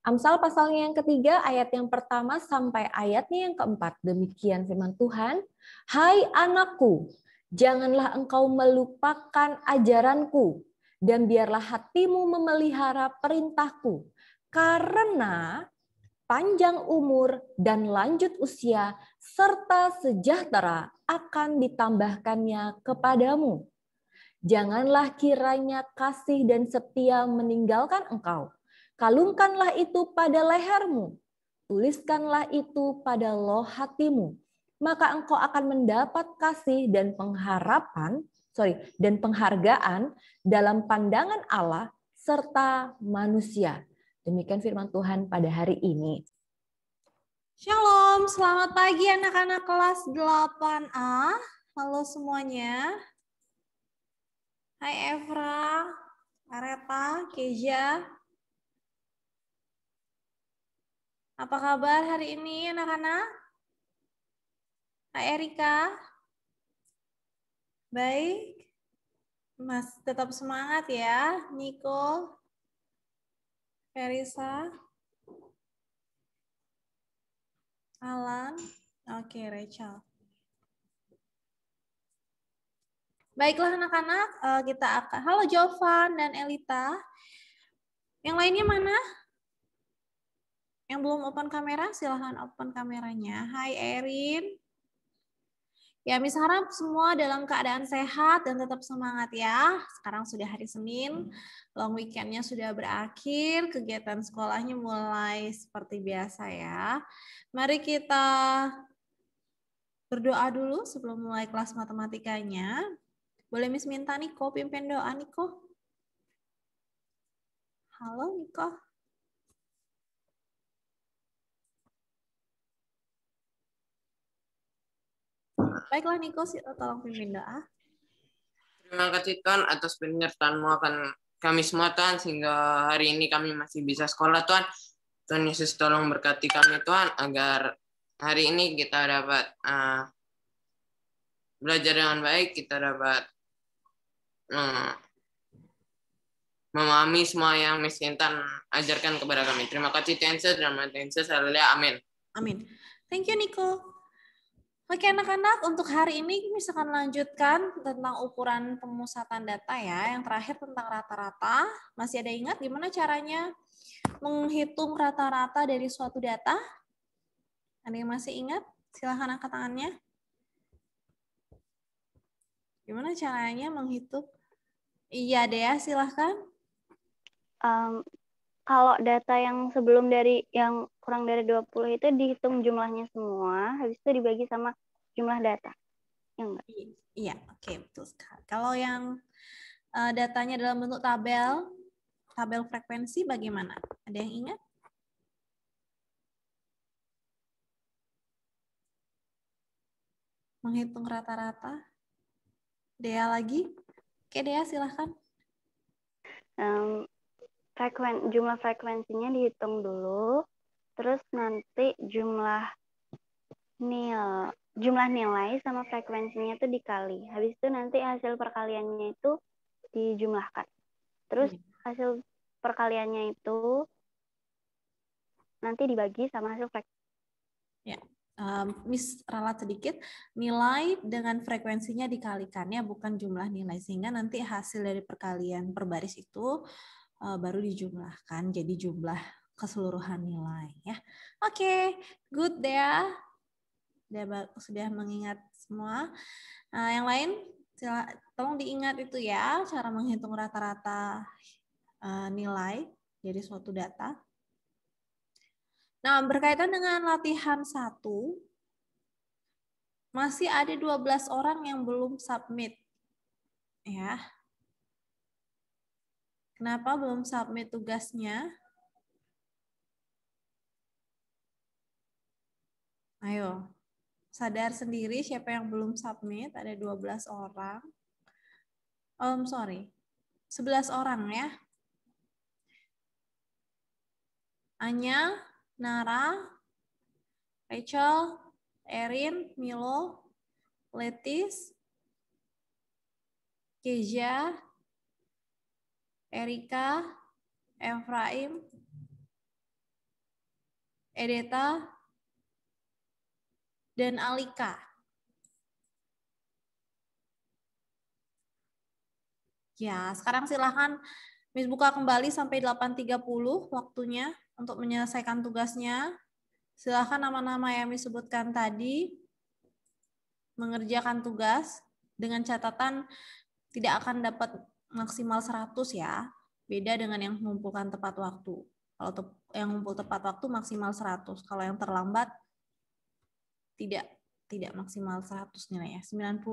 Amsal pasalnya yang ketiga, ayat yang pertama sampai ayatnya yang keempat. Demikian firman Tuhan. Hai anakku, janganlah engkau melupakan ajaranku, dan biarlah hatimu memelihara perintahku. Karena panjang umur dan lanjut usia, serta sejahtera akan ditambahkannya kepadamu. Janganlah kiranya kasih dan setia meninggalkan engkau, Kalungkanlah itu pada lehermu, tuliskanlah itu pada loh hatimu, maka engkau akan mendapat kasih dan pengharapan, sorry, dan penghargaan dalam pandangan Allah serta manusia. Demikian firman Tuhan pada hari ini. Shalom, selamat pagi anak-anak kelas 8A. Halo semuanya. Hai Evra, Areta, Keja, Apa kabar hari ini anak-anak? Kak Erika? Baik. Mas tetap semangat ya, Niko. Ferisa. Alan. Oke, Rachel. Baiklah anak-anak, eh, kita akan Halo Jovan dan Elita. Yang lainnya mana? Yang belum open kamera, silahkan open kameranya. Hai Erin. Ya, Miss harap semua dalam keadaan sehat dan tetap semangat ya. Sekarang sudah hari Senin, long weekendnya sudah berakhir, kegiatan sekolahnya mulai seperti biasa ya. Mari kita berdoa dulu sebelum mulai kelas matematikanya. Boleh Miss minta Niko pimpin doa Niko? Halo Niko. Baiklah Niko, tolong pimpin doa. Terima kasih Tuhan atas penyertaanmu akan kami semua Tuhan sehingga hari ini kami masih bisa sekolah Tuhan. Tuhan Yesus tolong berkati kami Tuhan agar hari ini kita dapat uh, belajar dengan baik, kita dapat uh, memahami semua yang Miss Intan ajarkan kepada kami. Terima kasih Tuhan Yesus, kasih Tuhan Yesus, Amin. Amin. Thank you Niko. Oke anak-anak, untuk hari ini misalkan lanjutkan tentang ukuran pemusatan data ya. Yang terakhir tentang rata-rata. Masih ada ingat gimana caranya menghitung rata-rata dari suatu data? Ada yang masih ingat? Silahkan angkat tangannya. Gimana caranya menghitung? Iya deh, silahkan. Um, kalau data yang sebelum dari yang kurang dari 20 itu dihitung jumlahnya semua, habis itu dibagi sama jumlah data. Ya Iya, oke, okay, betul sekali. Kalau yang uh, datanya dalam bentuk tabel, tabel frekuensi bagaimana? Ada yang ingat? Menghitung rata-rata. Dea lagi? Oke, Dea silahkan. Um, frekuen jumlah frekuensinya dihitung dulu, terus nanti jumlah nil jumlah nilai sama frekuensinya itu dikali. Habis itu nanti hasil perkaliannya itu dijumlahkan. Terus hmm. hasil perkaliannya itu nanti dibagi sama hasil frekuensi. Ya. Um, Miss ralat sedikit, nilai dengan frekuensinya dikalikannya bukan jumlah nilai sehingga nanti hasil dari perkalian per baris itu Eh, baru dijumlahkan jadi jumlah keseluruhan nilai ya. Oke, okay, good ya. Sudah sudah mengingat semua. Nah, yang lain sila, tolong diingat itu ya cara menghitung rata-rata uh, nilai dari suatu data. Nah, berkaitan dengan latihan satu, masih ada 12 orang yang belum submit. Ya, Kenapa belum submit tugasnya? Ayo, sadar sendiri siapa yang belum submit. Ada 12 orang. Um, sorry, 11 orang ya. Anya, Nara, Rachel, Erin, Milo, Letis, Keja, Erika, Efraim, Edeta, dan Alika. Ya, sekarang silahkan Miss buka kembali sampai 8.30 waktunya untuk menyelesaikan tugasnya. Silahkan nama-nama yang Miss sebutkan tadi mengerjakan tugas dengan catatan tidak akan dapat maksimal 100 ya. Beda dengan yang mengumpulkan tepat waktu. Kalau te yang ngumpul tepat waktu maksimal 100. Kalau yang terlambat tidak tidak maksimal 100 ya. 95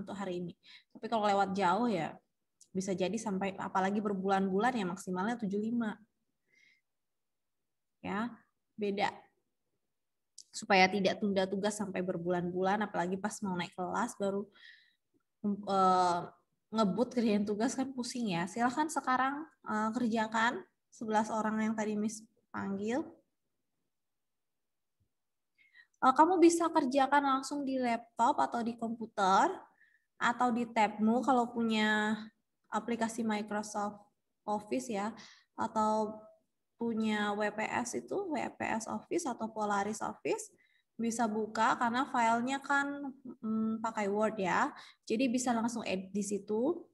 untuk hari ini. Tapi kalau lewat jauh ya bisa jadi sampai apalagi berbulan-bulan ya maksimalnya 75. Ya, beda supaya tidak tunda tugas sampai berbulan-bulan apalagi pas mau naik kelas baru eh, ngebut kerjaan tugas kan pusing ya. Silahkan sekarang uh, kerjakan 11 orang yang tadi Miss panggil. Uh, kamu bisa kerjakan langsung di laptop atau di komputer atau di tabmu kalau punya aplikasi Microsoft Office ya atau punya WPS itu WPS Office atau Polaris Office bisa buka karena filenya kan hmm, pakai Word ya. Jadi bisa langsung edit di situ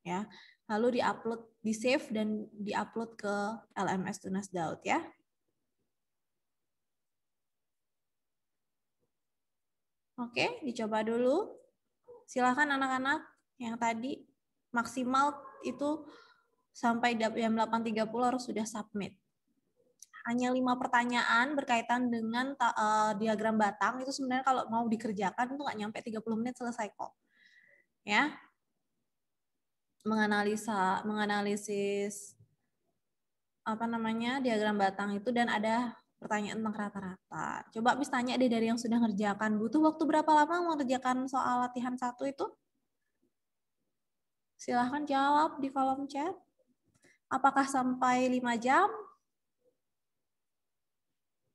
ya. Lalu diupload, di save dan diupload ke LMS Tunas Daud ya. Oke, dicoba dulu. Silakan anak-anak yang tadi maksimal itu sampai jam 8.30 harus sudah submit hanya lima pertanyaan berkaitan dengan uh, diagram batang itu sebenarnya kalau mau dikerjakan itu nggak nyampe 30 menit selesai kok. Ya. Menganalisa menganalisis apa namanya? diagram batang itu dan ada pertanyaan tentang rata-rata. Coba misalnya tanya deh dari yang sudah ngerjakan. Butuh waktu berapa lama mengerjakan soal latihan satu itu? Silahkan jawab di kolom chat. Apakah sampai 5 jam,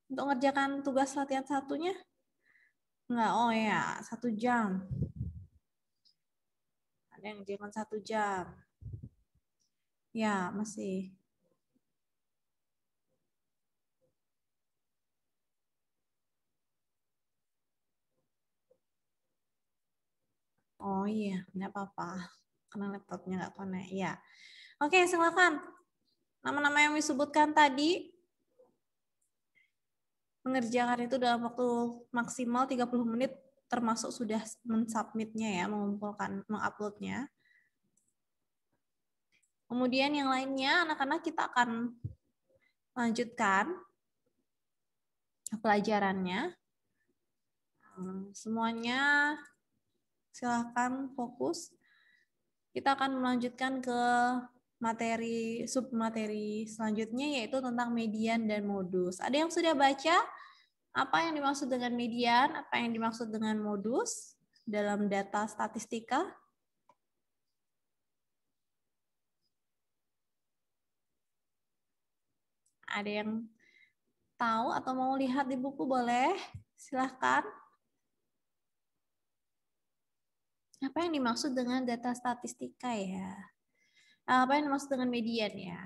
untuk ngerjakan tugas latihan satunya? Enggak, oh ya, satu jam. Ada yang ngerjakan satu jam. Ya, masih. Oh iya, nggak apa-apa. Karena laptopnya enggak konek. Ya. Oke, silakan. Nama-nama yang disebutkan tadi mengerjakan itu dalam waktu maksimal 30 menit termasuk sudah mensubmitnya ya, mengumpulkan, menguploadnya. Kemudian yang lainnya anak-anak kita akan lanjutkan pelajarannya. Hmm, semuanya silahkan fokus. Kita akan melanjutkan ke materi sub materi selanjutnya yaitu tentang median dan modus. Ada yang sudah baca apa yang dimaksud dengan median, apa yang dimaksud dengan modus dalam data statistika? Ada yang tahu atau mau lihat di buku boleh? Silahkan. Apa yang dimaksud dengan data statistika ya? Eh, apa yang dimaksud dengan median ya?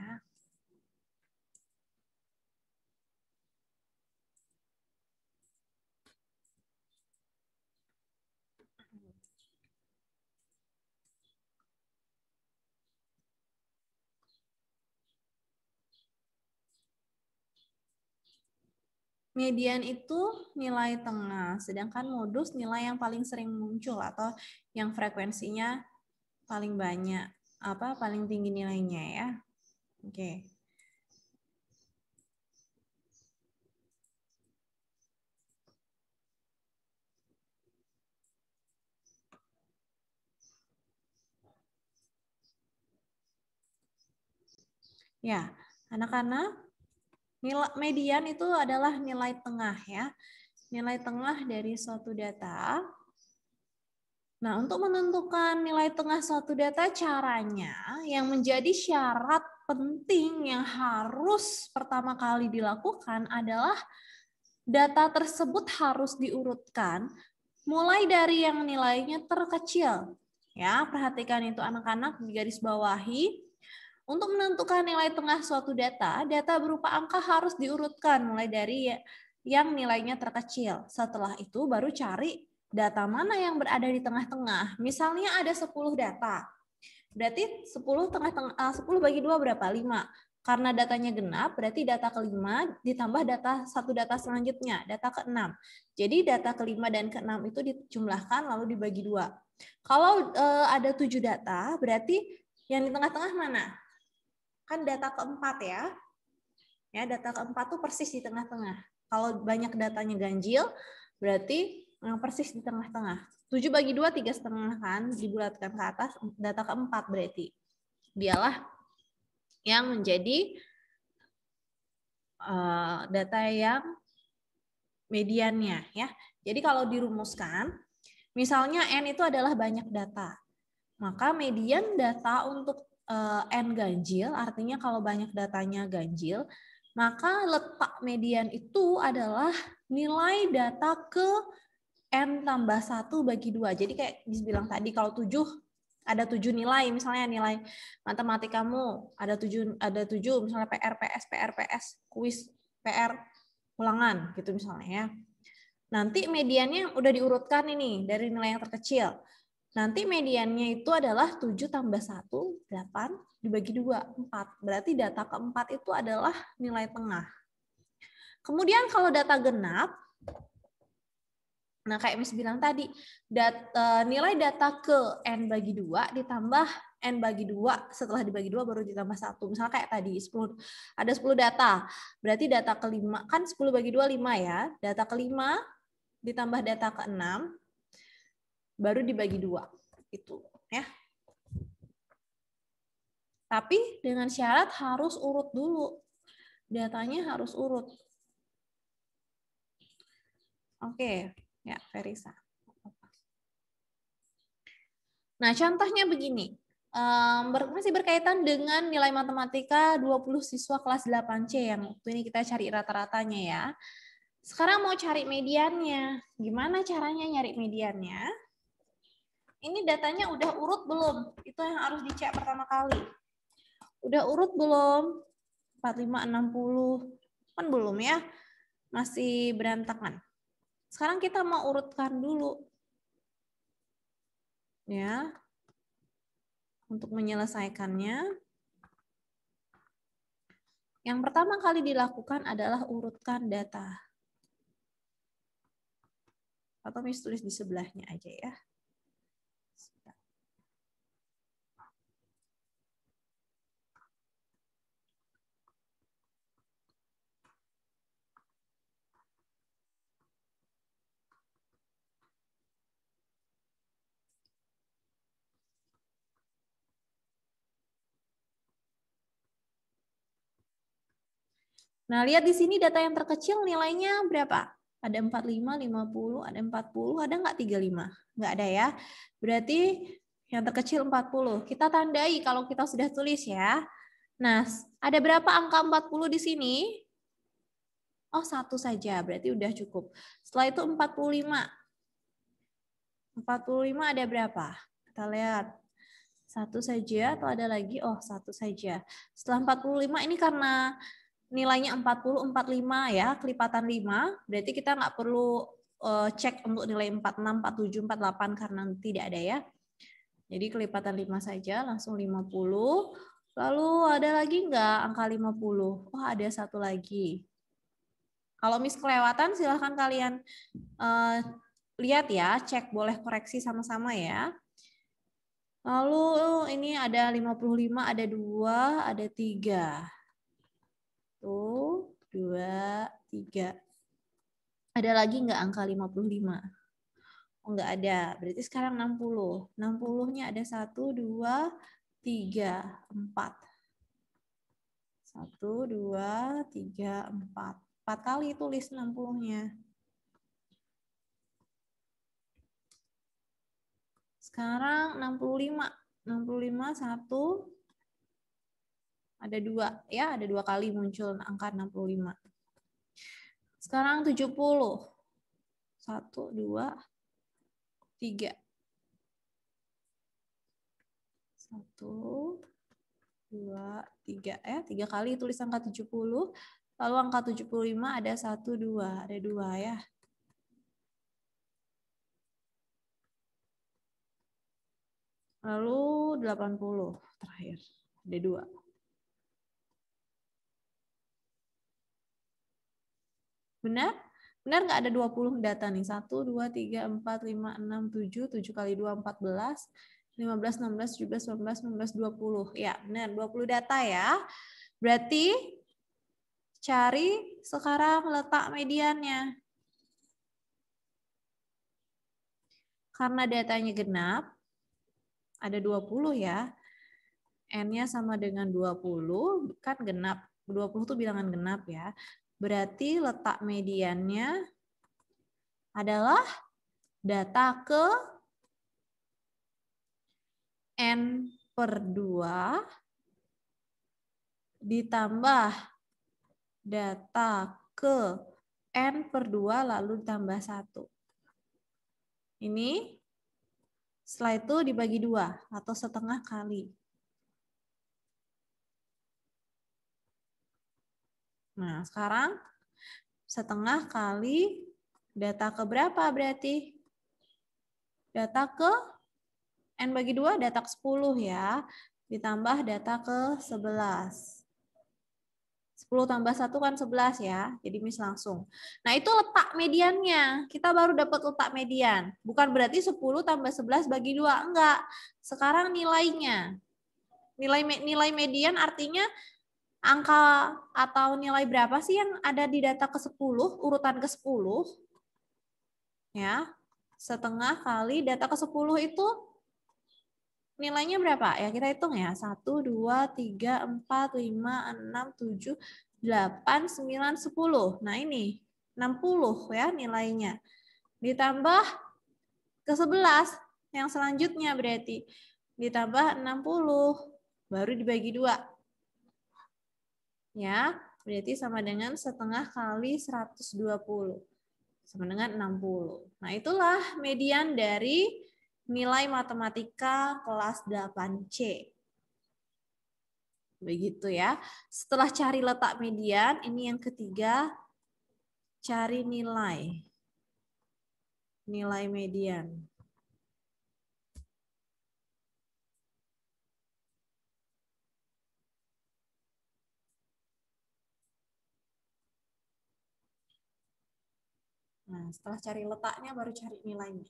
Median itu nilai tengah, sedangkan modus nilai yang paling sering muncul atau yang frekuensinya paling banyak apa paling tinggi nilainya ya. Oke. Okay. Ya, anak-anak, nilai median itu adalah nilai tengah ya. Nilai tengah dari suatu data Nah, untuk menentukan nilai tengah suatu data caranya yang menjadi syarat penting yang harus pertama kali dilakukan adalah data tersebut harus diurutkan mulai dari yang nilainya terkecil. Ya, perhatikan itu anak-anak di garis bawahi. Untuk menentukan nilai tengah suatu data, data berupa angka harus diurutkan mulai dari yang nilainya terkecil. Setelah itu baru cari data mana yang berada di tengah-tengah. Misalnya ada 10 data. Berarti 10 tengah-tengah 10 eh, bagi 2 berapa? 5 karena datanya genap, berarti data kelima ditambah data satu data selanjutnya, data keenam. Jadi data kelima dan keenam itu dijumlahkan lalu dibagi dua. Kalau e, ada tujuh data, berarti yang di tengah-tengah mana? Kan data keempat ya. Ya, data keempat tuh persis di tengah-tengah. Kalau banyak datanya ganjil, berarti yang persis di tengah-tengah. 7 bagi 2, tiga setengah kan, dibulatkan ke atas, data keempat berarti. Dialah yang menjadi uh, data yang mediannya. ya. Jadi kalau dirumuskan, misalnya N itu adalah banyak data. Maka median data untuk uh, N ganjil, artinya kalau banyak datanya ganjil, maka letak median itu adalah nilai data ke N tambah 1 bagi 2. Jadi kayak dibilang tadi, kalau 7 ada 7 nilai, misalnya nilai matematikamu ada 7, ada 7 misalnya PR, PS, PR, PS, kuis, PR, ulangan gitu misalnya ya. Nanti mediannya udah diurutkan ini dari nilai yang terkecil. Nanti mediannya itu adalah 7 tambah 1, 8, dibagi 2, 4. Berarti data keempat itu adalah nilai tengah. Kemudian kalau data genap, Nah, kayak Miss bilang tadi, data, eh, nilai data ke N bagi 2 ditambah N bagi 2, setelah dibagi 2 baru ditambah 1. Misalnya kayak tadi, 10, ada 10 data. Berarti data ke 5, kan 10 bagi 2, 5 ya. Data ke 5 ditambah data ke 6, baru dibagi 2. Itu ya. Tapi dengan syarat harus urut dulu. Datanya harus urut. Oke. Okay. Ya, Verisa. Nah, contohnya begini. Um, ber, masih berkaitan dengan nilai matematika 20 siswa kelas 8C yang waktu ini kita cari rata-ratanya ya. Sekarang mau cari mediannya. Gimana caranya nyari mediannya? Ini datanya udah urut belum? Itu yang harus dicek pertama kali. Udah urut belum? 45, 60. Kan belum ya? Masih berantakan. Sekarang kita mau urutkan dulu. Ya. Untuk menyelesaikannya. Yang pertama kali dilakukan adalah urutkan data. Atau mis tulis di sebelahnya aja ya. Nah, lihat di sini data yang terkecil nilainya berapa? Ada 45, 50, ada 40, ada nggak 35? Nggak ada ya. Berarti yang terkecil 40. Kita tandai kalau kita sudah tulis ya. Nah, ada berapa angka 40 di sini? Oh, satu saja. Berarti udah cukup. Setelah itu 45. 45 ada berapa? Kita lihat. Satu saja atau ada lagi? Oh, satu saja. Setelah 45 ini karena nilainya 40, 45 ya, kelipatan 5, berarti kita nggak perlu uh, cek untuk nilai 46, 47, 48 karena tidak ada ya. Jadi kelipatan 5 saja, langsung 50. Lalu ada lagi nggak angka 50? Oh ada satu lagi. Kalau miss kelewatan silahkan kalian uh, lihat ya, cek boleh koreksi sama-sama ya. Lalu ini ada 55, ada 2, ada 3. Satu, dua, tiga. Ada lagi nggak angka 55? Oh, nggak ada. Berarti sekarang 60. 60-nya ada satu, dua, tiga, empat. Satu, dua, tiga, empat. Empat kali tulis 60-nya. Sekarang 65. 65, satu, ada dua, ya, ada dua kali muncul angka 65. Sekarang 70. satu dua tiga satu dua tiga Ya, tiga kali tulis angka 70. Lalu angka 75 ada satu dua Ada dua ya. Lalu 80 terakhir. Ada dua Benar? Benar nggak ada 20 data nih? 1, 2, 3, 4, 5, 6, 7, 7 kali 2, 14, 15, 16, 17, 19, 19, 20. Ya, benar. 20 data ya. Berarti cari sekarang letak mediannya. Karena datanya genap, ada 20 ya. N-nya sama dengan 20, kan genap. 20 itu bilangan genap ya. Berarti letak mediannya adalah data ke N per 2 ditambah data ke N per 2 lalu ditambah 1. Ini setelah itu dibagi dua atau setengah kali. Nah, sekarang setengah kali data ke berapa berarti? Data ke N bagi 2, data ke 10 ya. Ditambah data ke 11. 10 tambah 1 kan 11 ya. Jadi mis langsung. Nah itu letak mediannya. Kita baru dapat letak median. Bukan berarti 10 tambah 11 bagi 2. Enggak. Sekarang nilainya. Nilai, nilai median artinya angka atau nilai berapa sih yang ada di data ke-10, urutan ke-10? Ya, setengah kali data ke-10 itu nilainya berapa? Ya, kita hitung ya. 1, 2, 3, 4, 5, 6, 7, 8, 9, 10. Nah, ini 60 ya nilainya. Ditambah ke-11 yang selanjutnya berarti. Ditambah 60, baru dibagi dua ya berarti sama dengan setengah kali 120 sama dengan 60. Nah itulah median dari nilai matematika kelas 8C. Begitu ya. Setelah cari letak median, ini yang ketiga, cari nilai. Nilai median. Nah, setelah cari letaknya baru cari nilainya.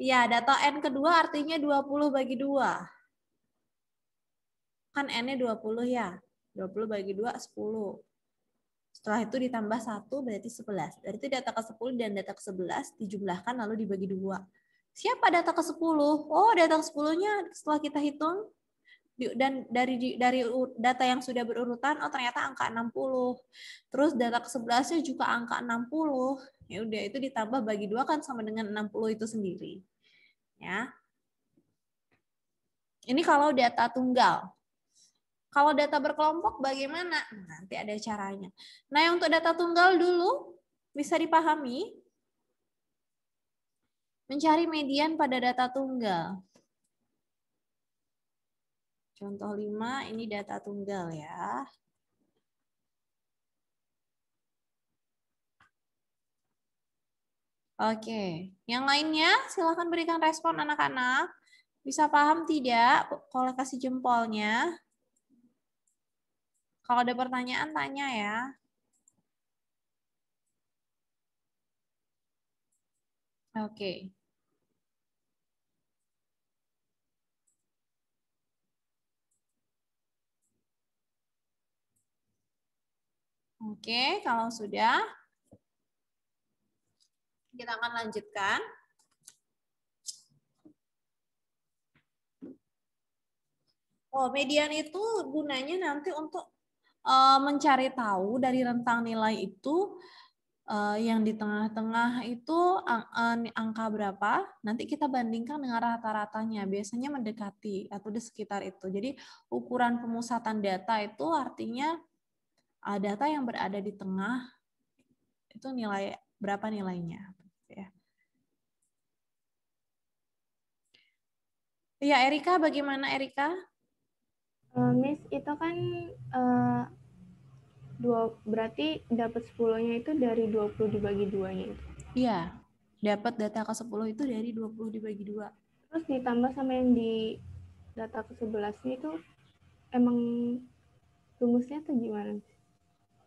Iya, data N kedua artinya 20 bagi 2. Kan N-nya 20 ya. 20 bagi 2, 10. Setelah itu ditambah 1 berarti 11. Berarti data ke-10 dan data ke-11 dijumlahkan lalu dibagi 2. Siapa data ke-10? Oh, data ke-10-nya setelah kita hitung dan dari dari data yang sudah berurutan oh ternyata angka 60. Terus data ke 11 juga angka 60. Ya udah itu ditambah bagi dua kan sama dengan 60 itu sendiri. Ya. Ini kalau data tunggal. Kalau data berkelompok bagaimana? Nanti ada caranya. Nah, untuk data tunggal dulu bisa dipahami mencari median pada data tunggal. Contoh 5, ini data tunggal ya. Oke, yang lainnya silahkan berikan respon anak-anak. Bisa paham tidak Kalau kasih jempolnya? Kalau ada pertanyaan, tanya ya. Oke. Oke, kalau sudah, kita akan lanjutkan. Oh, median itu gunanya nanti untuk eh, mencari tahu dari rentang nilai itu eh, yang di tengah-tengah itu eh, angka berapa. Nanti kita bandingkan dengan rata-ratanya. Biasanya mendekati atau di sekitar itu. Jadi ukuran pemusatan data itu artinya uh, data yang berada di tengah itu nilai berapa nilainya ya. Ya, Erika bagaimana Erika? Uh, Miss, itu kan uh, dua berarti dapat sepuluhnya itu dari 20 dibagi dua nya itu. Iya. Dapat data ke 10 itu dari 20 dibagi dua. Terus ditambah sama yang di data ke sebelasnya itu emang rumusnya tuh gimana? sih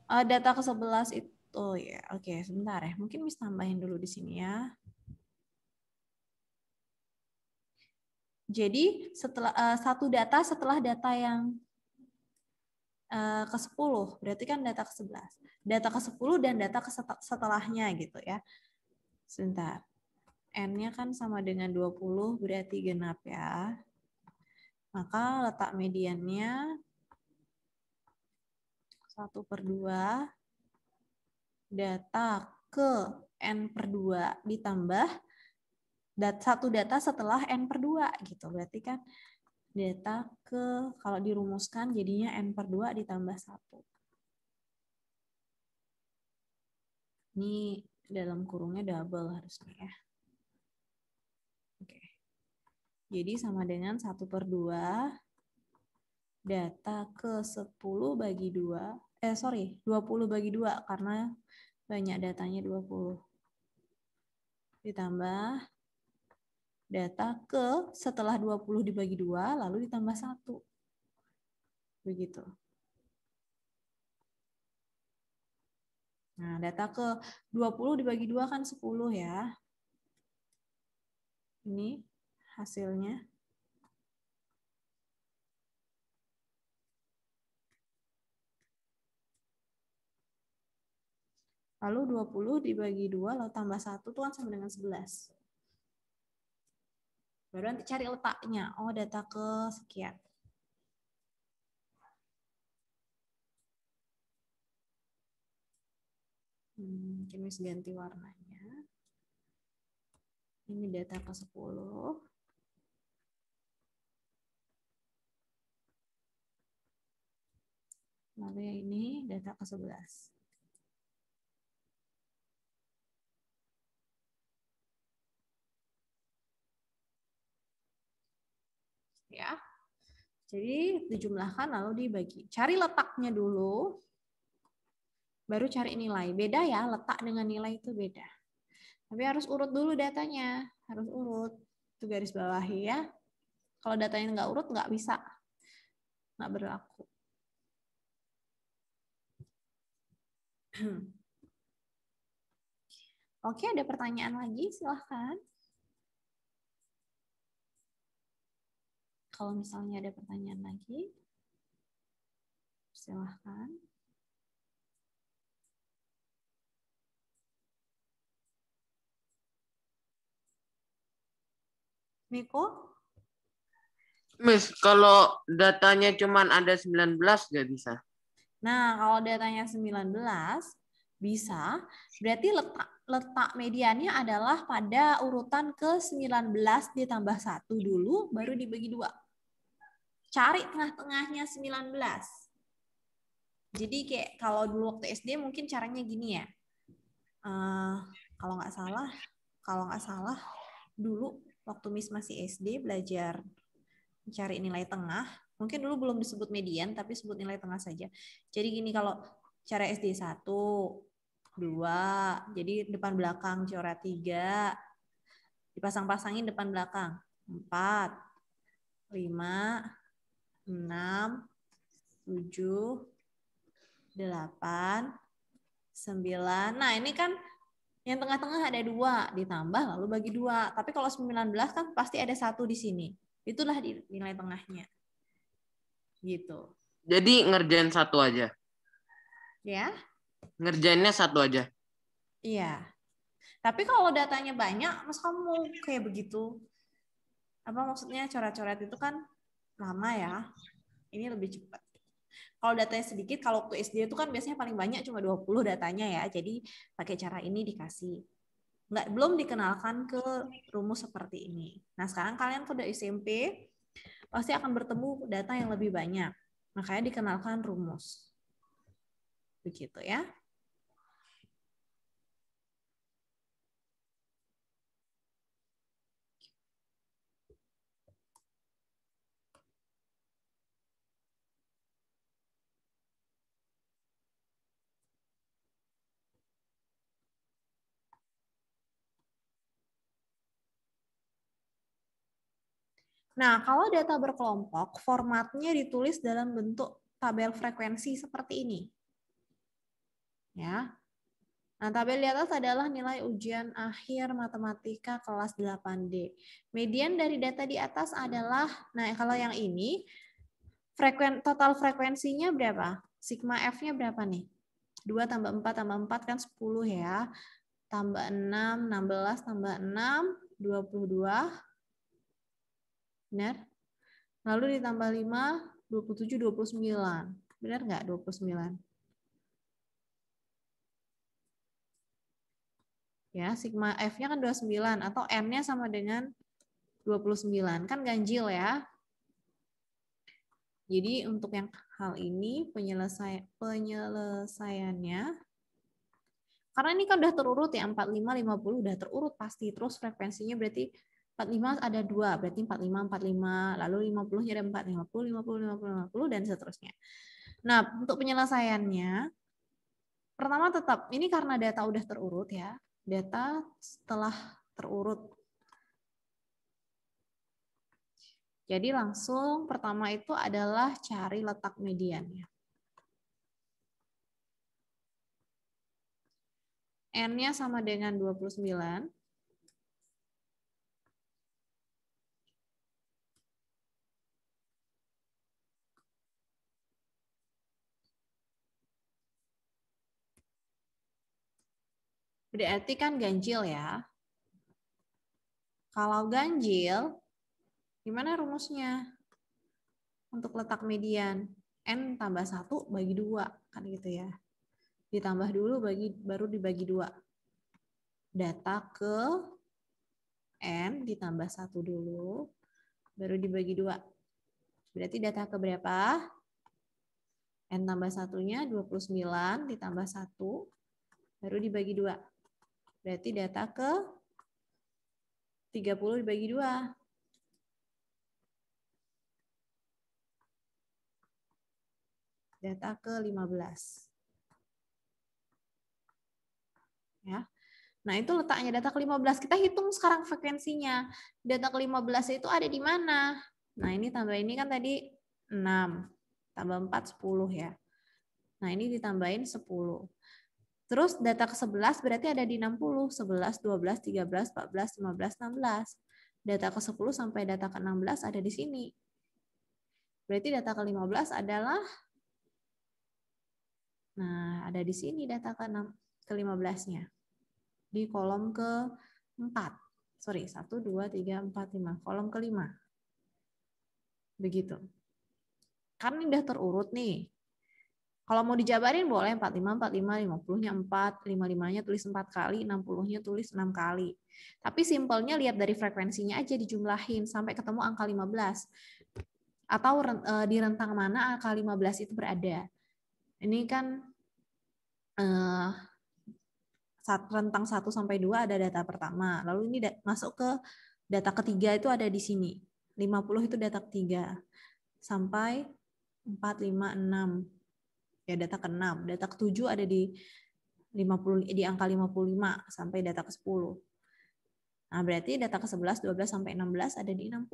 Uh, data ke-11 itu oh ya. Yeah. Oke, okay, sebentar ya. Mungkin bisa tambahin dulu di sini ya. Jadi setelah uh, satu data setelah data yang eh, ke-10, berarti kan data ke-11. Data ke-10 dan data ke setelahnya gitu ya. Sebentar. N-nya kan sama dengan 20, berarti genap ya. Maka letak mediannya 1 per 2 data ke N per 2 ditambah dat satu data setelah N per 2 gitu. Berarti kan data ke kalau dirumuskan jadinya N per 2 ditambah 1. Ini dalam kurungnya double harusnya ya. Oke. Jadi sama dengan 1 per 2 data ke 10 bagi 2 eh sorry 20 bagi 2 karena banyak datanya 20 ditambah data ke setelah 20 dibagi 2 lalu ditambah 1 begitu Nah, data ke 20 dibagi 2 kan 10 ya. Ini hasilnya. Lalu 20 dibagi 2, lalu tambah 1 itu kan sama dengan 11. Baru nanti cari letaknya. Oh, data ke sekian. Hmm, mungkin mis ganti warnanya. Ini data ke 10. Lalu yang ini data ke 11. ya. Jadi dijumlahkan lalu dibagi. Cari letaknya dulu, baru cari nilai. Beda ya, letak dengan nilai itu beda. Tapi harus urut dulu datanya, harus urut. Itu garis bawahi ya. Kalau datanya nggak urut nggak bisa, nggak berlaku. Oke, ada pertanyaan lagi? Silahkan. kalau misalnya ada pertanyaan lagi, silahkan. Miko? Miss, kalau datanya cuma ada 19 nggak bisa? Nah, kalau datanya 19 bisa, berarti letak letak mediannya adalah pada urutan ke-19 ditambah satu dulu, baru dibagi dua cari tengah-tengahnya 19. Jadi kayak kalau dulu waktu SD mungkin caranya gini ya. Uh, kalau nggak salah, kalau nggak salah dulu waktu Miss masih SD belajar mencari nilai tengah, mungkin dulu belum disebut median tapi sebut nilai tengah saja. Jadi gini kalau cara SD 1, 2, jadi depan belakang coret 3, dipasang-pasangin depan belakang. 4, 5, 6, 7, 8, 9. Nah, ini kan yang tengah-tengah ada dua ditambah lalu bagi dua. Tapi kalau 19 kan pasti ada satu di sini. Itulah nilai tengahnya. Gitu. Jadi ngerjain satu aja. Ya. Ngerjainnya satu aja. Iya. Tapi kalau datanya banyak, mas kamu kayak begitu. Apa maksudnya coret-coret itu kan lama ya. Ini lebih cepat. Kalau datanya sedikit, kalau waktu SD itu kan biasanya paling banyak cuma 20 datanya ya. Jadi pakai cara ini dikasih. Nggak, belum dikenalkan ke rumus seperti ini. Nah sekarang kalian kalau SMP, pasti akan bertemu data yang lebih banyak. Makanya dikenalkan rumus. Begitu ya. Nah, kalau data berkelompok, formatnya ditulis dalam bentuk tabel frekuensi seperti ini. Ya. Nah, tabel di atas adalah nilai ujian akhir matematika kelas 8D. Median dari data di atas adalah, nah kalau yang ini, frekuen, total frekuensinya berapa? Sigma F-nya berapa nih? 2 tambah 4 tambah 4 kan 10 ya. Tambah 6, 16, tambah 6, 22, Benar? Lalu ditambah 5, 27, 29. Benar nggak 29? Ya, sigma F-nya kan 29 atau M-nya sama dengan 29. Kan ganjil ya. Jadi untuk yang hal ini penyelesai penyelesaiannya karena ini kan udah terurut ya 45 50 udah terurut pasti terus frekuensinya berarti 45 ada dua, berarti 45, 45, lalu 50 jadi 4, 50, 50, 50, 50, dan seterusnya. Nah, untuk penyelesaiannya, pertama tetap, ini karena data udah terurut ya, data setelah terurut. Jadi langsung pertama itu adalah cari letak mediannya. N-nya sama dengan 29, Berarti kan ganjil ya. Kalau ganjil, gimana rumusnya? Untuk letak median, N tambah 1 bagi 2, kan gitu ya. Ditambah dulu bagi baru dibagi 2. Data ke N ditambah 1 dulu, baru dibagi 2. Berarti data ke berapa? N tambah satunya 29 ditambah 1, baru dibagi 2. Berarti data ke 30 dibagi 2. Data ke 15. Ya. Nah, itu letaknya data ke-15. Kita hitung sekarang frekuensinya. Data ke-15 itu ada di mana? Nah, ini tambah ini kan tadi 6. Tambah 4, 10 ya. Nah, ini ditambahin 10. Terus data ke-11 berarti ada di 60, 11, 12, 13, 14, 15, 16. Data ke-10 sampai data ke-16 ada di sini. Berarti data ke-15 adalah Nah, ada di sini data ke ke-15-nya. Di kolom ke-4. Sorry, 1, 2, 3, 4, 5. Kolom ke-5. Begitu. Karena ini udah terurut nih. Kalau mau dijabarin boleh 45, 45, 50-nya 4, 55-nya tulis 4 kali, 60-nya tulis 6 kali. Tapi simpelnya lihat dari frekuensinya aja dijumlahin sampai ketemu angka 15. Atau e, di rentang mana angka 15 itu berada. Ini kan eh, rentang 1 sampai 2 ada data pertama. Lalu ini masuk ke data ketiga itu ada di sini. 50 itu data ketiga. Sampai 4, 5, 6 ya data ke-6. Data ke-7 ada di 50 di angka 55 sampai data ke-10. Nah, berarti data ke-11, 12 sampai 16 ada di 60.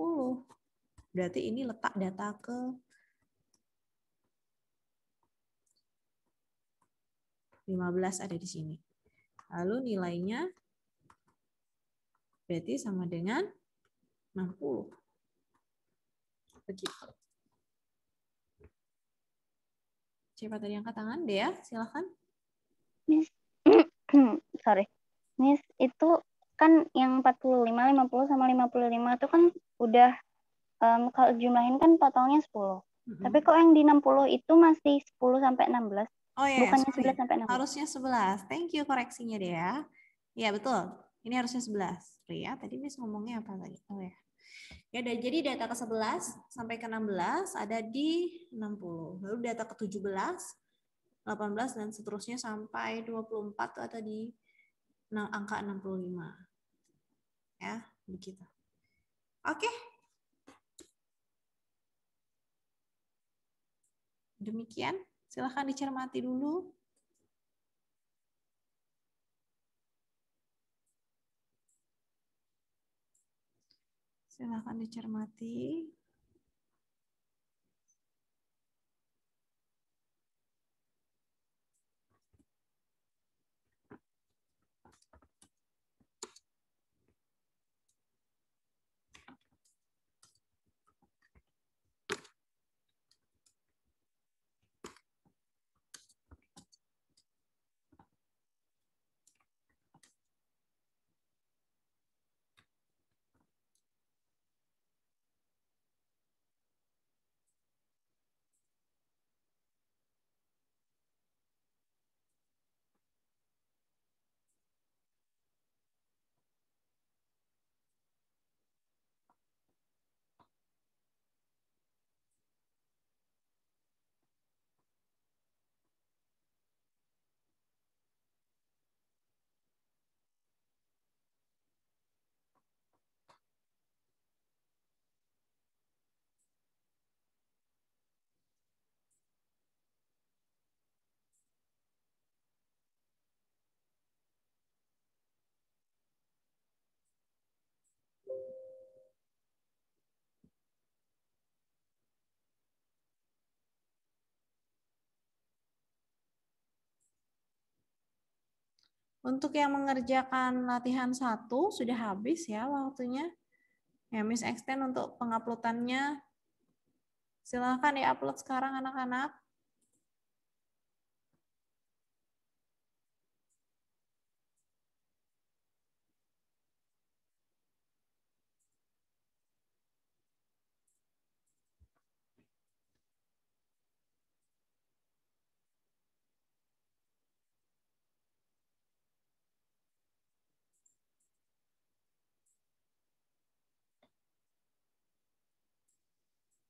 Berarti ini letak data ke lima belas ada di sini. Lalu nilainya berarti sama dengan enam puluh Begitu. Siapa tadi angkat tangan? Dea, silahkan. Miss, sorry. Miss, itu kan yang 45, 50, sama 55 itu kan udah um, kalau jumlahin kan totalnya 10. Mm-hmm. Tapi kok yang di 60 itu masih 10 sampai 16. Oh iya, bukannya sorry. Ya. 11 sampai 16. Harusnya 11. Thank you koreksinya Dea. ya. betul. Ini harusnya 11. Ria, tadi Miss ngomongnya apa tadi? Oh ya. Ya, dan jadi data ke-11 sampai ke-16 ada di 60. Lalu data ke-17, 18 dan seterusnya sampai 24 itu ada di angka 65. Ya, begitu. Oke. Demikian, silahkan dicermati dulu Silahkan dicermati. Untuk yang mengerjakan latihan satu sudah habis ya waktunya. Ya, Miss extend untuk penguploadannya. Silahkan di-upload sekarang anak-anak.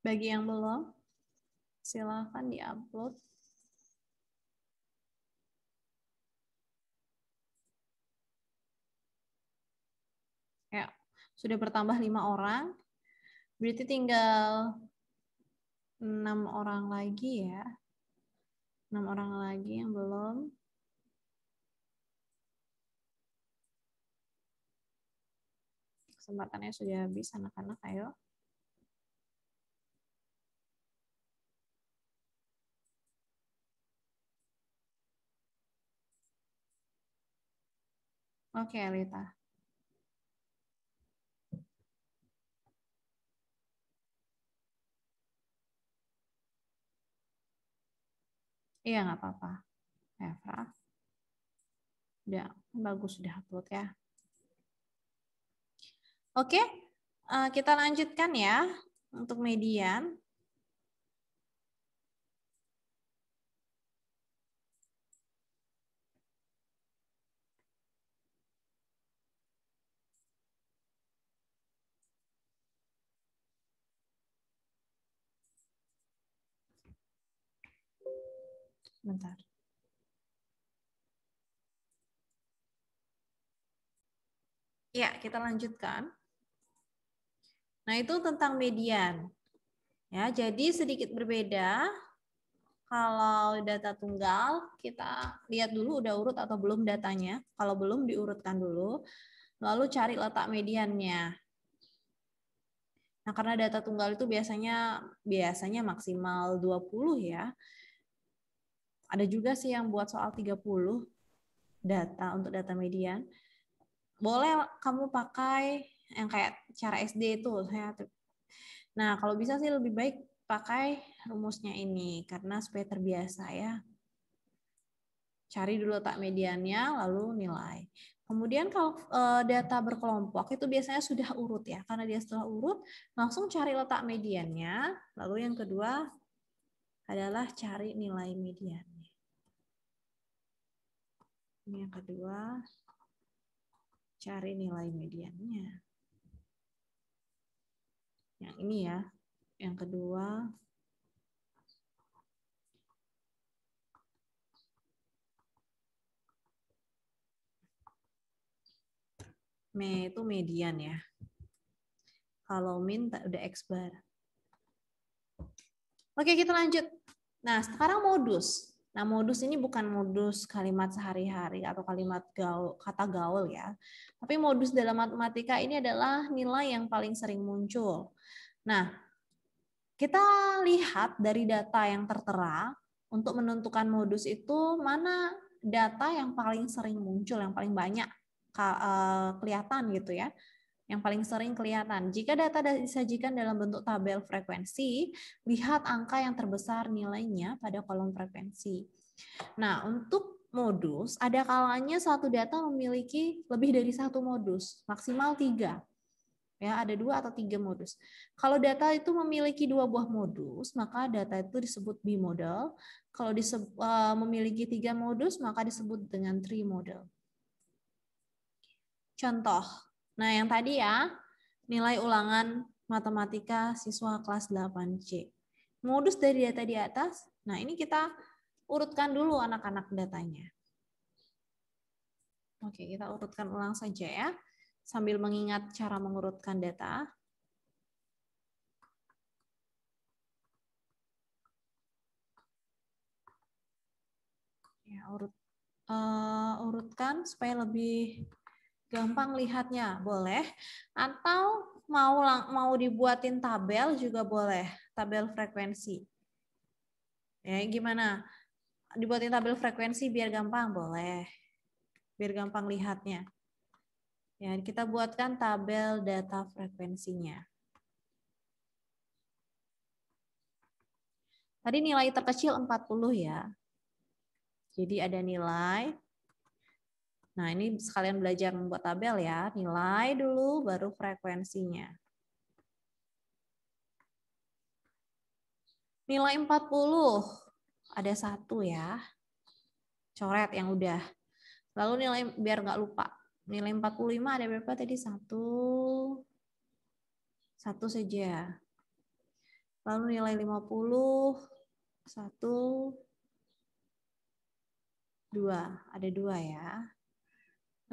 Bagi yang belum, silahkan diupload. Ya, sudah bertambah lima orang. Berarti tinggal enam orang lagi ya. Enam orang lagi yang belum. Kesempatannya sudah habis, anak-anak ayo. Oke, okay, Lita. Iya, nggak apa-apa. Eva. Udah, bagus sudah upload ya. Oke, okay, eh, kita lanjutkan ya untuk median. Bentar. Ya, kita lanjutkan. Nah, itu tentang median. Ya, jadi sedikit berbeda. Kalau data tunggal, kita lihat dulu udah urut atau belum datanya. Kalau belum, diurutkan dulu. Lalu cari letak mediannya. Nah, karena data tunggal itu biasanya biasanya maksimal 20 ya ada juga sih yang buat soal 30 data untuk data median. Boleh kamu pakai yang kayak cara SD itu. Nah, kalau bisa sih lebih baik pakai rumusnya ini karena supaya terbiasa ya. Cari dulu letak mediannya lalu nilai. Kemudian kalau eh, data berkelompok itu biasanya sudah urut ya, karena dia setelah urut langsung cari letak mediannya, lalu yang kedua adalah cari nilai median. Ini yang kedua, cari nilai mediannya. Yang ini ya. Yang kedua, me itu median ya. Kalau min tak udah x bar. Oke, kita lanjut. Nah, sekarang modus. Nah, modus ini bukan modus kalimat sehari-hari atau kalimat gaul, kata gaul ya. Tapi modus dalam matematika ini adalah nilai yang paling sering muncul. Nah, kita lihat dari data yang tertera untuk menentukan modus itu mana data yang paling sering muncul, yang paling banyak eh, kelihatan gitu ya yang paling sering kelihatan. Jika data disajikan dalam bentuk tabel frekuensi, lihat angka yang terbesar nilainya pada kolom frekuensi. Nah, untuk modus, ada kalanya satu data memiliki lebih dari satu modus, maksimal tiga ya ada dua atau tiga modus. Kalau data itu memiliki dua buah modus, maka data itu disebut bimodal. Kalau disebut, uh, eh, memiliki tiga modus, maka disebut dengan trimodal. Contoh, Nah, yang tadi ya, nilai ulangan matematika siswa kelas 8C. Modus dari data di atas, nah ini kita urutkan dulu anak-anak datanya. Oke, kita urutkan ulang saja ya, sambil mengingat cara mengurutkan data. Ya, urut, uh, urutkan supaya lebih gampang lihatnya boleh atau mau mau dibuatin tabel juga boleh tabel frekuensi ya gimana dibuatin tabel frekuensi biar gampang boleh biar gampang lihatnya ya kita buatkan tabel data frekuensinya tadi nilai terkecil 40 ya jadi ada nilai Nah, ini sekalian belajar membuat tabel ya. Nilai dulu, baru frekuensinya. Nilai 40. Ada satu ya. Coret yang udah. Lalu nilai, biar nggak lupa. Nilai 45 ada berapa tadi? Satu. Satu saja. Lalu nilai 50. Satu. Dua. Ada dua ya.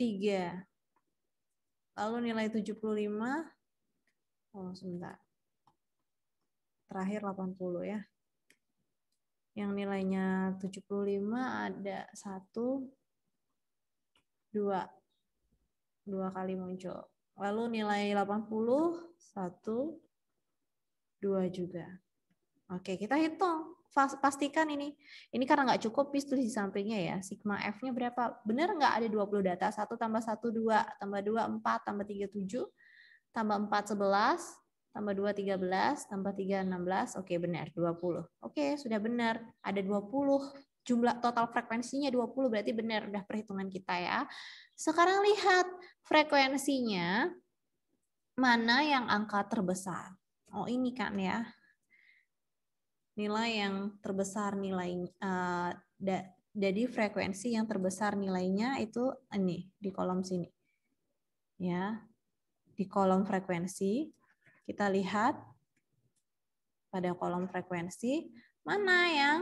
3. Lalu nilai 75. Oh, sebentar. Terakhir 80 ya. Yang nilainya 75 ada 1, 2. 2 kali muncul. Lalu nilai 80, 1, 2 juga. Oke, kita hitung pastikan ini. Ini karena nggak cukup, bis tulis di sampingnya ya. Sigma F-nya berapa? Benar nggak ada 20 data? satu tambah satu dua Tambah dua empat Tambah tiga tujuh Tambah empat sebelas Tambah dua tiga belas Tambah tiga enam belas Oke, benar. 20. Oke, sudah benar. Ada 20 jumlah total frekuensinya 20 berarti benar udah perhitungan kita ya. Sekarang lihat frekuensinya mana yang angka terbesar. Oh ini kan ya, nilai yang terbesar nilai uh, da, jadi frekuensi yang terbesar nilainya itu ini di kolom sini ya di kolom frekuensi kita lihat pada kolom frekuensi mana yang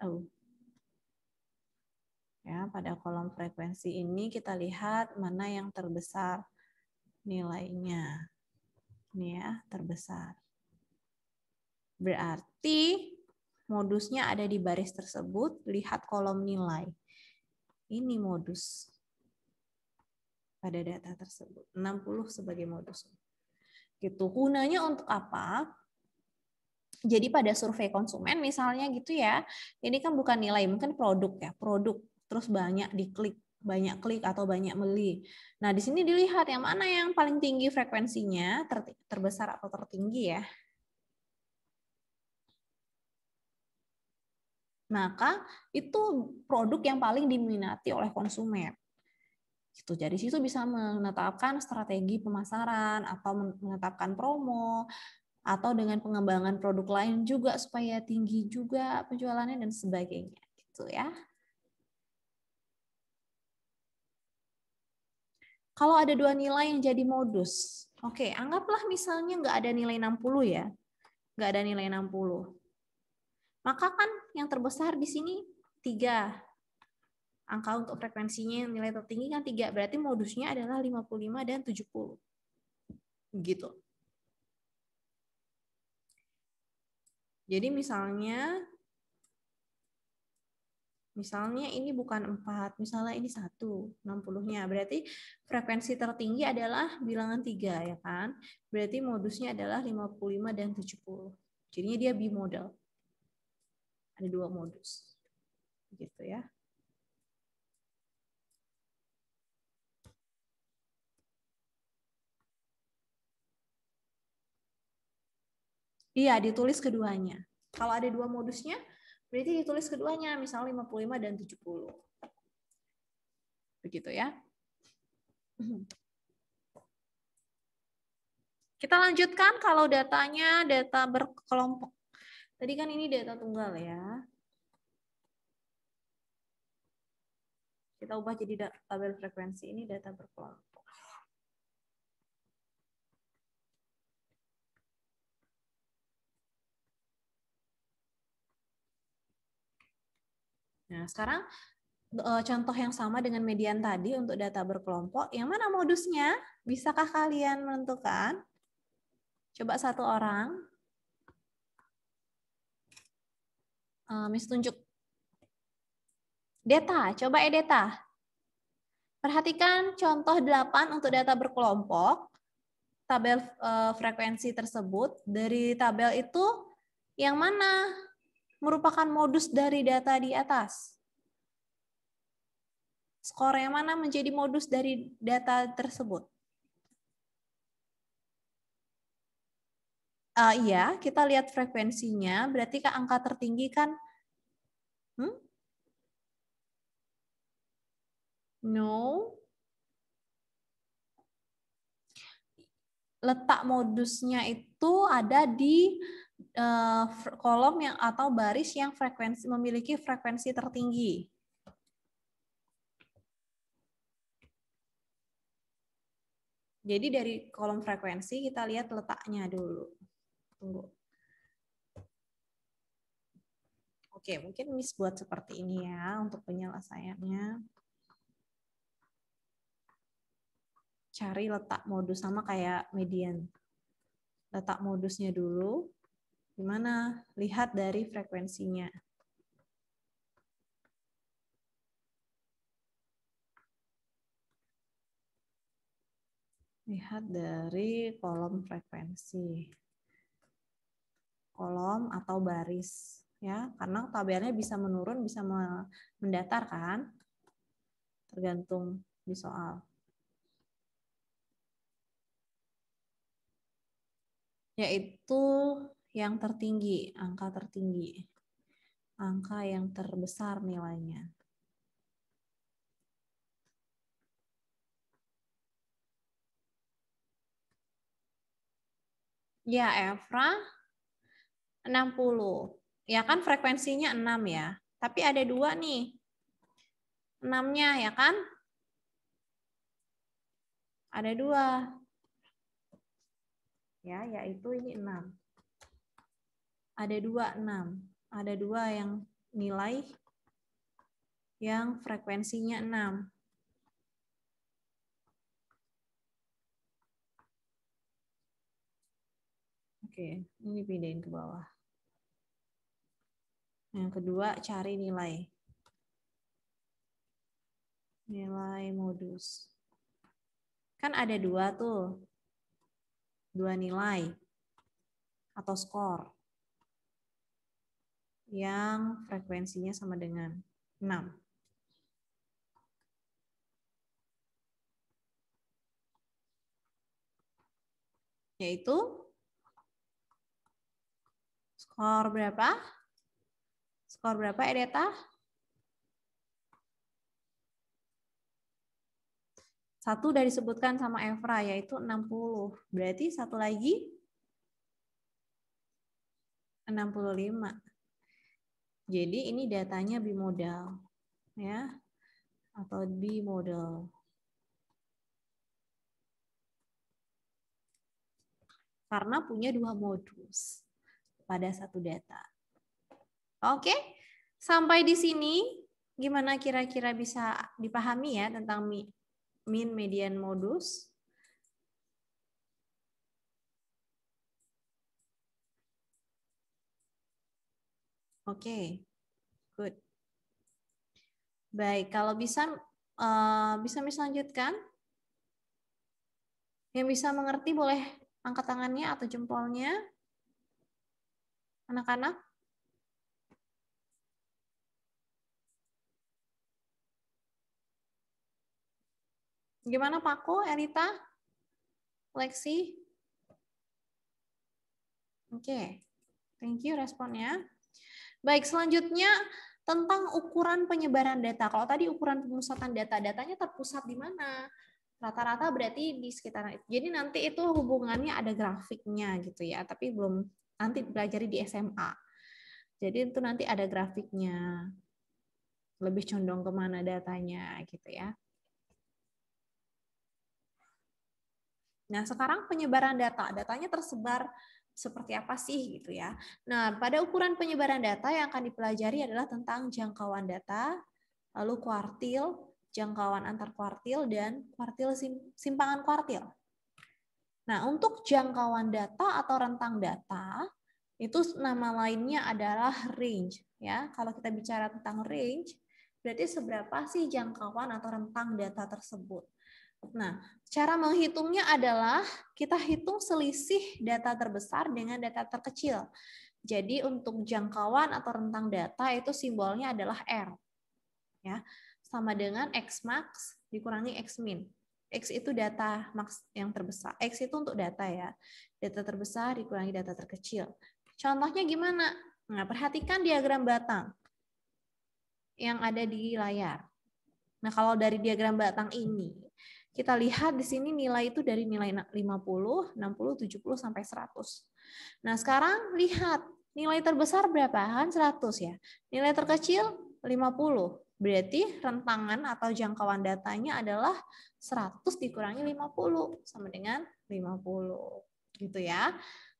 oh. ya pada kolom frekuensi ini kita lihat mana yang terbesar nilainya ini ya terbesar Berarti modusnya ada di baris tersebut, lihat kolom nilai. Ini modus pada data tersebut. 60 sebagai modus. Gitu. Gunanya untuk apa? Jadi pada survei konsumen misalnya gitu ya, ini kan bukan nilai, mungkin produk ya, produk terus banyak diklik, banyak klik atau banyak beli. Nah, di sini dilihat yang mana yang paling tinggi frekuensinya, terbesar atau tertinggi ya. maka itu produk yang paling diminati oleh konsumen. Gitu. Jadi situ bisa menetapkan strategi pemasaran atau menetapkan promo atau dengan pengembangan produk lain juga supaya tinggi juga penjualannya dan sebagainya gitu ya. Kalau ada dua nilai yang jadi modus. Oke, anggaplah misalnya nggak ada nilai 60 ya. Nggak ada nilai 60 maka kan yang terbesar di sini tiga angka untuk frekuensinya yang nilai tertinggi kan tiga berarti modusnya adalah 55 dan 70 gitu jadi misalnya misalnya ini bukan 4 misalnya ini 1 60 nya berarti frekuensi tertinggi adalah bilangan 3 ya kan berarti modusnya adalah 55 dan 70 jadinya dia bimodal ada dua modus. Gitu ya. Iya, ditulis keduanya. Kalau ada dua modusnya, berarti ditulis keduanya, misal 55 dan 70. Begitu ya. Kita lanjutkan kalau datanya data berkelompok. Tadi kan ini data tunggal ya. Kita ubah jadi tabel frekuensi. Ini data berkelompok. Nah, sekarang eh, contoh yang sama dengan median tadi untuk data berkelompok, yang mana modusnya? Bisakah kalian menentukan? Coba satu orang. Eh, miss tunjuk. Data, coba e-data. Ya Perhatikan contoh 8 untuk data berkelompok. Tabel eh, frekuensi tersebut dari tabel itu yang mana merupakan modus dari data di atas? Skor yang mana menjadi modus dari data tersebut? uh, iya, kita lihat frekuensinya, berarti ke angka tertinggi kan hmm? No. Letak modusnya itu ada di uh, kolom yang atau baris yang frekuensi memiliki frekuensi tertinggi. Jadi dari kolom frekuensi kita lihat letaknya dulu tunggu. Oke, mungkin Miss buat seperti ini ya untuk penyelesaiannya. Cari letak modus sama kayak median. Letak modusnya dulu. Gimana? Lihat dari frekuensinya. Lihat dari kolom frekuensi kolom atau baris ya karena tabelnya bisa menurun bisa mendatar kan tergantung di soal yaitu yang tertinggi angka tertinggi angka yang terbesar nilainya Ya, Efra, 60. Ya kan frekuensinya 6 ya. Tapi ada dua nih. 6-nya ya kan? Ada dua. Ya, yaitu ini 6. Ada dua 6. Ada dua yang nilai yang frekuensinya 6. Oke, ini pindahin ke bawah. Yang kedua, cari nilai. Nilai modus. Kan ada dua tuh. Dua nilai. Atau skor. Yang frekuensinya sama dengan 6. Yaitu skor berapa? Skor berapa Edeta? Satu dari disebutkan sama Evra yaitu 60. Berarti satu lagi 65. Jadi ini datanya bimodal ya atau bimodal. Karena punya dua modus pada satu data. Oke, sampai di sini gimana kira-kira bisa dipahami ya tentang mean, median, modus? Oke, good. Baik, kalau bisa uh, bisa misalkan yang bisa mengerti boleh angkat tangannya atau jempolnya. Anak-anak? Gimana Paku, Erita? Lexi? Oke, okay. thank you responnya. Baik, selanjutnya tentang ukuran penyebaran data. Kalau tadi ukuran pemusatan data, datanya terpusat di mana? Rata-rata berarti di sekitar itu. Jadi nanti itu hubungannya ada grafiknya gitu ya, tapi belum nanti belajar di SMA. Jadi itu nanti ada grafiknya. Lebih condong kemana datanya gitu ya. Nah, sekarang penyebaran data, datanya tersebar seperti apa sih gitu ya. Nah, pada ukuran penyebaran data yang akan dipelajari adalah tentang jangkauan data, lalu kuartil, jangkauan antar kuartil dan kuartil simpangan kuartil. Nah, untuk jangkauan data atau rentang data itu nama lainnya adalah range ya. Kalau kita bicara tentang range, berarti seberapa sih jangkauan atau rentang data tersebut? Nah, cara menghitungnya adalah kita hitung selisih data terbesar dengan data terkecil. Jadi untuk jangkauan atau rentang data itu simbolnya adalah R. Ya, sama dengan X max dikurangi X min. X itu data max yang terbesar. X itu untuk data ya. Data terbesar dikurangi data terkecil. Contohnya gimana? Nah, perhatikan diagram batang yang ada di layar. Nah, kalau dari diagram batang ini, kita lihat di sini nilai itu dari nilai 50, 60, 70 sampai 100. Nah, sekarang lihat nilai terbesar berapa? Kan 100 ya. Nilai terkecil 50. Berarti rentangan atau jangkauan datanya adalah 100 dikurangi 50 sama dengan 50. Gitu ya.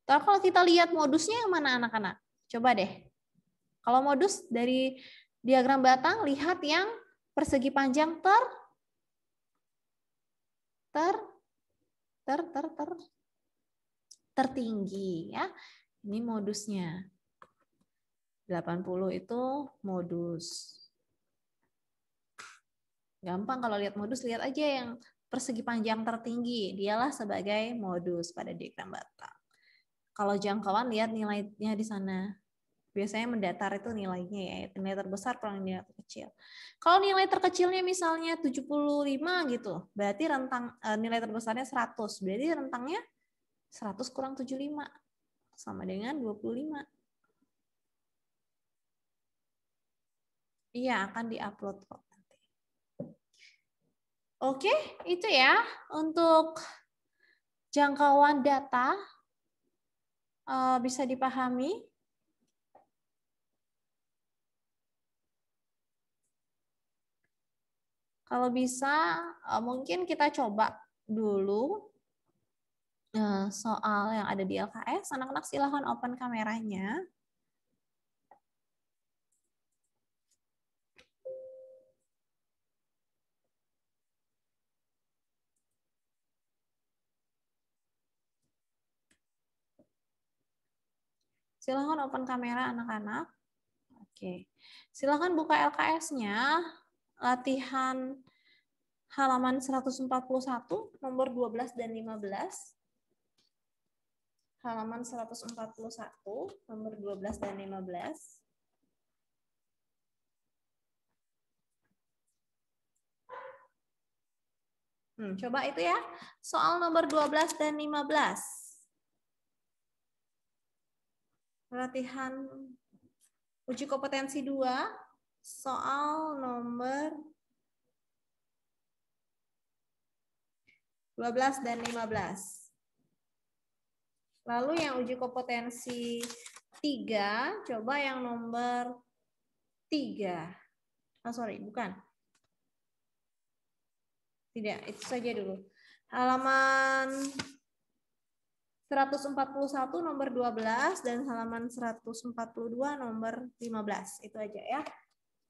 Terus kalau kita lihat modusnya yang mana anak-anak? Coba deh. Kalau modus dari diagram batang lihat yang persegi panjang ter ter ter ter ter tertinggi ya. Ini modusnya. 80 itu modus. Gampang kalau lihat modus lihat aja yang persegi panjang tertinggi, dialah sebagai modus pada diagram batang. Kalau jangkauan lihat nilainya di sana biasanya mendatar itu nilainya ya nilai terbesar per nilai terkecil. Kalau nilai terkecilnya misalnya 75 gitu, berarti rentang e, nilai terbesarnya 100, berarti rentangnya 100 kurang 75 sama dengan 25. Iya, akan diupload kok nanti. Oke, itu ya untuk jangkauan data e, bisa dipahami Kalau bisa eh, mungkin kita coba dulu eh, soal yang ada di LKS. Anak-anak silahkan open kameranya. Silahkan open kamera anak-anak. Oke, silahkan buka LKS-nya latihan halaman 141 nomor 12 dan 15 halaman 141 nomor 12 dan 15 Hmm, coba itu ya. Soal nomor 12 dan 15. Latihan uji kompetensi 2 soal nomor 12 dan 15. Lalu yang uji kompetensi 3, coba yang nomor 3. Oh, ah, sorry, bukan. Tidak, itu saja dulu. Halaman 141 nomor 12 dan halaman 142 nomor 15. Itu aja ya.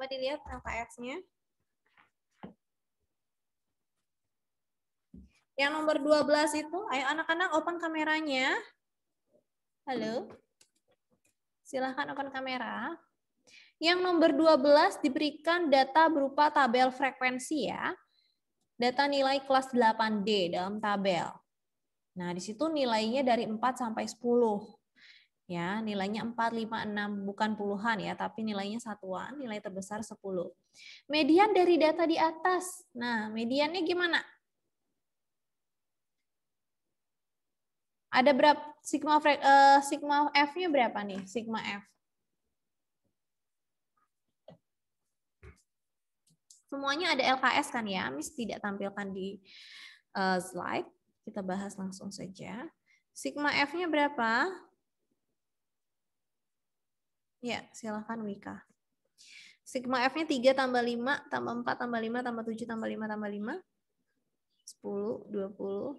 Coba dilihat LKS-nya. Yang nomor 12 itu, ayo anak-anak open kameranya. Halo. Silahkan open kamera. Yang nomor 12 diberikan data berupa tabel frekuensi ya. Data nilai kelas 8D dalam tabel. Nah, di situ nilainya dari 4 sampai 10 ya nilainya 4, 5, 6 bukan puluhan ya tapi nilainya satuan nilai terbesar 10 median dari data di atas nah mediannya gimana ada berapa sigma uh, sigma f-nya berapa nih sigma f semuanya ada LKS kan ya mis tidak tampilkan di uh, slide kita bahas langsung saja sigma f-nya berapa Ya, silahkan Wika. Sigma F-nya 3 tambah 5, tambah 4, tambah 5, tambah 7, tambah 5, tambah 5. 10, 20,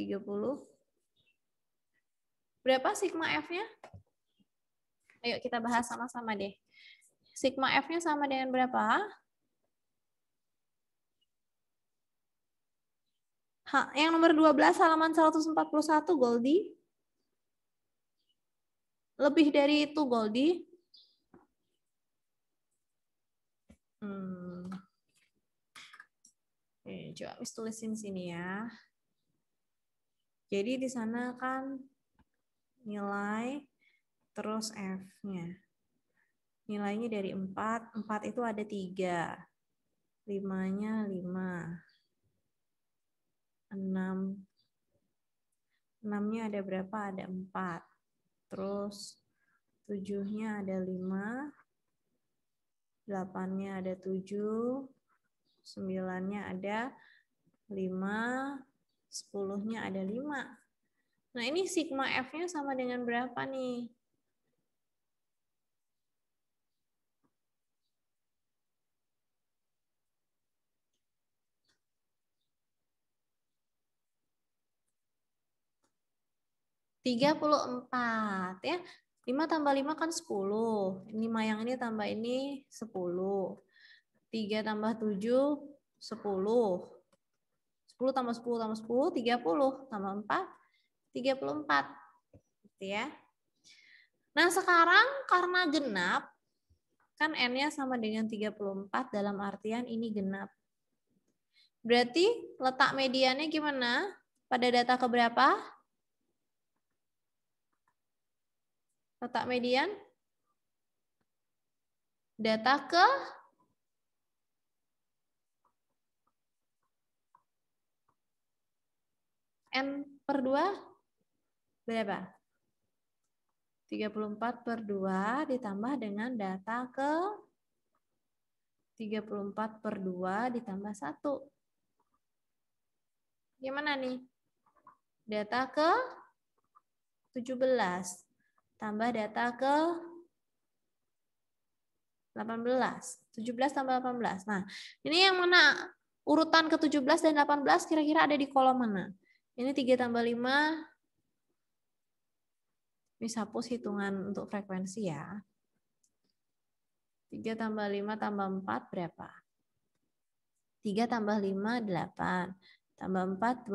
30. Berapa sigma F-nya? Ayo kita bahas sama-sama deh. Sigma F-nya sama dengan berapa? Ha, yang nomor 12 halaman 141 Goldie. Lebih dari itu Goldie. coba wis tulisin sini ya. Jadi di sana kan nilai terus F-nya. Nilainya dari 4, 4 itu ada 3. 5-nya 5. 6 6-nya ada berapa? Ada 4. Terus 7-nya ada 5. 8-nya ada 7. 9-nya ada 5, 10-nya ada 5. Nah, ini sigma F-nya sama dengan berapa nih? Tiga puluh empat ya. Lima tambah lima kan sepuluh. 5 yang ini tambah ini sepuluh. Tiga tambah tujuh, sepuluh. 10 tambah 10 tambah 10, 30. Tambah 4, 34. Gitu ya. Nah sekarang karena genap, kan N-nya sama dengan 34 dalam artian ini genap. Berarti letak mediannya gimana? Pada data keberapa? Letak median? Data ke N per 2 berapa? 34 per 2 ditambah dengan data ke 34 per 2 ditambah 1. Gimana nih? Data ke 17 tambah data ke 18. 17 tambah 18. Nah, ini yang mana urutan ke-17 dan 18 kira-kira ada di kolom mana? Ini 3 tambah 5. Ini hapus hitungan untuk frekuensi ya. 3 tambah 5 tambah 4 berapa? 3 tambah 5, 8. Tambah 4,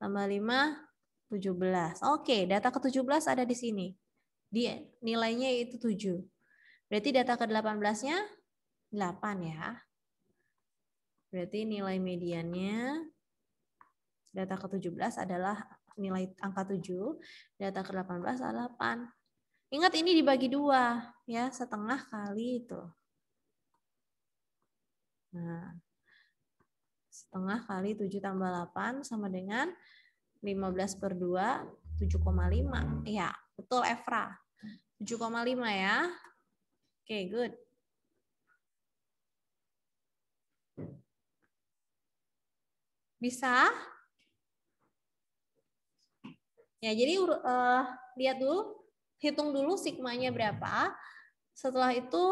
12. Tambah 5, 17. Oke, data ke-17 ada di sini. Di nilainya itu 7. Berarti data ke-18-nya 8 ya. Berarti nilai mediannya Data ke-17 adalah nilai angka 7, data ke-18 adalah 8. Ingat ini dibagi dua, ya setengah kali itu. Nah, setengah kali 7 tambah 8 sama dengan 15 per 2, 7,5. Ya, betul Efra. 7,5 ya. Oke, okay, good. Bisa? Ya, jadi uh, lihat dulu, hitung dulu sigmanya berapa. Setelah itu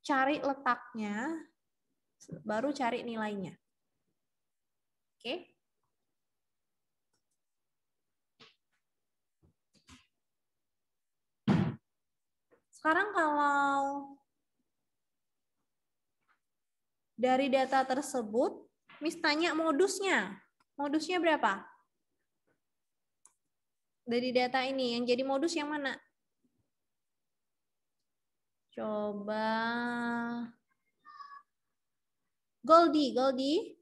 cari letaknya, baru cari nilainya. Oke. Okay. Sekarang kalau dari data tersebut, misalnya modusnya. Modusnya berapa? dari data ini yang jadi modus yang mana? Coba Goldie, Goldie.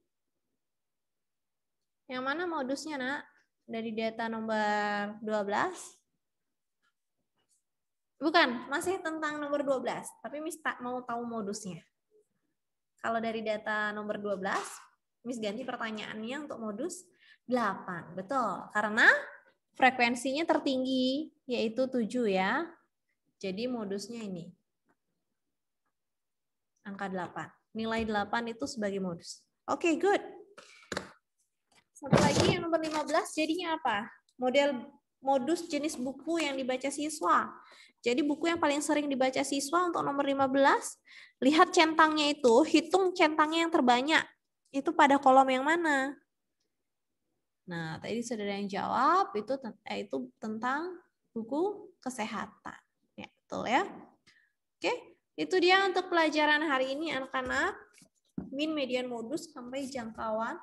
Yang mana modusnya, Nak? Dari data nomor 12? Bukan, masih tentang nomor 12, tapi Miss tak mau tahu modusnya. Kalau dari data nomor 12, Miss ganti pertanyaannya untuk modus 8. Betul, karena frekuensinya tertinggi, yaitu 7 ya. Jadi modusnya ini. Angka 8. Nilai 8 itu sebagai modus. Oke, okay, good. Satu lagi yang nomor 15 jadinya apa? Model modus jenis buku yang dibaca siswa. Jadi buku yang paling sering dibaca siswa untuk nomor 15, lihat centangnya itu, hitung centangnya yang terbanyak. Itu pada kolom yang mana? Nah, tadi saudara yang jawab itu eh, itu tentang buku kesehatan. Ya, betul ya. Oke, itu dia untuk pelajaran hari ini anak-anak. Min, median, modus sampai jangkauan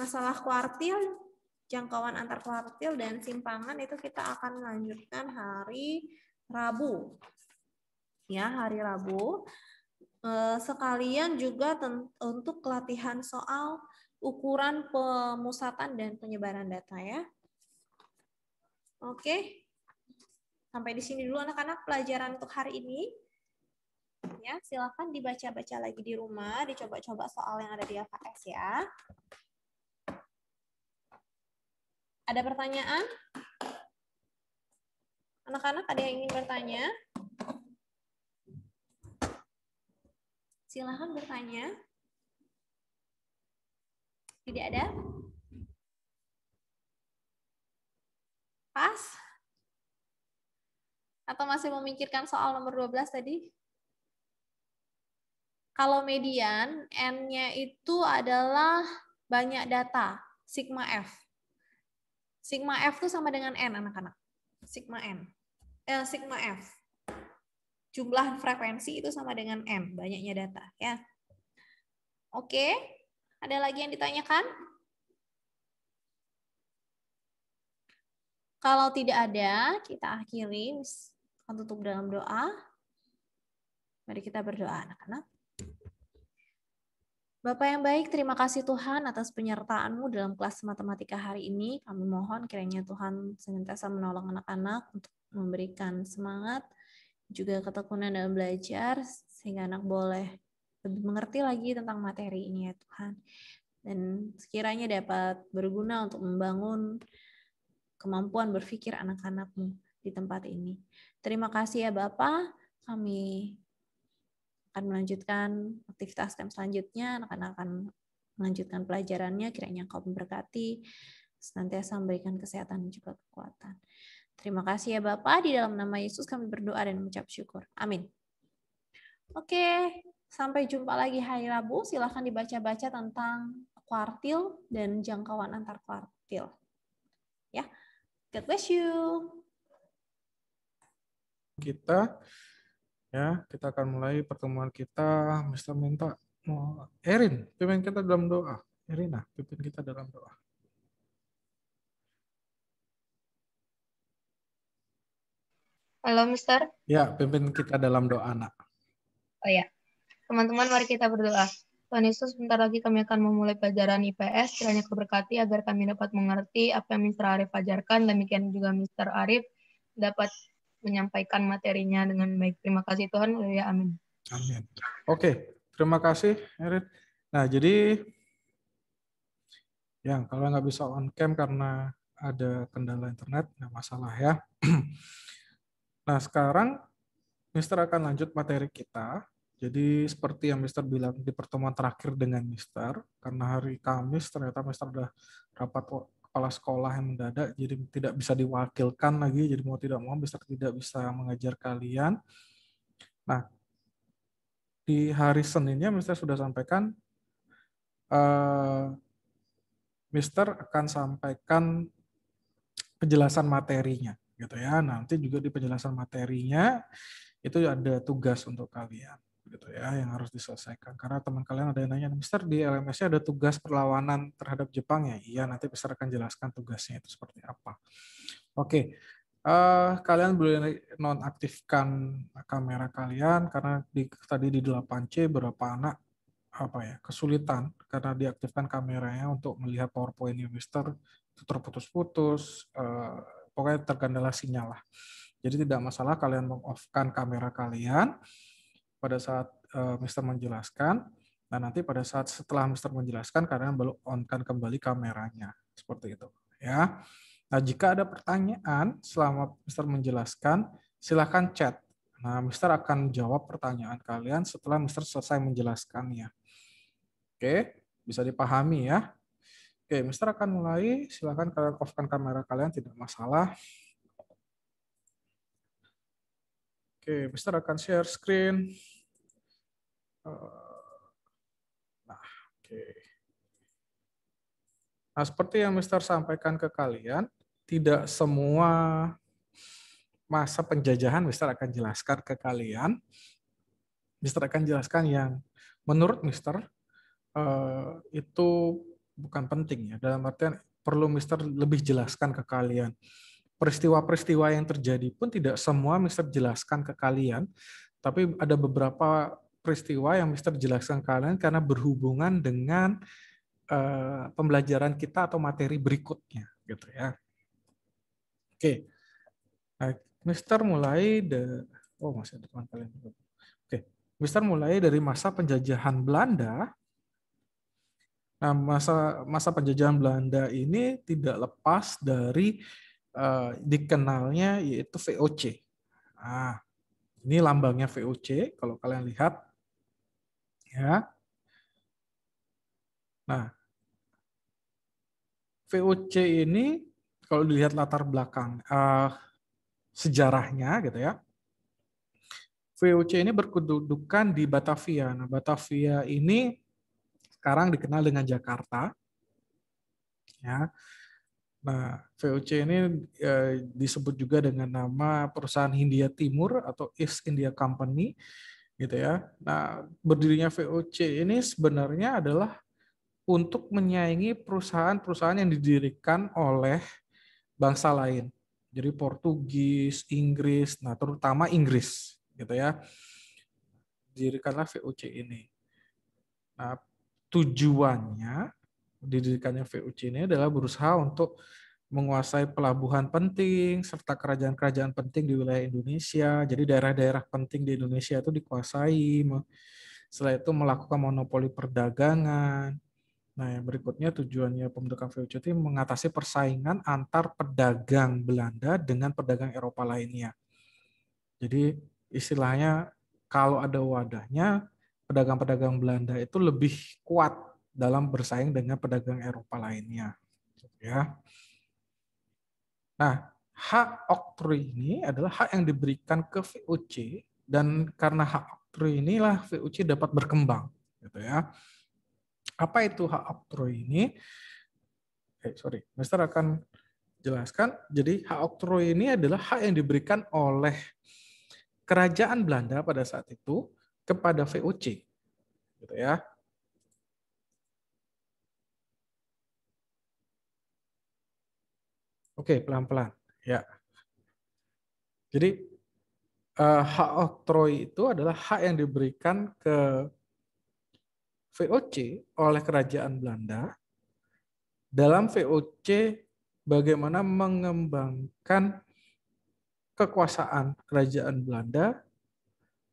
masalah kuartil, jangkauan antar kuartil dan simpangan itu kita akan melanjutkan hari Rabu. Ya, hari Rabu. Eh, sekalian juga untuk latihan soal ukuran pemusatan dan penyebaran data ya. Oke. Sampai di sini dulu anak-anak pelajaran untuk hari ini. Ya, silakan dibaca-baca lagi di rumah, dicoba-coba soal yang ada di AKS ya. Ada pertanyaan? Anak-anak ada yang ingin bertanya? Silahkan bertanya. Tidak ada? Pas? Atau masih memikirkan soal nomor 12 tadi? Kalau median, N-nya itu adalah banyak data, sigma F. Sigma F itu sama dengan N, anak-anak. Sigma N. Eh, sigma F. Jumlah frekuensi itu sama dengan N, banyaknya data. ya. Oke. Okay. Ada lagi yang ditanyakan? Kalau tidak ada, kita akhiri. Kita tutup dalam doa. Mari kita berdoa anak-anak. Bapak yang baik, terima kasih Tuhan atas penyertaanmu dalam kelas matematika hari ini. Kami mohon kiranya Tuhan senantiasa menolong anak-anak untuk memberikan semangat, juga ketekunan dalam belajar, sehingga anak boleh lebih mengerti lagi tentang materi ini ya Tuhan. Dan sekiranya dapat berguna untuk membangun kemampuan berpikir anak-anakmu di tempat ini. Terima kasih ya Bapak, kami akan melanjutkan aktivitas camp selanjutnya, anak-anak akan melanjutkan pelajarannya, kiranya kau memberkati, senantiasa memberikan kesehatan dan juga kekuatan. Terima kasih ya Bapak, di dalam nama Yesus kami berdoa dan mengucap syukur. Amin. Oke, okay. Sampai jumpa lagi hari Rabu. Silahkan dibaca-baca tentang kuartil dan jangkauan antar kuartil. Ya, God bless you. Kita ya kita akan mulai pertemuan kita Mister minta mau Erin pimpin kita dalam doa Erina ah, pimpin kita dalam doa Halo Mister ya pimpin kita dalam doa nak Oh ya Teman-teman, mari kita berdoa. Tuhan Yesus, sebentar lagi kami akan memulai pelajaran IPS. Kiranya keberkati agar kami dapat mengerti apa yang Mr. Arif ajarkan. Demikian juga Mr. Arif dapat menyampaikan materinya dengan baik. Terima kasih Tuhan. Ya, amin. Amin. Oke, terima kasih Erit. Nah, jadi yang kalau nggak bisa on cam karena ada kendala internet, nggak masalah ya. nah, sekarang Mister akan lanjut materi kita jadi seperti yang Mister bilang di pertemuan terakhir dengan Mister, karena hari Kamis ternyata Mister udah rapat kepala sekolah yang mendadak, jadi tidak bisa diwakilkan lagi, jadi mau tidak mau Mister tidak bisa mengajar kalian. Nah, di hari Seninnya Mister sudah sampaikan, uh, Mister akan sampaikan penjelasan materinya, gitu ya. Nanti juga di penjelasan materinya itu ada tugas untuk kalian gitu ya yang harus diselesaikan karena teman kalian ada yang nanya Mister di LMS-nya ada tugas perlawanan terhadap Jepang ya iya nanti Mister akan jelaskan tugasnya itu seperti apa oke okay. uh, eh, kalian boleh nonaktifkan kamera kalian karena di, tadi di 8C berapa anak apa ya kesulitan karena diaktifkan kameranya untuk melihat powerpointnya Mister terputus-putus uh, pokoknya terkendala sinyal lah jadi tidak masalah kalian mengoffkan kamera kalian pada saat eh, Mr menjelaskan. Nah, nanti pada saat setelah Mr menjelaskan, kalian baru onkan kembali kameranya. Seperti itu. ya. Nah, jika ada pertanyaan selama Mr menjelaskan, silahkan chat. Nah, Mr akan jawab pertanyaan kalian setelah Mr selesai menjelaskannya. Oke, bisa dipahami ya. Oke, Mr akan mulai. Silahkan kalian off kamera kalian, tidak masalah. Oke, Mister akan share screen. Eh, nah, oke. Nah, seperti yang Mister sampaikan ke kalian, tidak semua masa penjajahan Mister akan jelaskan ke kalian. Mister akan jelaskan yang menurut Mister eh, itu bukan penting ya. Dalam artian perlu Mister lebih jelaskan ke kalian peristiwa-peristiwa yang terjadi pun tidak semua Mister jelaskan ke kalian, tapi ada beberapa peristiwa yang Mister jelaskan ke kalian karena berhubungan dengan eh, pembelajaran kita atau materi berikutnya, gitu ya. Oke, okay. Nah, mister mulai de, oh masih ada teman kalian. Oke, Mister mulai dari masa penjajahan Belanda. Nah, masa masa penjajahan Belanda ini tidak lepas dari Eh, dikenalnya yaitu VOC. Nah, ini lambangnya VOC kalau kalian lihat ya. Nah, VOC ini kalau dilihat latar belakang uh, sejarahnya gitu ya. VOC ini berkedudukan di Batavia. Nah, Batavia ini sekarang dikenal dengan Jakarta. Ya. Nah, VOC ini eh, disebut juga dengan nama perusahaan Hindia Timur atau East India Company, gitu ya. Nah, berdirinya VOC ini sebenarnya adalah untuk menyaingi perusahaan-perusahaan yang didirikan oleh bangsa lain. Jadi Portugis, Inggris, nah terutama Inggris, gitu ya. Dirikanlah VOC ini. Nah, tujuannya Didirikannya VOC ini adalah berusaha untuk menguasai pelabuhan penting serta kerajaan-kerajaan penting di wilayah Indonesia. Jadi daerah-daerah penting di Indonesia itu dikuasai. Setelah itu melakukan monopoli perdagangan. Nah, yang berikutnya tujuannya pembentukan VOC itu mengatasi persaingan antar pedagang Belanda dengan pedagang Eropa lainnya. Jadi istilahnya kalau ada wadahnya, pedagang-pedagang Belanda itu lebih kuat dalam bersaing dengan pedagang Eropa lainnya. Gitu ya. Nah, hak oktroy ini adalah hak yang diberikan ke VOC dan karena hak oktroy inilah VOC dapat berkembang, gitu ya. Apa itu hak oktroy ini? Eh, sorry, Mister akan jelaskan. Jadi hak oktroy ini adalah hak yang diberikan oleh kerajaan Belanda pada saat itu kepada VOC, gitu ya. Oke, pelan-pelan. Ya. Jadi uh, hak oktroi itu adalah hak yang diberikan ke VOC oleh kerajaan Belanda dalam VOC bagaimana mengembangkan kekuasaan kerajaan Belanda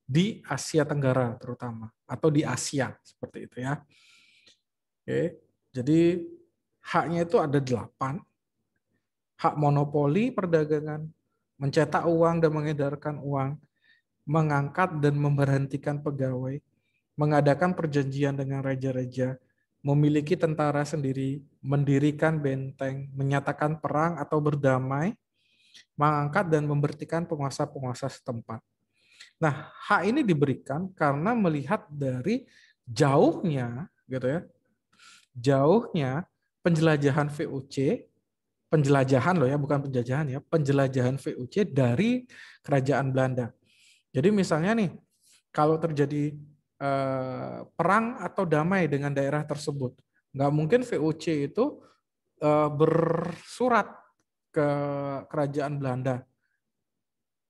di Asia Tenggara terutama atau di Asia seperti itu ya. Oke, jadi haknya itu ada delapan hak monopoli perdagangan, mencetak uang dan mengedarkan uang, mengangkat dan memberhentikan pegawai, mengadakan perjanjian dengan raja-raja, memiliki tentara sendiri, mendirikan benteng, menyatakan perang atau berdamai, mengangkat dan memberhentikan penguasa-penguasa setempat. Nah, hak ini diberikan karena melihat dari jauhnya, gitu ya, jauhnya penjelajahan VOC penjelajahan loh ya, bukan penjajahan ya, penjelajahan VOC dari kerajaan Belanda. Jadi misalnya nih, kalau terjadi eh, perang atau damai dengan daerah tersebut, nggak mungkin VOC itu eh, bersurat ke kerajaan Belanda.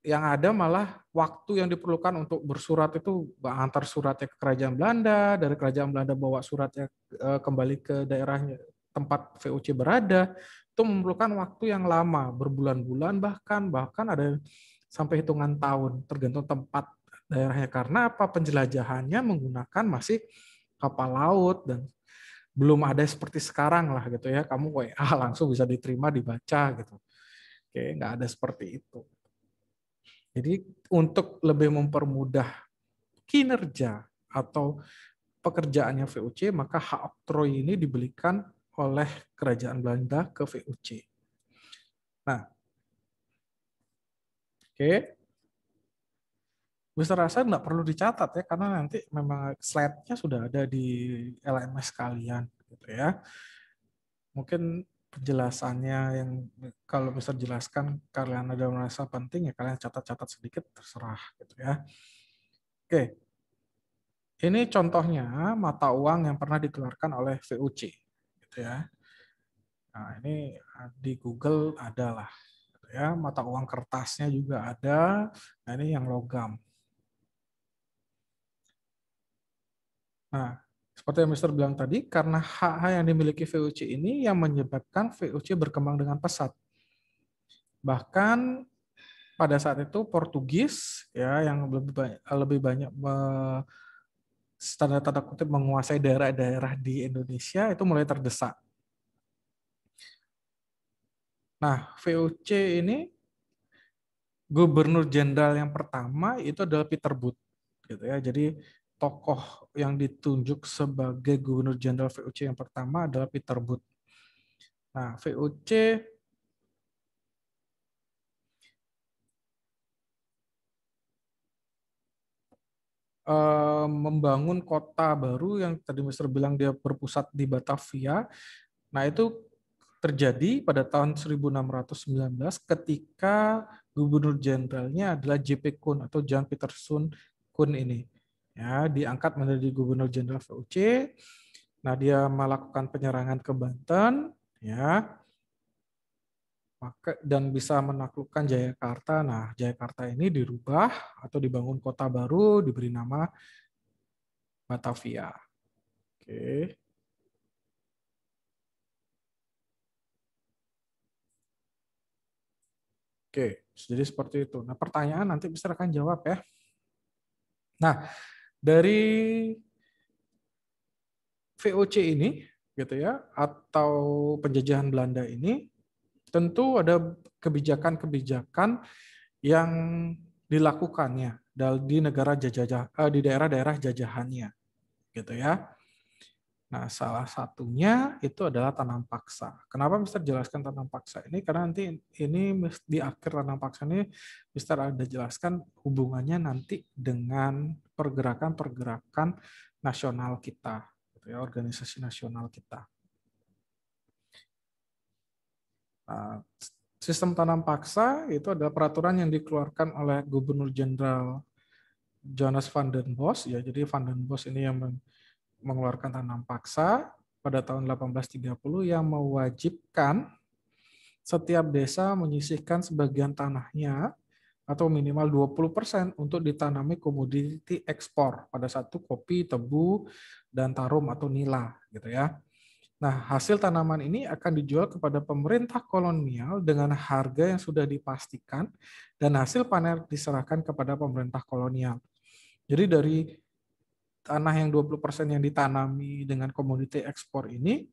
Yang ada malah waktu yang diperlukan untuk bersurat itu antar suratnya ke kerajaan Belanda, dari kerajaan Belanda bawa suratnya eh, kembali ke daerahnya tempat VOC berada, itu memerlukan waktu yang lama, berbulan-bulan bahkan bahkan ada sampai hitungan tahun tergantung tempat daerahnya karena apa penjelajahannya menggunakan masih kapal laut dan belum ada seperti sekarang lah gitu ya kamu WA langsung bisa diterima dibaca gitu oke nggak ada seperti itu jadi untuk lebih mempermudah kinerja atau pekerjaannya VOC maka hak oktroy ini dibelikan oleh kerajaan Belanda ke VOC. Nah, oke. Okay. Booster rasa nggak perlu dicatat ya, karena nanti memang slide-nya sudah ada di LMS kalian. gitu ya. Mungkin penjelasannya yang kalau bisa jelaskan kalian ada merasa penting ya kalian catat-catat sedikit terserah gitu ya. Oke. Ini contohnya mata uang yang pernah dikeluarkan oleh VOC Gitu ya. Nah, ini ah, di Google adalah gitu ya, mata uang kertasnya juga ada. Nah, ini yang logam. Nah, seperti yang Mister bilang tadi, karena hak-hak yang dimiliki VOC ini yang menyebabkan VOC berkembang dengan pesat. Bahkan pada saat itu Portugis ya yang lebih banyak, lebih banyak standar tanda kutip menguasai daerah-daerah di Indonesia itu mulai terdesak. Nah, VOC ini gubernur jenderal yang pertama itu adalah Peter Booth gitu ya. Jadi tokoh yang ditunjuk sebagai gubernur jenderal VOC yang pertama adalah Peter Booth. Nah, VOC Eh, membangun kota baru yang tadi Mister bilang dia berpusat di Batavia. Nah, itu terjadi pada tahun 1619 ketika gubernur jenderalnya adalah JP Kun atau John Peterson Kun ini. Ya, diangkat menjadi gubernur jenderal VOC. Nah, dia melakukan penyerangan ke Banten, ya maka dan bisa menaklukkan Jayakarta. Nah, Jayakarta ini dirubah atau dibangun kota baru diberi nama Batavia. Oke. Oke, jadi seperti itu. Nah, pertanyaan nanti bisa rekan jawab ya. Nah, dari VOC ini gitu ya atau penjajahan Belanda ini tentu ada kebijakan-kebijakan yang dilakukannya di negara jajah eh, di daerah-daerah jajahannya gitu ya. Nah, salah satunya itu adalah tanam paksa. Kenapa Mister jelaskan tanam paksa ini? Karena nanti ini di akhir tanam paksa ini Mister ada jelaskan hubungannya nanti dengan pergerakan-pergerakan nasional kita, gitu ya, organisasi nasional kita. Nah, sistem tanam paksa itu adalah peraturan yang dikeluarkan oleh Gubernur Jenderal Jonas van den Bos ya jadi van den Bos ini yang mengeluarkan tanam paksa pada tahun 1830 yang mewajibkan setiap desa menyisihkan sebagian tanahnya atau minimal 20% untuk ditanami komoditi ekspor pada satu kopi, tebu, dan tarum atau nila gitu ya. Nah, hasil tanaman ini akan dijual kepada pemerintah kolonial dengan harga yang sudah dipastikan dan hasil panen diserahkan kepada pemerintah kolonial. Jadi dari tanah yang 20% yang ditanami dengan komoditi ekspor ini,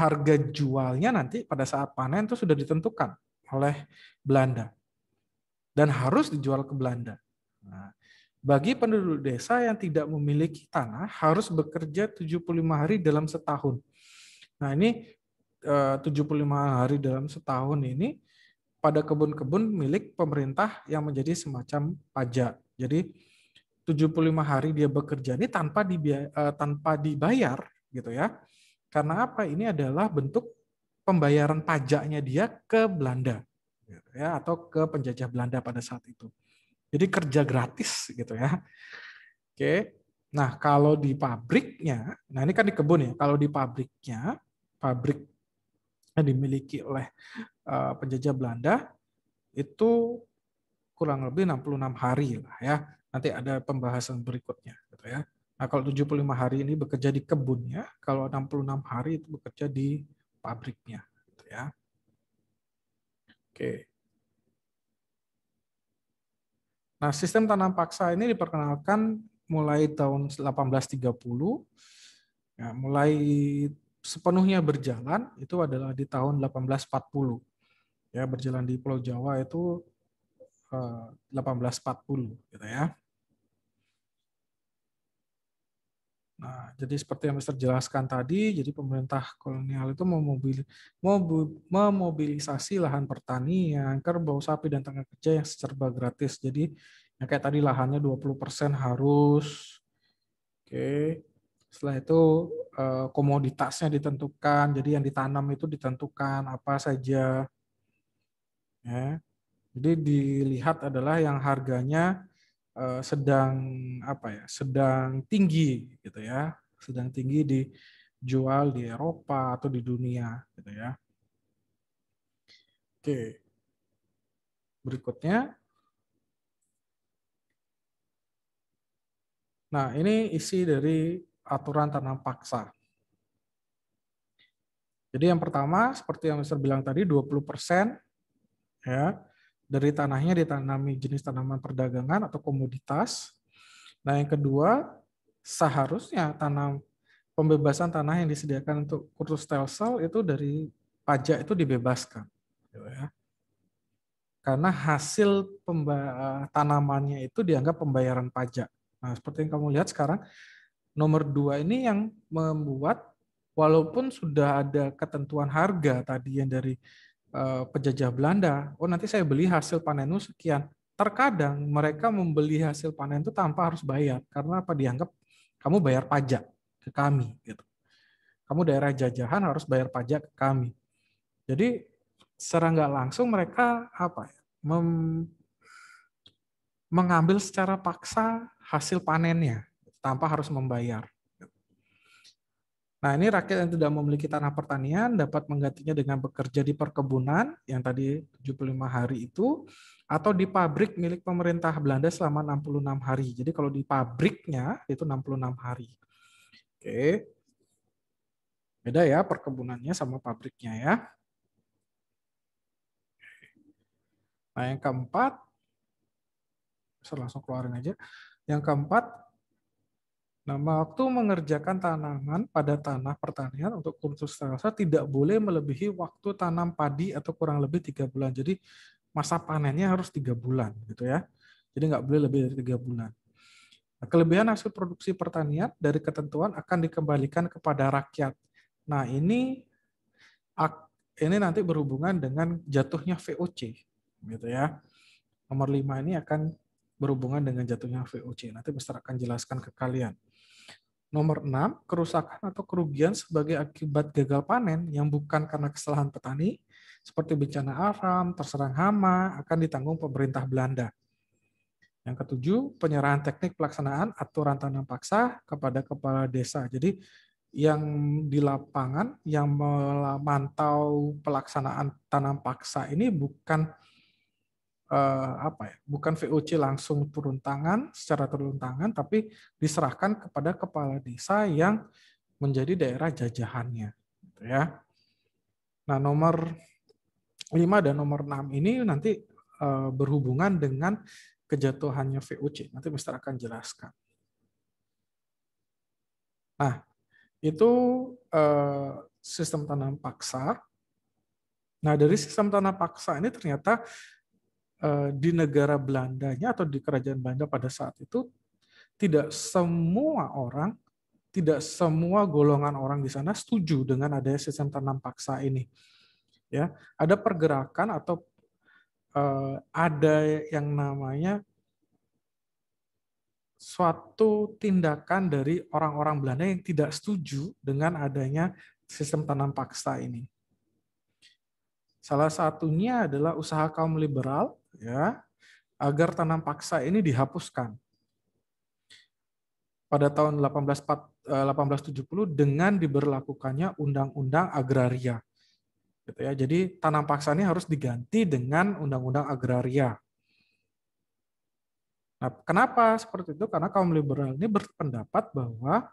harga jualnya nanti pada saat panen itu sudah ditentukan oleh Belanda dan harus dijual ke Belanda. Nah, bagi penduduk desa yang tidak memiliki tanah harus bekerja 75 hari dalam setahun Nah, ini 75 eh, hari dalam setahun ini pada kebun-kebun milik pemerintah yang menjadi semacam pajak. Jadi 75 hari dia bekerja ini tanpa dibiaya, eh, tanpa dibayar gitu ya. Karena apa? Ini adalah bentuk pembayaran pajaknya dia ke Belanda gitu ya atau ke penjajah Belanda pada saat itu. Jadi kerja gratis gitu ya. Oke. Nah, kalau di pabriknya, nah ini kan di kebun ya. Kalau di pabriknya pabrik yang dimiliki oleh eh, penjajah Belanda itu kurang lebih 66 hari lah ya. Nanti ada pembahasan berikutnya gitu ya. Nah, kalau 75 hari ini bekerja di kebunnya, kalau 66 hari itu bekerja di pabriknya gitu ya. Oke. Nah, sistem tanam paksa ini diperkenalkan mulai tahun 1830. Ya, mulai sepenuhnya berjalan itu adalah di tahun 1840. Ya, berjalan di Pulau Jawa itu 1840 eh, gitu ya. Nah, jadi seperti yang Mister jelaskan tadi, jadi pemerintah kolonial itu memobil, mobilisasi memobilisasi lahan pertanian, kerbau sapi, dan tenaga kerja yang serba gratis. Jadi yang kayak tadi lahannya 20% harus, oke, setelah itu eh, komoditasnya ditentukan, jadi yang ditanam itu ditentukan apa saja. Ya. Jadi dilihat adalah yang harganya eh, sedang apa ya, sedang tinggi gitu ya, sedang tinggi dijual di Eropa atau di dunia gitu ya. Oke. Berikutnya Nah, ini isi dari aturan tanam paksa. Jadi yang pertama, seperti yang Mister bilang tadi, 20% ya dari tanahnya ditanami jenis tanaman perdagangan atau komoditas. Nah yang kedua, seharusnya tanam pembebasan tanah yang disediakan untuk kursus telsel itu dari pajak itu dibebaskan. Ya. Karena hasil eh, tanamannya itu dianggap pembayaran pajak. Nah seperti yang kamu lihat sekarang, nomor dua ini yang membuat walaupun sudah ada ketentuan harga tadi yang dari uh, penjajah Belanda, oh nanti saya beli hasil panenmu sekian. Terkadang mereka membeli hasil panen itu tanpa harus bayar karena apa dianggap kamu bayar pajak ke kami gitu. Kamu daerah jajahan harus bayar pajak ke kami. Jadi secara nggak langsung mereka apa ya, mem, mengambil secara paksa hasil panennya tanpa harus membayar. Nah, ini rakyat yang tidak memiliki tanah pertanian dapat menggantinya dengan bekerja di perkebunan yang tadi 75 hari itu atau di pabrik milik pemerintah Belanda selama 66 hari. Jadi kalau di pabriknya itu 66 hari. Oke. Beda ya perkebunannya sama pabriknya ya. Nah, yang keempat, saya langsung keluarin aja. Yang keempat, Nah, waktu mengerjakan tanaman pada tanah pertanian untuk kursus terasa tidak boleh melebihi waktu tanam padi atau kurang lebih tiga bulan. Jadi masa panennya harus tiga bulan, gitu ya. Jadi nggak boleh lebih dari tiga bulan. Nah, kelebihan hasil produksi pertanian dari ketentuan akan dikembalikan kepada rakyat. Nah, ini ini nanti berhubungan dengan jatuhnya VOC, gitu ya. Nomor lima ini akan berhubungan dengan jatuhnya VOC. Nanti Mister akan jelaskan ke kalian. Nomor 6, kerusakan atau kerugian sebagai akibat gagal panen yang bukan karena kesalahan petani, seperti bencana alam, terserang hama, akan ditanggung pemerintah Belanda. Yang ketujuh, penyerahan teknik pelaksanaan aturan tanam paksa kepada kepala desa. Jadi yang di lapangan yang memantau pelaksanaan tanam paksa ini bukan eh, apa ya, bukan VOC langsung turun tangan secara turun tangan, tapi diserahkan kepada kepala desa yang menjadi daerah jajahannya, gitu ya. Nah nomor 5 dan nomor 6 ini nanti eh, berhubungan dengan kejatuhannya VOC. Nanti Mister akan jelaskan. Nah, itu eh, sistem tanam paksa. Nah, dari sistem tanam paksa ini ternyata Eh, di negara Belandanya atau di kerajaan Belanda pada saat itu tidak semua orang, tidak semua golongan orang di sana setuju dengan adanya sistem tanam paksa ini. Ya, ada pergerakan atau uh, ada yang namanya suatu tindakan dari orang-orang Belanda yang tidak setuju dengan adanya sistem tanam paksa ini. Salah satunya adalah usaha kaum liberal ya agar tanam paksa ini dihapuskan pada tahun 1870 eh, dengan diberlakukannya Undang-Undang Agraria. Gitu ya. Jadi tanam paksa ini harus diganti dengan Undang-Undang Agraria. Nah, kenapa seperti itu? Karena kaum liberal ini berpendapat bahwa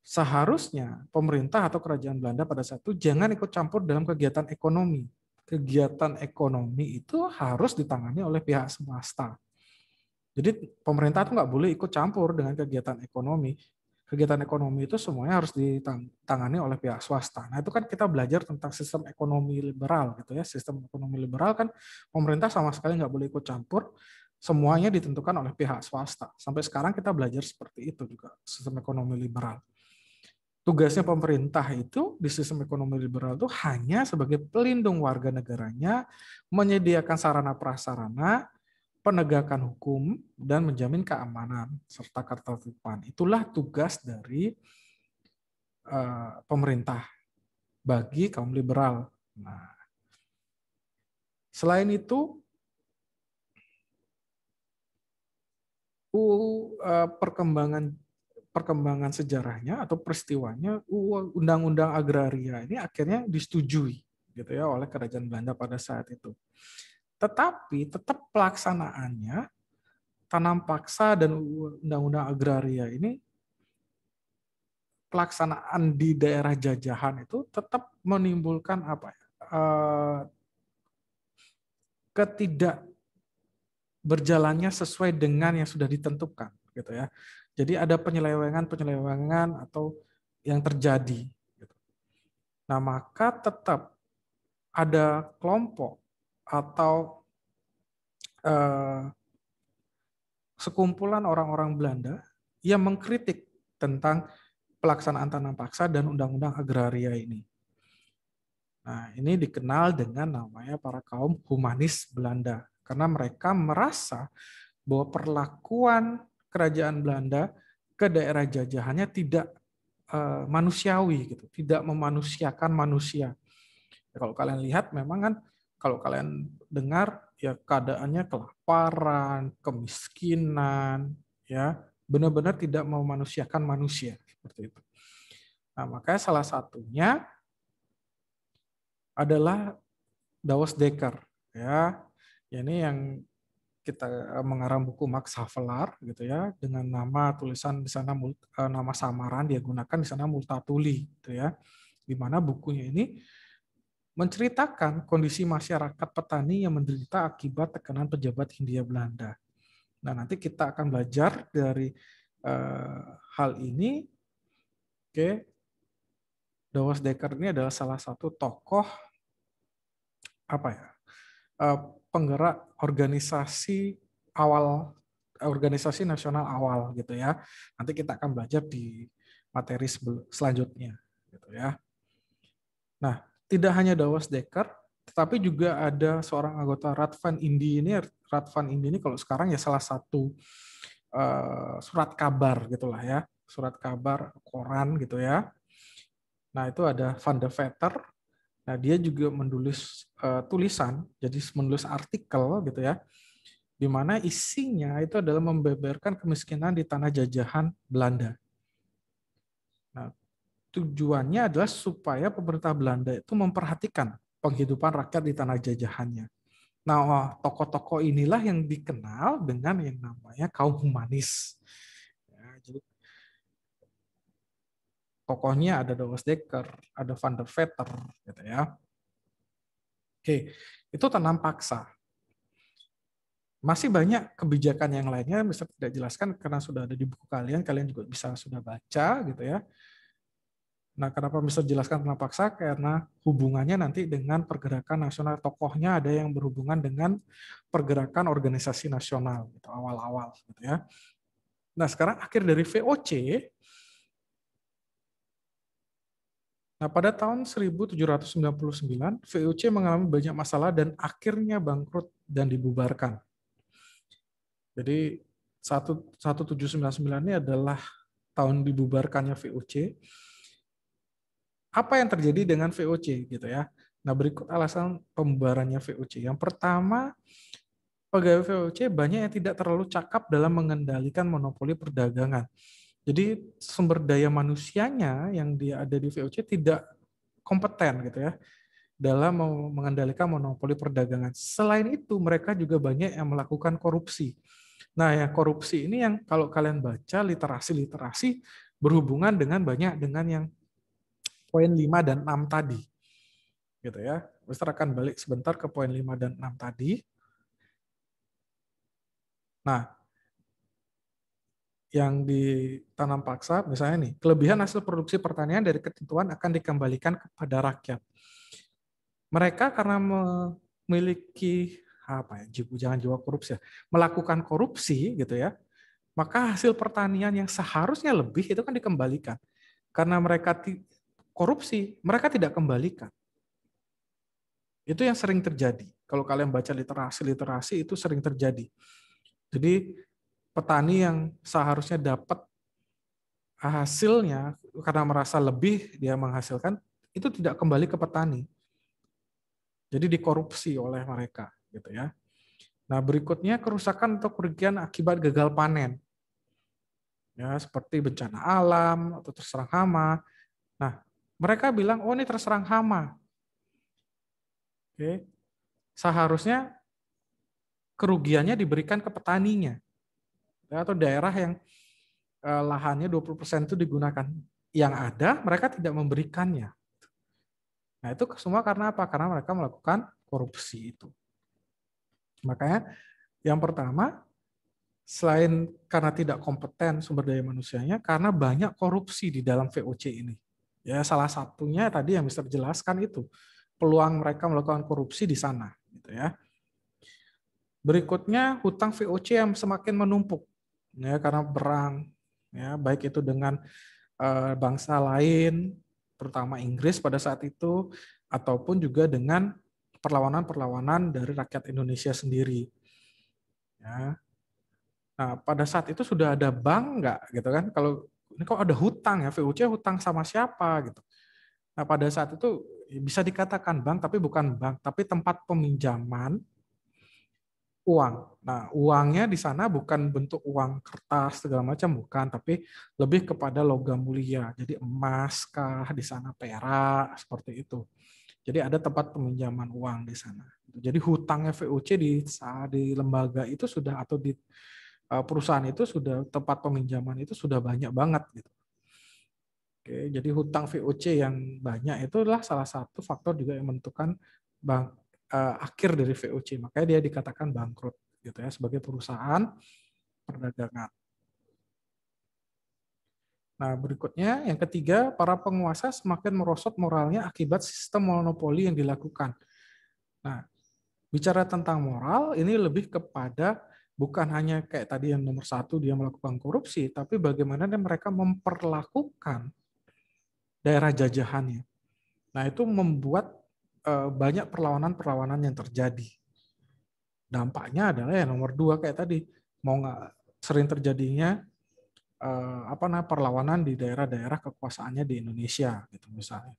seharusnya pemerintah atau kerajaan Belanda pada saat itu jangan ikut campur dalam kegiatan ekonomi kegiatan ekonomi itu harus ditangani oleh pihak swasta. Jadi pemerintah itu nggak boleh ikut campur dengan kegiatan ekonomi. Kegiatan ekonomi itu semuanya harus ditangani oleh pihak swasta. Nah itu kan kita belajar tentang sistem ekonomi liberal gitu ya. Sistem ekonomi liberal kan pemerintah sama sekali nggak boleh ikut campur. Semuanya ditentukan oleh pihak swasta. Sampai sekarang kita belajar seperti itu juga sistem ekonomi liberal tugasnya pemerintah itu di sistem ekonomi liberal itu hanya sebagai pelindung warga negaranya, menyediakan sarana prasarana, penegakan hukum dan menjamin keamanan serta ketertiban. Itulah tugas dari eh, pemerintah bagi kaum liberal. Nah, selain itu eh, perkembangan perkembangan sejarahnya atau peristiwanya undang-undang agraria ini akhirnya disetujui gitu ya oleh kerajaan Belanda pada saat itu. Tetapi tetap pelaksanaannya tanam paksa dan undang-undang agraria ini pelaksanaan di daerah jajahan itu tetap menimbulkan apa ya? Eh, ketidak berjalannya sesuai dengan yang sudah ditentukan gitu ya. Jadi ada penyelewengan-penyelewengan atau yang terjadi. Gitu. Nah, maka tetap ada kelompok atau eh, sekumpulan orang-orang Belanda yang mengkritik tentang pelaksanaan tanam paksa dan undang-undang agraria ini. Nah, ini dikenal dengan namanya para kaum humanis Belanda karena mereka merasa bahwa perlakuan kerajaan Belanda ke daerah jajahannya tidak eh, manusiawi gitu, tidak memanusiakan manusia. Ya, kalau kalian lihat memang kan kalau kalian dengar ya keadaannya kelaparan, kemiskinan, ya benar-benar tidak memanusiakan manusia seperti itu. Nah, makanya salah satunya adalah Dawes Dekker ya. ya. Ini yang kita eh, mengarang buku Max Havelaar gitu ya dengan nama tulisan di sana eh, nama samaran dia gunakan di sana Multatuli gitu ya di mana bukunya ini menceritakan kondisi masyarakat petani yang menderita akibat tekanan pejabat Hindia Belanda. Nah, nanti kita akan belajar dari uh, hal ini. Oke. Okay. Dawas Dekker ini adalah salah satu tokoh apa ya? penggerak organisasi awal organisasi nasional awal gitu ya. Nanti kita akan belajar di materi selanjutnya gitu ya. Nah, tidak hanya Dawas Dekker, tetapi juga ada seorang anggota Radvan Indi ini Radvan Indi ini kalau sekarang ya salah satu uh, surat kabar gitulah ya, surat kabar koran gitu ya. Nah, itu ada Van de Vetter, Nah, dia juga menulis uh, tulisan, jadi menulis artikel gitu ya, di mana isinya itu adalah membeberkan kemiskinan di tanah jajahan Belanda. Nah, tujuannya adalah supaya pemerintah Belanda itu memperhatikan penghidupan rakyat di tanah jajahannya. Nah, tokoh-tokoh inilah yang dikenal dengan yang namanya kaum humanis. Tokohnya ada Douglas Decker, ada Van der Vetter, gitu ya. Oke, itu tanam paksa. Masih banyak kebijakan yang lainnya bisa tidak jelaskan karena sudah ada di buku kalian, kalian juga bisa sudah baca gitu ya. Nah, kenapa bisa jelaskan tanam paksa? Karena hubungannya nanti dengan pergerakan nasional tokohnya ada yang berhubungan dengan pergerakan organisasi nasional gitu awal-awal gitu ya. Nah, sekarang akhir dari VOC Nah, pada tahun 1799, VOC mengalami banyak masalah dan akhirnya bangkrut dan dibubarkan. Jadi 1799 ini adalah tahun dibubarkannya VOC. Apa yang terjadi dengan VOC gitu ya? Nah, berikut alasan pembubarannya VOC. Yang pertama, pegawai VOC banyak yang tidak terlalu cakap dalam mengendalikan monopoli perdagangan. Jadi sumber daya manusianya yang dia ada di VOC tidak kompeten gitu ya dalam mengendalikan monopoli perdagangan. Selain itu mereka juga banyak yang melakukan korupsi. Nah, yang korupsi ini yang kalau kalian baca literasi-literasi berhubungan dengan banyak dengan yang poin 5 dan 6 tadi. Gitu ya. Mister akan balik sebentar ke poin 5 dan 6 tadi. Nah, yang ditanam paksa, misalnya nih, kelebihan hasil produksi pertanian dari ketentuan akan dikembalikan kepada rakyat. Mereka karena memiliki apa ya, jangan jiwa korupsi, ya, melakukan korupsi gitu ya, maka hasil pertanian yang seharusnya lebih itu kan dikembalikan. Karena mereka korupsi, mereka tidak kembalikan. Itu yang sering terjadi. Kalau kalian baca literasi-literasi itu sering terjadi. Jadi petani yang seharusnya dapat hasilnya karena merasa lebih dia menghasilkan itu tidak kembali ke petani. Jadi dikorupsi oleh mereka gitu ya. Nah, berikutnya kerusakan atau kerugian akibat gagal panen. Ya, seperti bencana alam atau terserang hama. Nah, mereka bilang, "Oh, ini terserang hama." Oke. Seharusnya kerugiannya diberikan ke petaninya. Nah, atau daerah yang eh, lahannya 20% itu digunakan. Yang ada mereka tidak memberikannya. Nah, itu semua karena apa? Karena mereka melakukan korupsi itu. Makanya yang pertama selain karena tidak kompeten sumber daya manusianya, karena banyak korupsi di dalam VOC ini. Ya, salah satunya tadi yang bisa dijelaskan itu peluang mereka melakukan korupsi di sana, gitu ya. Berikutnya hutang VOC yang semakin menumpuk ya karena perang ya baik itu dengan uh, bangsa lain terutama Inggris pada saat itu ataupun juga dengan perlawanan-perlawanan dari rakyat Indonesia sendiri. Ya. Nah, pada saat itu sudah ada bank nggak gitu kan? Kalau ini kok ada hutang ya, VOC hutang sama siapa gitu. Nah, pada saat itu bisa dikatakan bank tapi bukan bank, tapi tempat peminjaman uang. Nah, uangnya di sana bukan bentuk uang kertas segala macam bukan, tapi lebih kepada logam mulia. Jadi emas kah di sana perak seperti itu. Jadi ada tempat peminjaman uang di sana. Jadi hutangnya VOC di di lembaga itu sudah atau di eh, perusahaan itu sudah tempat peminjaman itu sudah banyak banget gitu. Oke, jadi hutang VOC yang banyak itulah salah satu faktor juga yang menentukan bank uh, akhir dari VOC. Makanya dia dikatakan bangkrut gitu ya sebagai perusahaan perdagangan. Nah, berikutnya yang ketiga, para penguasa semakin merosot moralnya akibat sistem monopoli yang dilakukan. Nah, bicara tentang moral ini lebih kepada bukan hanya kayak tadi yang nomor satu dia melakukan korupsi, tapi bagaimana mereka memperlakukan daerah jajahannya. Nah, itu membuat Eh, banyak perlawanan-perlawanan yang terjadi. Dampaknya adalah yang nomor dua kayak tadi mau nggak sering terjadinya eh, apa namanya perlawanan di daerah-daerah kekuasaannya di Indonesia gitu misalnya.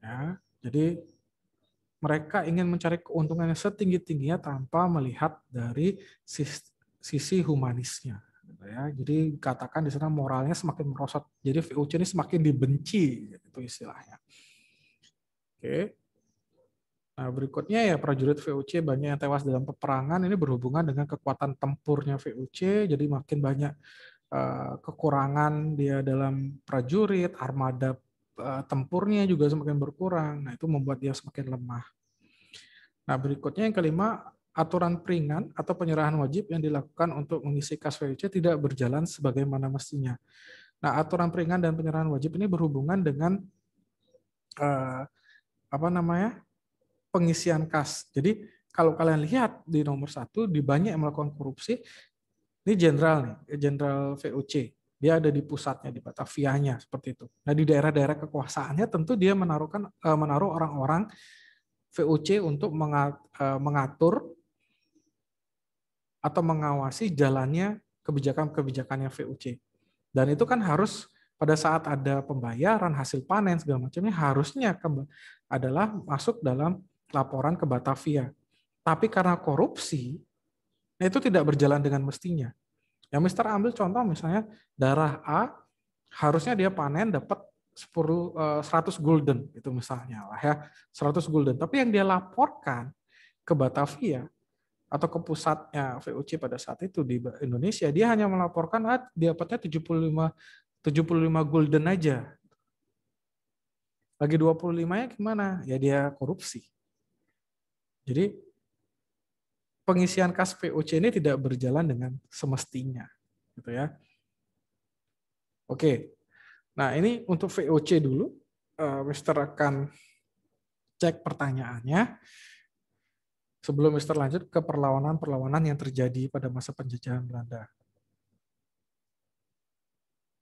Ya, jadi mereka ingin mencari keuntungan yang setinggi-tingginya tanpa melihat dari sisi humanisnya. Gitu ya. Jadi katakan di sana moralnya semakin merosot. Jadi VOC ini semakin dibenci, itu istilahnya. Oke. Nah, berikutnya ya prajurit VOC banyak yang tewas dalam peperangan ini berhubungan dengan kekuatan tempurnya VOC, jadi makin banyak uh, kekurangan dia dalam prajurit, armada uh, tempurnya juga semakin berkurang. Nah, itu membuat dia semakin lemah. Nah, berikutnya yang kelima, aturan peringan atau penyerahan wajib yang dilakukan untuk mengisi kas VOC tidak berjalan sebagaimana mestinya. Nah, aturan peringan dan penyerahan wajib ini berhubungan dengan uh, apa namanya? pengisian kas. Jadi kalau kalian lihat di nomor satu di banyak yang melakukan korupsi ini jenderal nih, jenderal VOC. Dia ada di pusatnya, di Batavia-nya seperti itu. Nah, di daerah-daerah kekuasaannya tentu dia menaruhkan e, menaruh orang-orang VOC untuk e, mengatur atau mengawasi jalannya kebijakan-kebijakannya VOC. Dan itu kan harus pada saat ada pembayaran hasil panen segala macamnya harusnya adalah masuk dalam laporan ke Batavia. Tapi karena korupsi, nah itu tidak berjalan dengan mestinya. Ya Mister ambil contoh misalnya darah A harusnya dia panen dapat 100 eh, golden itu misalnya lah ya 100 golden tapi yang dia laporkan ke Batavia atau ke pusatnya VOC pada saat itu di Indonesia dia hanya melaporkan ah, dia dapatnya 75 75 golden aja lagi 25 nya gimana ya dia korupsi jadi pengisian kas VOC ini tidak berjalan dengan semestinya, gitu ya. Oke, nah ini untuk VOC dulu, eh, Mister akan cek pertanyaannya sebelum Mister lanjut ke perlawanan-perlawanan yang terjadi pada masa penjajahan Belanda.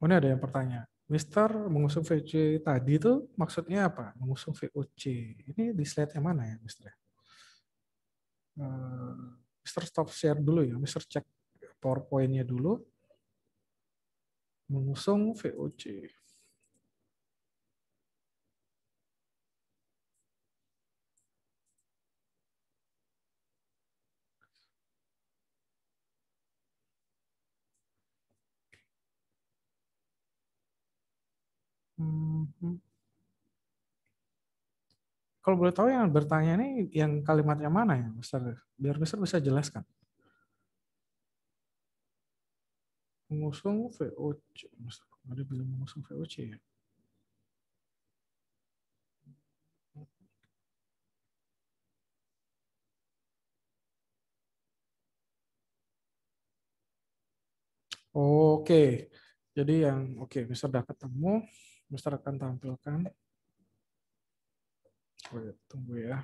Oh, ini ada yang bertanya. Mister mengusung VOC tadi itu maksudnya apa? Mengusung VOC. Ini di slide yang mana ya, Mister? Ya? Eh, Mr. stop share dulu ya, Mr. cek PowerPoint-nya dulu. Mengusung VOC. Mm-hmm. Kalau boleh tahu yang bertanya ini yang kalimatnya mana ya, Mister? Biar Mister bisa jelaskan. Mengusung VOC, Mister. Ada bilang mengusung VOC ya? Oke, jadi yang oke, okay, Mister dapat temu, Mister akan tampilkan tunggu ya.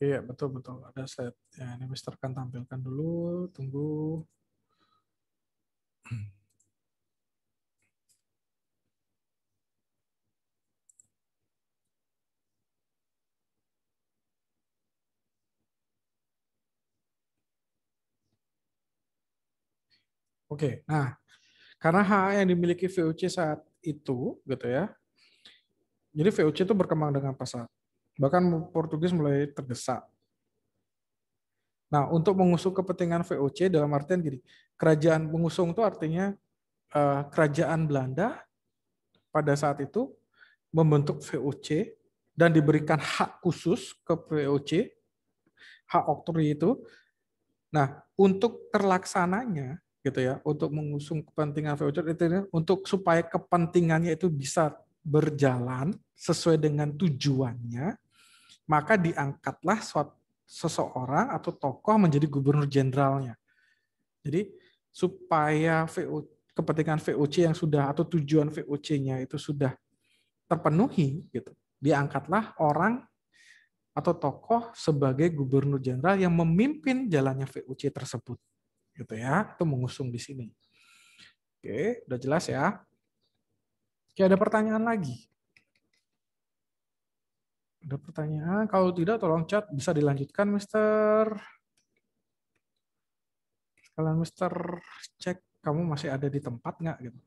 Iya, betul-betul. Ada slide. Ya, ini Mister kan tampilkan dulu. Tunggu. Oke, nah karena HA yang dimiliki VOC saat itu gitu ya. Jadi VOC itu berkembang dengan pesat. Bahkan Portugis mulai terdesak Nah, untuk mengusung kepentingan VOC dalam artian gini, kerajaan mengusung itu artinya eh, kerajaan Belanda pada saat itu membentuk VOC dan diberikan hak khusus ke VOC, hak oktori itu. Nah, untuk terlaksananya gitu ya, untuk mengusung kepentingan VOC itu untuk supaya kepentingannya itu bisa berjalan sesuai dengan tujuannya, maka diangkatlah suatu seseorang atau tokoh menjadi gubernur jenderalnya. Jadi supaya VO, kepentingan VOC yang sudah atau tujuan VOC-nya itu sudah terpenuhi gitu. Diangkatlah orang atau tokoh sebagai gubernur jenderal yang memimpin jalannya VOC tersebut. Gitu ya, itu mengusung di sini. Oke, udah jelas ya. Oke, ada pertanyaan lagi. Ada pertanyaan? Kalau tidak, tolong chat. Bisa dilanjutkan, Mister. Sekalian Mister cek kamu masih ada di tempat nggak gitu.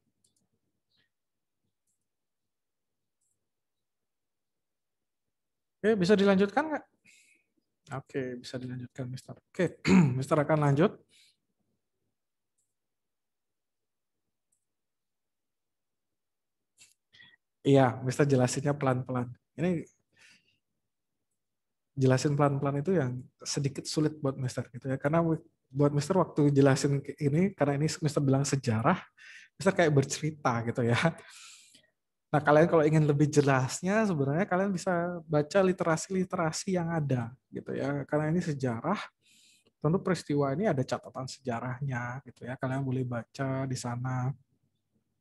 Oke, bisa dilanjutkan nggak? Oke, bisa dilanjutkan, Mister. Oke, Mister akan lanjut. Iya, Mister jelasinnya pelan-pelan. Ini jelasin pelan-pelan itu yang sedikit sulit buat Mister gitu ya. Karena buat Mister waktu jelasin ini karena ini Mister bilang sejarah, Mister kayak bercerita gitu ya. Nah, kalian kalau ingin lebih jelasnya sebenarnya kalian bisa baca literasi-literasi yang ada gitu ya. Karena ini sejarah, tentu peristiwa ini ada catatan sejarahnya gitu ya. Kalian boleh baca di sana.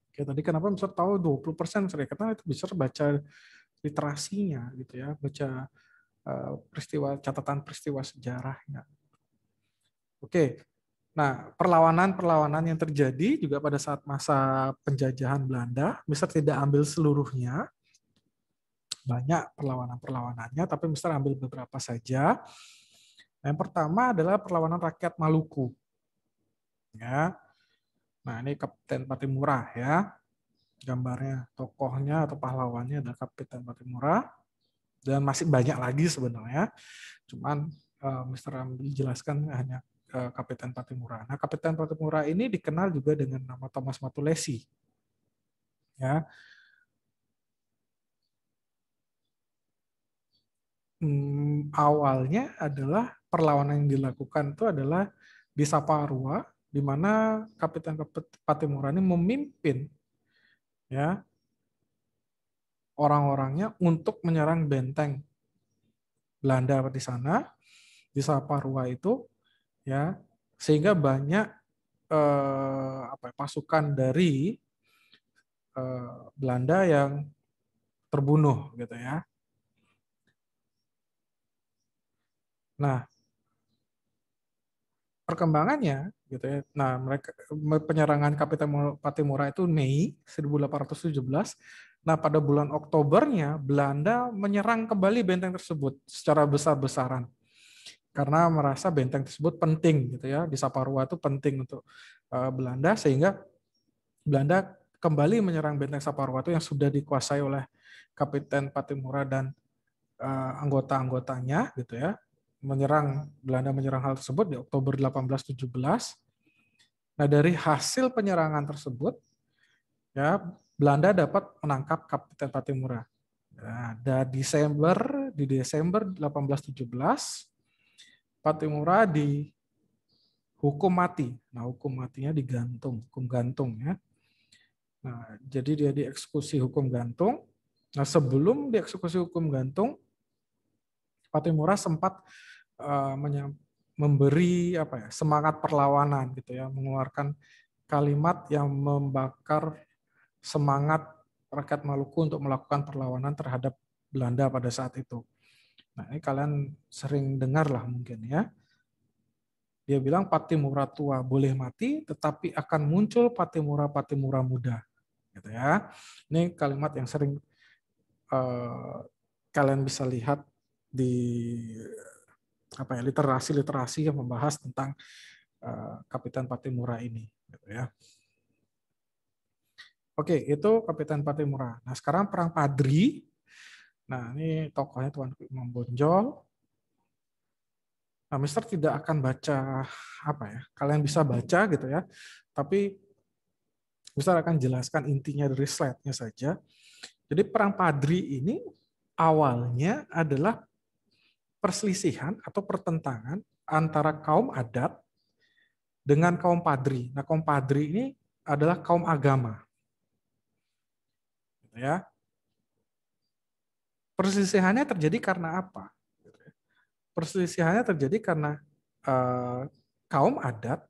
Oke tadi kenapa Mister tahu 20% persen karena itu bisa baca literasinya gitu ya, baca Eh, peristiwa catatan peristiwa sejarahnya. Oke. Nah, perlawanan-perlawanan yang terjadi juga pada saat masa penjajahan Belanda, Mister tidak ambil seluruhnya. Banyak perlawanan-perlawanannya, tapi Mister ambil beberapa saja. Yang pertama adalah perlawanan rakyat Maluku. Ya. Nah, ini Kapten Patimura ya. Gambarnya, tokohnya atau pahlawannya adalah Kapten Patimura dan masih banyak lagi sebenarnya. Cuman uh, eh, Mr. Ramli jelaskan hanya uh, Kapten Patimura. Nah, Kapten Patimura ini dikenal juga dengan nama Thomas Matulesi. Ya. Hmm, awalnya adalah perlawanan yang dilakukan itu adalah di Saparua di mana Kapten Patimura ini memimpin ya orang-orangnya untuk menyerang benteng Belanda di sana di Saparua itu ya sehingga banyak eh, apa ya, pasukan dari eh, Belanda yang terbunuh gitu ya. Nah, perkembangannya gitu ya. Nah, mereka penyerangan Kapitan Patimura itu Mei 1817 Nah, pada bulan Oktobernya Belanda menyerang kembali benteng tersebut secara besar-besaran. Karena merasa benteng tersebut penting gitu ya, di Saparua itu penting untuk eh, Belanda sehingga Belanda kembali menyerang benteng Saparua itu yang sudah dikuasai oleh Kapten Patimura dan eh, anggota-anggotanya gitu ya menyerang Belanda menyerang hal tersebut di Oktober 1817. Nah, dari hasil penyerangan tersebut ya Belanda dapat menangkap Kapten Patimura. Nah, ada nah, Desember di Desember 1817 Patimura dihukum mati. Nah, hukum matinya digantung, hukum gantung ya. Nah, jadi dia dieksekusi hukum gantung. Nah, sebelum dieksekusi hukum gantung, Patimura sempat uh, memberi apa ya, semangat perlawanan gitu ya, mengeluarkan kalimat yang membakar semangat rakyat Maluku untuk melakukan perlawanan terhadap Belanda pada saat itu. Nah, ini kalian sering dengar lah mungkin ya. Dia bilang Patimura tua boleh mati, tetapi akan muncul Patimura Patimura muda, gitu ya. Ini kalimat yang sering eh, kalian bisa lihat di apa ya literasi literasi yang membahas tentang eh, Kapitan Patimura ini, gitu ya. Oke, itu Kapitan Patimura. Nah, sekarang Perang Padri. Nah, ini tokohnya Tuan Imam Bonjol. Nah, Mister tidak akan baca apa ya? Kalian bisa baca gitu ya. Tapi Mister akan jelaskan intinya dari slide-nya saja. Jadi Perang Padri ini awalnya adalah perselisihan atau pertentangan antara kaum adat dengan kaum padri. Nah, kaum padri ini adalah kaum agama. Gitu ya. Perselisihannya terjadi karena apa? Perselisihannya terjadi karena eh, kaum adat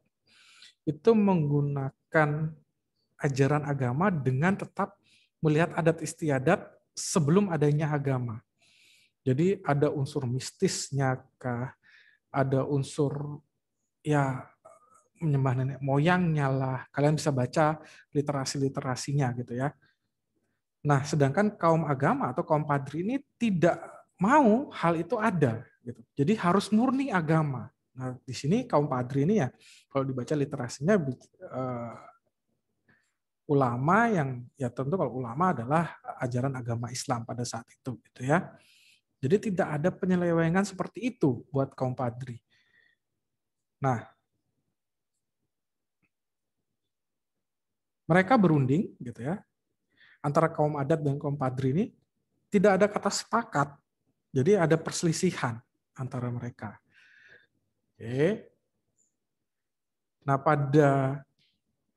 itu menggunakan ajaran agama dengan tetap melihat adat istiadat sebelum adanya agama. Jadi ada unsur mistisnya kah, ada unsur ya menyembah nenek moyangnya lah. Kalian bisa baca literasi-literasinya gitu ya. Nah, sedangkan kaum agama atau kaum padri ini tidak mau hal itu ada. Gitu. Jadi harus murni agama. Nah, di sini kaum padri ini ya, kalau dibaca literasinya uh, ulama yang ya tentu kalau ulama adalah ajaran agama Islam pada saat itu gitu ya. Jadi tidak ada penyelewengan seperti itu buat kaum padri. Nah, mereka berunding gitu ya antara kaum adat dan kaum padri ini tidak ada kata sepakat. Jadi ada perselisihan antara mereka. Oke. Nah, pada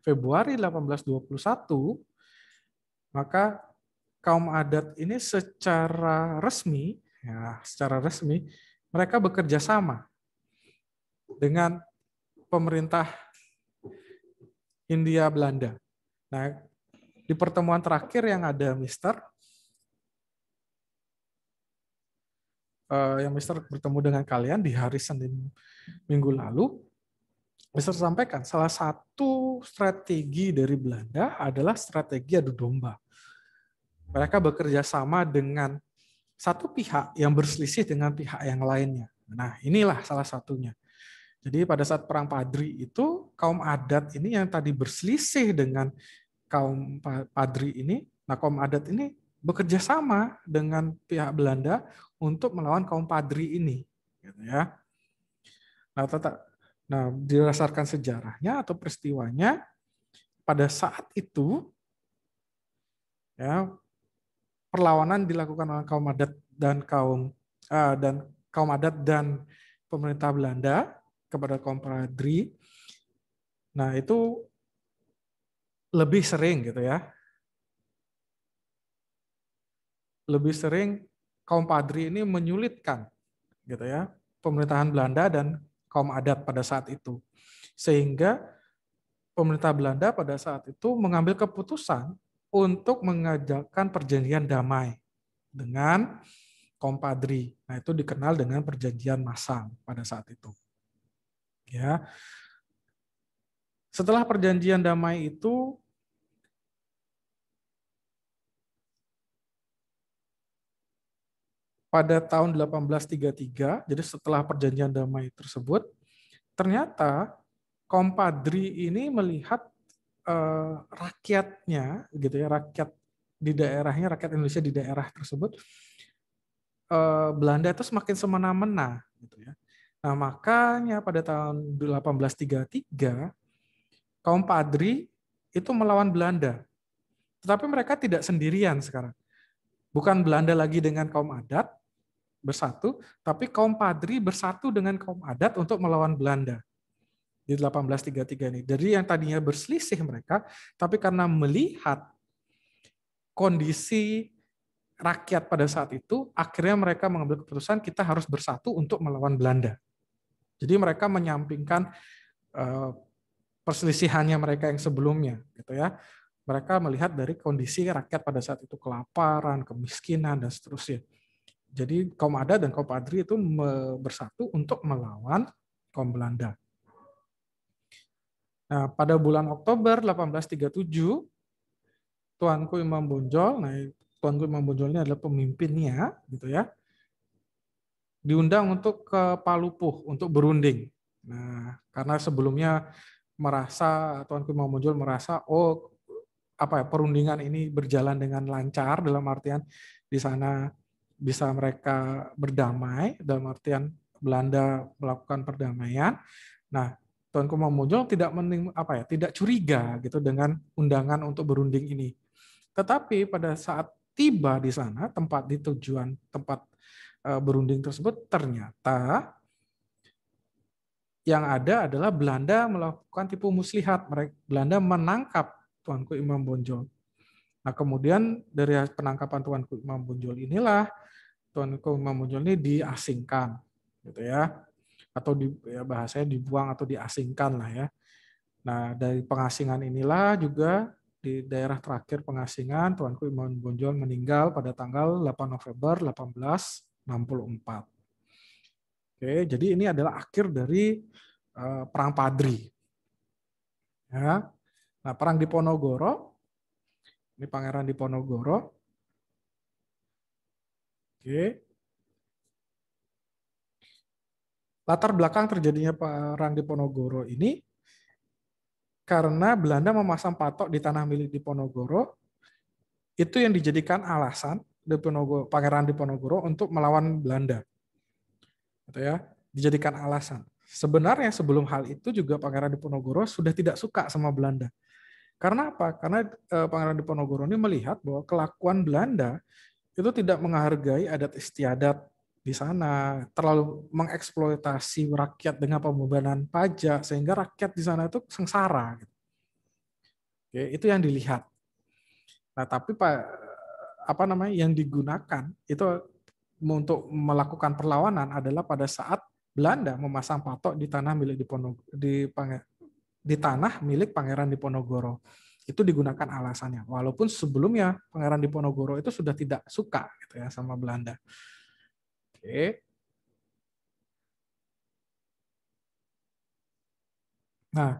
Februari 1821 maka kaum adat ini secara resmi ya, secara resmi mereka bekerja sama dengan pemerintah India Belanda. Nah, di pertemuan terakhir yang ada Mister eh, yang Mister bertemu dengan kalian di hari Senin minggu lalu, Mister sampaikan salah satu strategi dari Belanda adalah strategi adu domba. Mereka bekerja sama dengan satu pihak yang berselisih dengan pihak yang lainnya. Nah, inilah salah satunya. Jadi pada saat perang Padri itu kaum adat ini yang tadi berselisih dengan kaum Padri ini, nah kaum adat ini bekerja sama dengan pihak Belanda untuk melawan kaum Padri ini, gitu ya. Nah, tata, nah dirasarkan sejarahnya atau peristiwanya pada saat itu ya perlawanan dilakukan oleh kaum adat dan kaum uh, dan kaum adat dan pemerintah Belanda kepada kaum Padri. Nah, itu lebih sering gitu ya. Lebih sering kaum padri ini menyulitkan gitu ya pemerintahan Belanda dan kaum adat pada saat itu. Sehingga pemerintah Belanda pada saat itu mengambil keputusan untuk mengajakkan perjanjian damai dengan kaum Padri. Nah, itu dikenal dengan perjanjian Masang pada saat itu. Ya. Setelah perjanjian damai itu pada tahun 1833, jadi setelah perjanjian damai tersebut, ternyata kompadri ini melihat eh, rakyatnya, gitu ya, rakyat di daerahnya, rakyat Indonesia di daerah tersebut, eh, Belanda itu semakin semena-mena, gitu ya. Nah makanya pada tahun 1833 kaum Padri itu melawan Belanda, tetapi mereka tidak sendirian sekarang. Bukan Belanda lagi dengan kaum adat, bersatu, tapi kaum padri bersatu dengan kaum adat untuk melawan Belanda di 1833 ini. Jadi yang tadinya berselisih mereka, tapi karena melihat kondisi rakyat pada saat itu, akhirnya mereka mengambil keputusan kita harus bersatu untuk melawan Belanda. Jadi mereka menyampingkan eh, perselisihannya mereka yang sebelumnya, gitu ya. Mereka melihat dari kondisi rakyat pada saat itu kelaparan, kemiskinan dan seterusnya. Jadi kaum Ada dan kaum Padri itu bersatu untuk melawan kaum Belanda. Nah, pada bulan Oktober 1837, Tuanku Imam Bonjol, nah Tuanku Imam Bonjol ini adalah pemimpinnya, gitu ya, diundang untuk ke Palupuh untuk berunding. Nah, karena sebelumnya merasa Tuanku Imam Bonjol merasa oh apa ya perundingan ini berjalan dengan lancar dalam artian di sana bisa mereka berdamai dalam artian Belanda melakukan perdamaian. Nah, Tuan Tuanku Mamunjong tidak mening, apa ya, tidak curiga gitu dengan undangan untuk berunding ini. Tetapi pada saat tiba di sana tempat di tujuan tempat eh, berunding tersebut ternyata yang ada adalah Belanda melakukan tipu muslihat. Mereka Belanda menangkap Tuanku Imam Bonjol Nah kemudian dari penangkapan Tuanku Imam Bonjol inilah Tuanku Imam Bonjol ini diasingkan gitu ya atau di ya bahasanya dibuang atau diasingkan lah ya. Nah dari pengasingan inilah juga di daerah terakhir pengasingan Tuanku Imam Bonjol meninggal pada tanggal 8 November 1864. Oke, jadi ini adalah akhir dari uh, perang Padri. Ya. Nah, perang Diponegoro ini Pangeran Diponegoro. Oke. Latar belakang terjadinya Perang Diponegoro ini karena Belanda memasang patok di tanah milik Diponegoro, itu yang dijadikan alasan Diponegoro, Pangeran Diponegoro untuk melawan Belanda. Gitu ya, dijadikan alasan. Sebenarnya sebelum hal itu juga Pangeran Diponegoro sudah tidak suka sama Belanda. Karena apa? Karena eh, Pangeran Diponegoro ini melihat bahwa kelakuan Belanda itu tidak menghargai adat istiadat di sana, terlalu mengeksploitasi rakyat dengan pembebanan pajak sehingga rakyat di sana itu sengsara. Gitu. Oke, itu yang dilihat. Nah, tapi Pak apa namanya yang digunakan itu untuk melakukan perlawanan adalah pada saat Belanda memasang patok di tanah milik di, di di tanah milik Pangeran Diponegoro. Itu digunakan alasannya. Walaupun sebelumnya Pangeran Diponegoro itu sudah tidak suka gitu ya sama Belanda. Oke. Nah,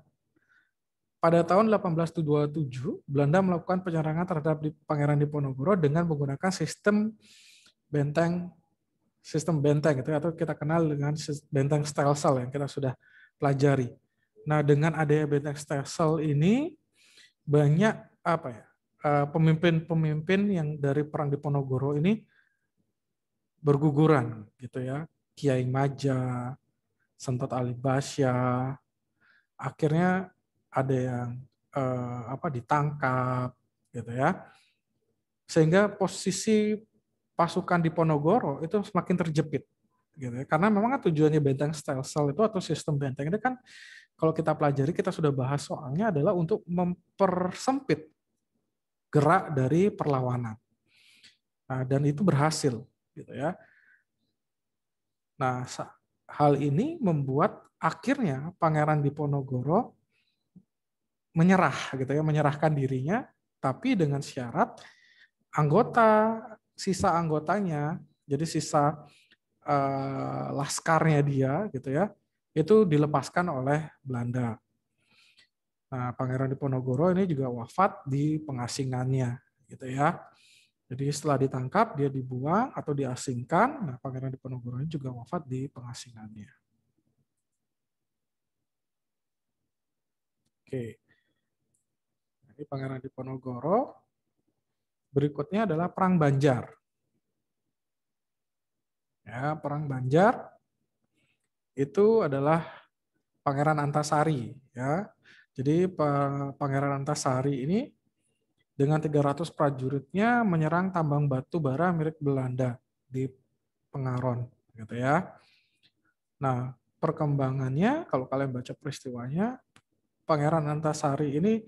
pada tahun 1827 Belanda melakukan penyerangan terhadap Pangeran Diponegoro dengan menggunakan sistem benteng sistem benteng gitu ya, atau kita kenal dengan benteng stelsel yang kita sudah pelajari. Nah, dengan adanya benteng Tesel ini banyak apa ya? Eh, pemimpin-pemimpin yang dari perang di Diponegoro ini berguguran gitu ya. Kiai Maja, Sentot Ali Basya, akhirnya ada yang eh, apa ditangkap gitu ya. Sehingga posisi pasukan di Ponogoro itu semakin terjepit gitu ya. Karena memang kan tujuannya benteng stelsel itu atau sistem benteng itu kan kalau kita pelajari kita sudah bahas soalnya adalah untuk mempersempit gerak dari perlawanan. Nah, dan itu berhasil gitu ya. Nah, hal ini membuat akhirnya Pangeran Diponegoro menyerah gitu ya, menyerahkan dirinya tapi dengan syarat anggota sisa anggotanya, jadi sisa uh, laskarnya dia gitu ya, itu dilepaskan oleh Belanda. Nah, Pangeran Diponegoro ini juga wafat di pengasingannya, gitu ya. Jadi setelah ditangkap dia dibuang atau diasingkan. Nah, Pangeran Diponegoro ini juga wafat di pengasingannya. Oke. Ini Pangeran Diponegoro. Berikutnya adalah Perang Banjar. Ya, Perang Banjar itu adalah Pangeran Antasari ya. Jadi Pangeran Antasari ini dengan 300 prajuritnya menyerang tambang batu bara milik Belanda di Pengaron gitu ya. Nah, perkembangannya kalau kalian baca peristiwanya Pangeran Antasari ini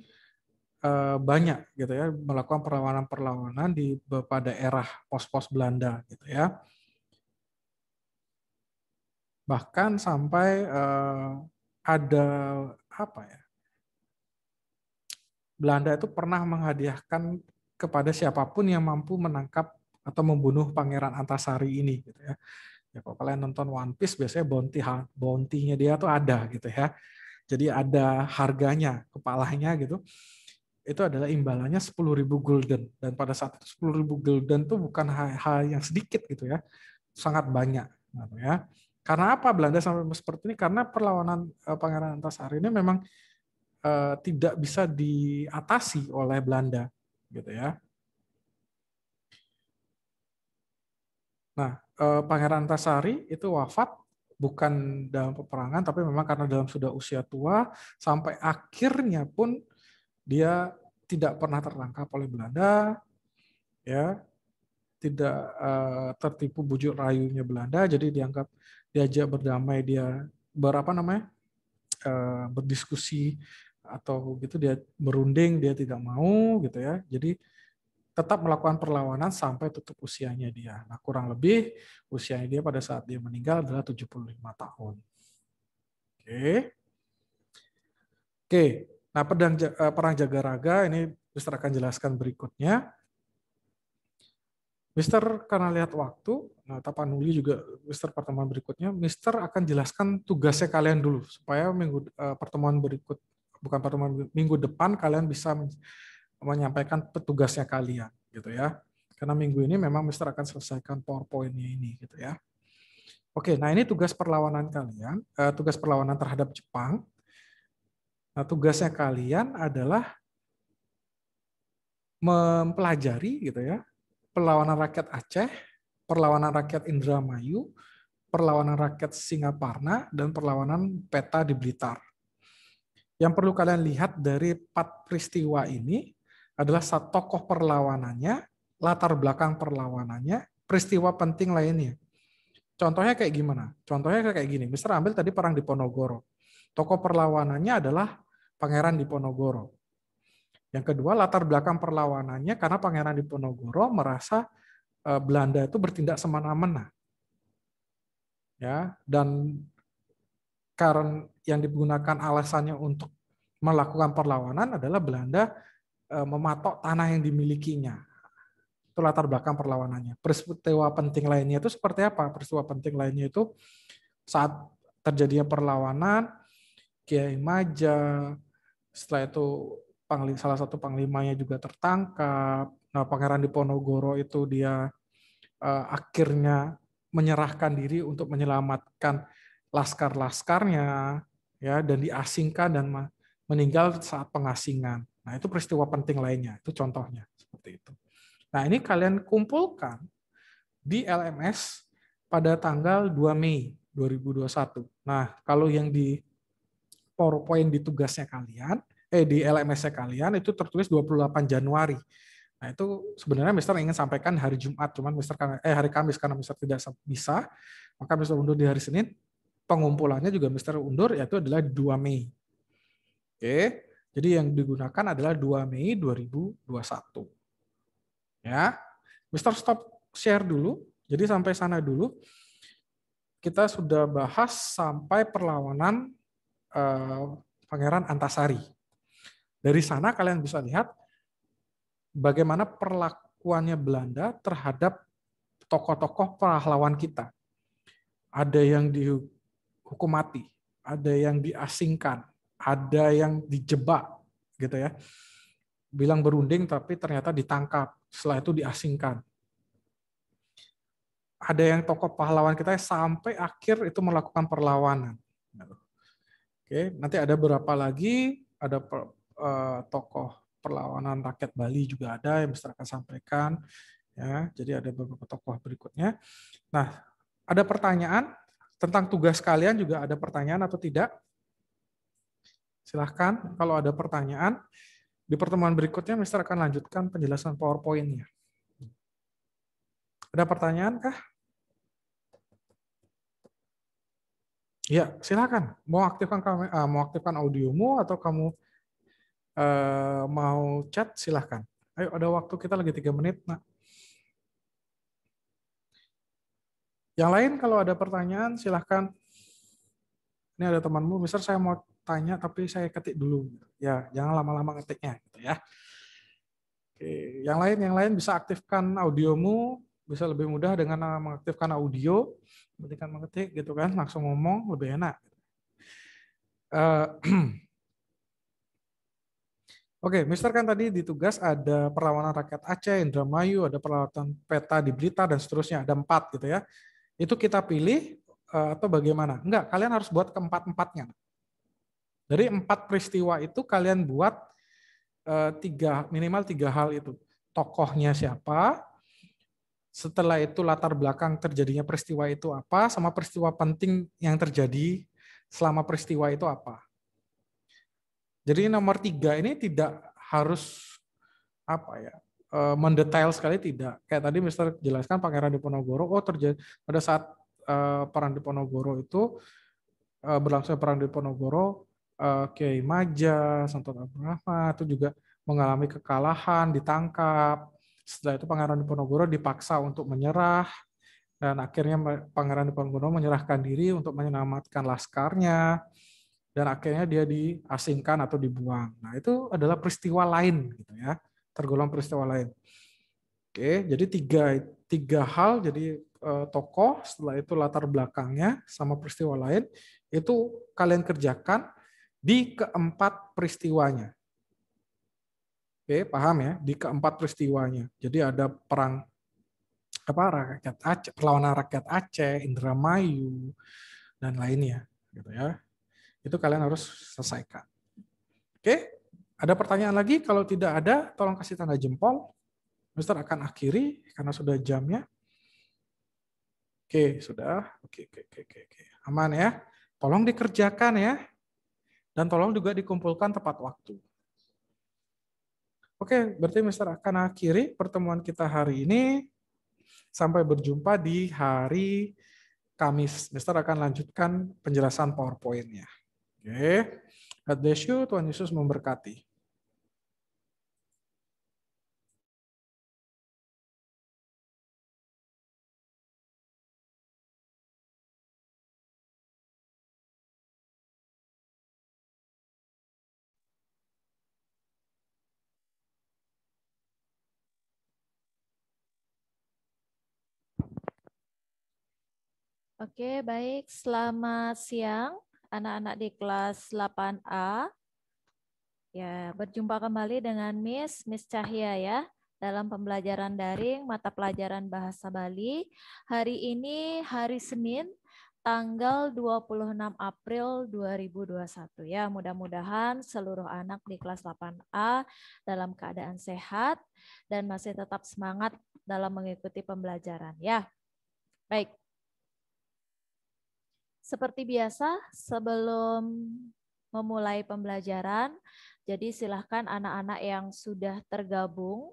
e, banyak gitu ya melakukan perlawanan-perlawanan di beberapa daerah pos-pos Belanda gitu ya bahkan sampai uh, ada apa ya Belanda itu pernah menghadiahkan kepada siapapun yang mampu menangkap atau membunuh Pangeran Antasari ini gitu ya. Ya kalau kalian nonton One Piece biasanya bounty bounty-nya dia tuh ada gitu ya. Jadi ada harganya, kepalanya gitu. Itu adalah imbalannya 10.000 gulden dan pada saat 10.000 gulden tuh bukan hal yang sedikit gitu ya. Sangat banyak gitu ya. Karena apa Belanda sampai seperti ini? Karena perlawanan eh, Pangeran Antasari ini memang eh, tidak bisa diatasi oleh Belanda, gitu ya. Nah, eh, Pangeran Antasari itu wafat bukan dalam peperangan, tapi memang karena dalam sudah usia tua, sampai akhirnya pun dia tidak pernah tertangkap oleh Belanda, ya, tidak uh, tertipu bujuk rayunya Belanda, jadi dianggap diajak berdamai, dia berapa namanya uh, berdiskusi atau gitu dia merunding, dia tidak mau gitu ya. Jadi tetap melakukan perlawanan sampai tutup usianya dia. Nah, kurang lebih usianya dia pada saat dia meninggal adalah 75 tahun. Oke. Okay. Oke. Okay. Nah, pedang eh, perang jaga raga ini Suster akan jelaskan berikutnya. Mister karena lihat waktu, nah Tapanuli juga Mister pertemuan berikutnya, Mister akan jelaskan tugasnya kalian dulu supaya minggu uh, pertemuan berikut bukan pertemuan minggu depan kalian bisa menyampaikan petugasnya kalian gitu ya. Karena minggu ini memang Mister akan selesaikan PowerPoint-nya ini gitu ya. Oke, nah ini tugas perlawanan kalian, uh, tugas perlawanan terhadap Jepang. Nah, tugasnya kalian adalah mempelajari gitu ya perlawanan rakyat Aceh, perlawanan rakyat Indramayu, perlawanan rakyat Singaparna, dan perlawanan peta di Blitar. Yang perlu kalian lihat dari empat peristiwa ini adalah satu tokoh perlawanannya, latar belakang perlawanannya, peristiwa penting lainnya. Contohnya kayak gimana? Contohnya kayak gini. Mister ambil tadi perang di Diponegoro. Tokoh perlawanannya adalah Pangeran Diponegoro. Yang kedua, latar belakang perlawanannya karena Pangeran Diponegoro merasa e, Belanda itu bertindak semena-mena. Ya, dan karena yang digunakan alasannya untuk melakukan perlawanan adalah Belanda e, mematok tanah yang dimilikinya. Itu latar belakang perlawanannya. Peristiwa penting lainnya itu seperti apa? Peristiwa penting lainnya itu saat terjadinya perlawanan Kiai Maja, setelah itu panglima, salah satu panglimanya juga tertangkap. Nah, Pangeran Diponegoro itu dia uh, akhirnya menyerahkan diri untuk menyelamatkan laskar-laskarnya ya dan diasingkan dan meninggal saat pengasingan. Nah, itu peristiwa penting lainnya. Itu contohnya seperti itu. Nah, ini kalian kumpulkan di LMS pada tanggal 2 Mei 2021. Nah, kalau yang di PowerPoint di tugasnya kalian, eh di LMS kalian itu tertulis 28 Januari. Nah, itu sebenarnya Mister ingin sampaikan hari Jumat, cuman Mister kan, eh hari Kamis karena Mister tidak bisa, maka Mister undur di hari Senin. Pengumpulannya juga Mister undur yaitu adalah 2 Mei. Oke. Jadi yang digunakan adalah 2 Mei 2021. Ya. Mister stop share dulu. Jadi sampai sana dulu. Kita sudah bahas sampai perlawanan eh, Pangeran Antasari. Dari sana kalian bisa lihat bagaimana perlakuannya Belanda terhadap tokoh-tokoh pahlawan kita. Ada yang dihukum mati, ada yang diasingkan, ada yang dijebak, gitu ya. Bilang berunding tapi ternyata ditangkap, setelah itu diasingkan. Ada yang tokoh pahlawan kita sampai akhir itu melakukan perlawanan. Oke, nanti ada berapa lagi? Ada eh, tokoh perlawanan rakyat Bali juga ada yang bisa akan sampaikan. Ya, jadi ada beberapa tokoh berikutnya. Nah, ada pertanyaan tentang tugas kalian juga ada pertanyaan atau tidak? Silahkan kalau ada pertanyaan. Di pertemuan berikutnya, Mister akan lanjutkan penjelasan PowerPointnya. Ada pertanyaan kah? Ya, silahkan Mau aktifkan kamera, eh, mau aktifkan audiomu atau kamu Eh, mau chat silahkan. Ayo ada waktu kita lagi tiga menit. Nah. Yang lain kalau ada pertanyaan silahkan. Ini ada temanmu, Mister saya mau tanya tapi saya ketik dulu. Ya jangan lama-lama ngetiknya gitu ya. Oke, yang lain yang lain bisa aktifkan audiomu bisa lebih mudah dengan mengaktifkan audio, ketika mengetik gitu kan langsung ngomong lebih enak. Uh, Oke, Mister kan tadi ditugas ada perlawanan rakyat Aceh, Indramayu, ada perlawanan peta di Blitar dan seterusnya, ada empat gitu ya. Itu kita pilih eh, atau bagaimana? Enggak, kalian harus buat keempat-empatnya. Dari empat peristiwa itu kalian buat eh, tiga minimal tiga hal itu. Tokohnya siapa, setelah itu latar belakang terjadinya peristiwa itu apa, sama peristiwa penting yang terjadi selama peristiwa itu apa. Jadi nomor tiga ini tidak harus apa ya eh, mendetail sekali tidak. Kayak tadi Mister jelaskan Pangeran Diponegoro, oh terjadi pada saat eh, Perang Diponegoro itu eh, berlangsung Perang Diponegoro, uh, Kiai Maja, Santo Abrahma itu juga mengalami kekalahan, ditangkap. Setelah itu Pangeran Diponegoro dipaksa untuk menyerah dan akhirnya Pangeran Diponegoro menyerahkan diri untuk menyelamatkan laskarnya dan akhirnya dia diasingkan atau dibuang. Nah, itu adalah peristiwa lain gitu ya. Tergolong peristiwa lain. Oke, jadi tiga tiga hal jadi eh, tokoh setelah itu latar belakangnya sama peristiwa lain itu kalian kerjakan di keempat peristiwanya. Oke, paham ya? Di keempat peristiwanya. Jadi ada perang apa rakyat Aceh, perlawanan rakyat Aceh, Indramayu dan lainnya, gitu ya itu kalian harus selesaikan. Oke, ada pertanyaan lagi? Kalau tidak ada, tolong kasih tanda jempol. Mister akan akhiri karena sudah jamnya. Oke, sudah. Oke, oke, oke, oke, oke. Aman ya. Tolong dikerjakan ya. Dan tolong juga dikumpulkan tepat waktu. Oke, berarti Mister akan akhiri pertemuan kita hari ini. Sampai berjumpa di hari Kamis. Mister akan lanjutkan penjelasan PowerPoint-nya. Oke. Okay. God bless you. Tuhan Yesus memberkati. Oke, baik. Selamat siang anak-anak di kelas 8A. Ya, berjumpa kembali dengan Miss Miss Cahya ya dalam pembelajaran daring mata pelajaran Bahasa Bali. Hari ini hari Senin tanggal 26 April 2021 ya. Mudah-mudahan seluruh anak di kelas 8A dalam keadaan sehat dan masih tetap semangat dalam mengikuti pembelajaran ya. Baik. Seperti biasa, sebelum memulai pembelajaran, jadi silahkan anak-anak yang sudah tergabung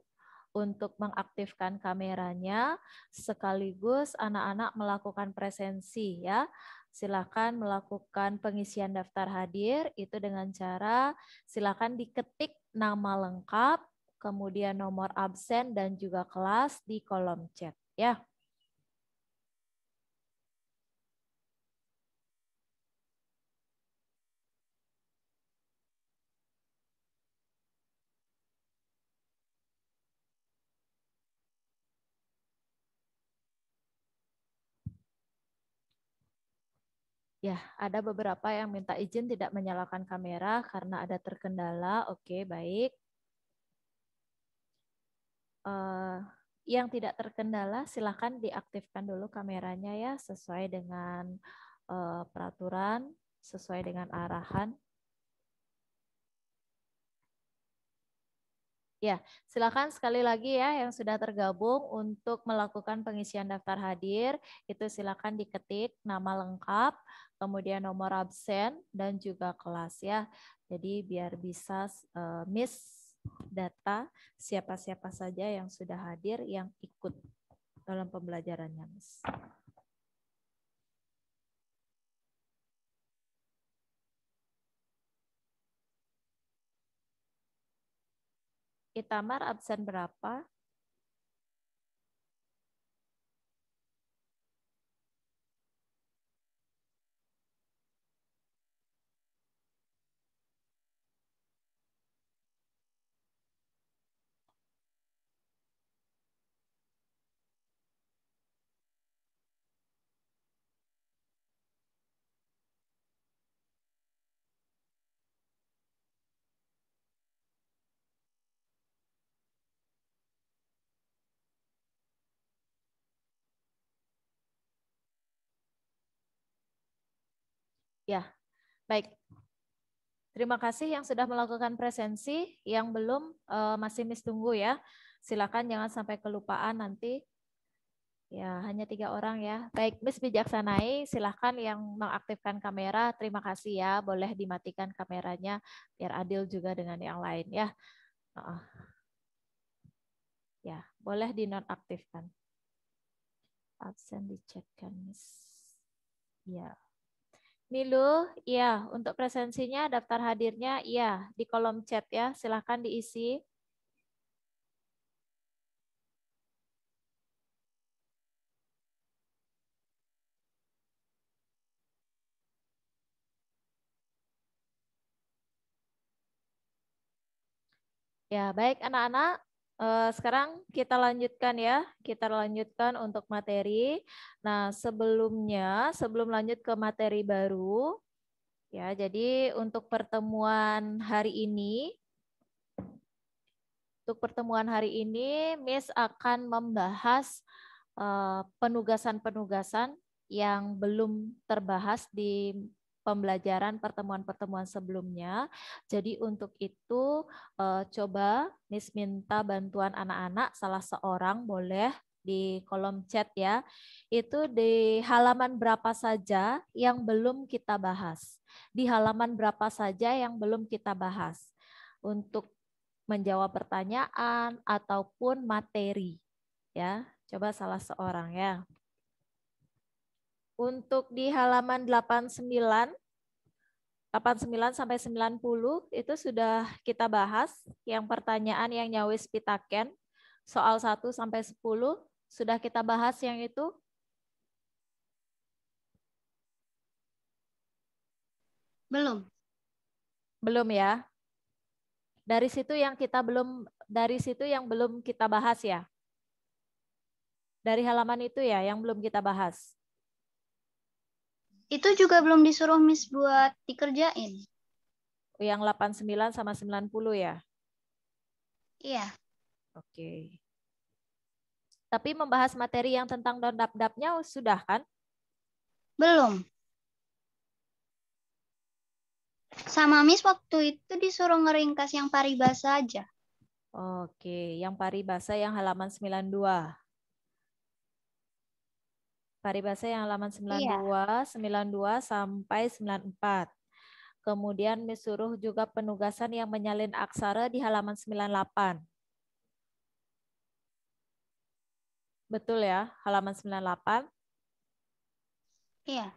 untuk mengaktifkan kameranya, sekaligus anak-anak melakukan presensi ya. Silakan melakukan pengisian daftar hadir itu dengan cara silakan diketik nama lengkap, kemudian nomor absen dan juga kelas di kolom chat ya. Ya, ada beberapa yang minta izin tidak menyalakan kamera karena ada terkendala. Oke, baik. Uh, yang tidak terkendala, silakan diaktifkan dulu kameranya ya, sesuai dengan uh, peraturan, sesuai dengan arahan. Ya, silakan sekali lagi ya yang sudah tergabung untuk melakukan pengisian daftar hadir, itu silakan diketik nama lengkap, kemudian nomor absen dan juga kelas ya. Jadi biar bisa uh, miss data siapa-siapa saja yang sudah hadir yang ikut dalam pembelajarannya, Miss. Itamar absen berapa? Ya, baik. Terima kasih yang sudah melakukan presensi, yang belum uh, masih miss tunggu ya. Silakan jangan sampai kelupaan nanti. Ya, hanya tiga orang ya. Baik, Miss Bijaksanai, silakan yang mengaktifkan kamera. Terima kasih ya, boleh dimatikan kameranya biar adil juga dengan yang lain ya. Uh, ya, boleh dinonaktifkan. Absen dicekkan, Miss. Ya. Nilu, iya. Untuk presensinya, daftar hadirnya, iya. Di kolom chat ya, silahkan diisi. Ya, baik anak-anak. Eh, sekarang kita lanjutkan ya, kita lanjutkan untuk materi. Nah, sebelumnya, sebelum lanjut ke materi baru, ya, jadi untuk pertemuan hari ini, untuk pertemuan hari ini, Miss akan membahas eh, penugasan-penugasan yang belum terbahas di pembelajaran pertemuan-pertemuan sebelumnya. Jadi untuk itu eh, coba Nis minta bantuan anak-anak salah seorang boleh di kolom chat ya. Itu di halaman berapa saja yang belum kita bahas. Di halaman berapa saja yang belum kita bahas. Untuk menjawab pertanyaan ataupun materi ya. Coba salah seorang ya. Untuk di halaman 89, 89 sampai 90 itu sudah kita bahas yang pertanyaan yang nyawis pitaken soal 1 sampai 10 sudah kita bahas yang itu Belum. Belum ya. Dari situ yang kita belum dari situ yang belum kita bahas ya. Dari halaman itu ya yang belum kita bahas. Itu juga belum disuruh Miss buat dikerjain. Yang 89 sama 90 ya? Iya. Oke. Tapi membahas materi yang tentang dap dapnya sudah kan? Belum. Sama Miss waktu itu disuruh ngeringkas yang paribasa aja. Oke, yang paribasa yang halaman 92. Paribasa yang halaman 92, iya. 92 sampai 94. Kemudian misuruh juga penugasan yang menyalin aksara di halaman 98. Betul ya, halaman 98? Iya.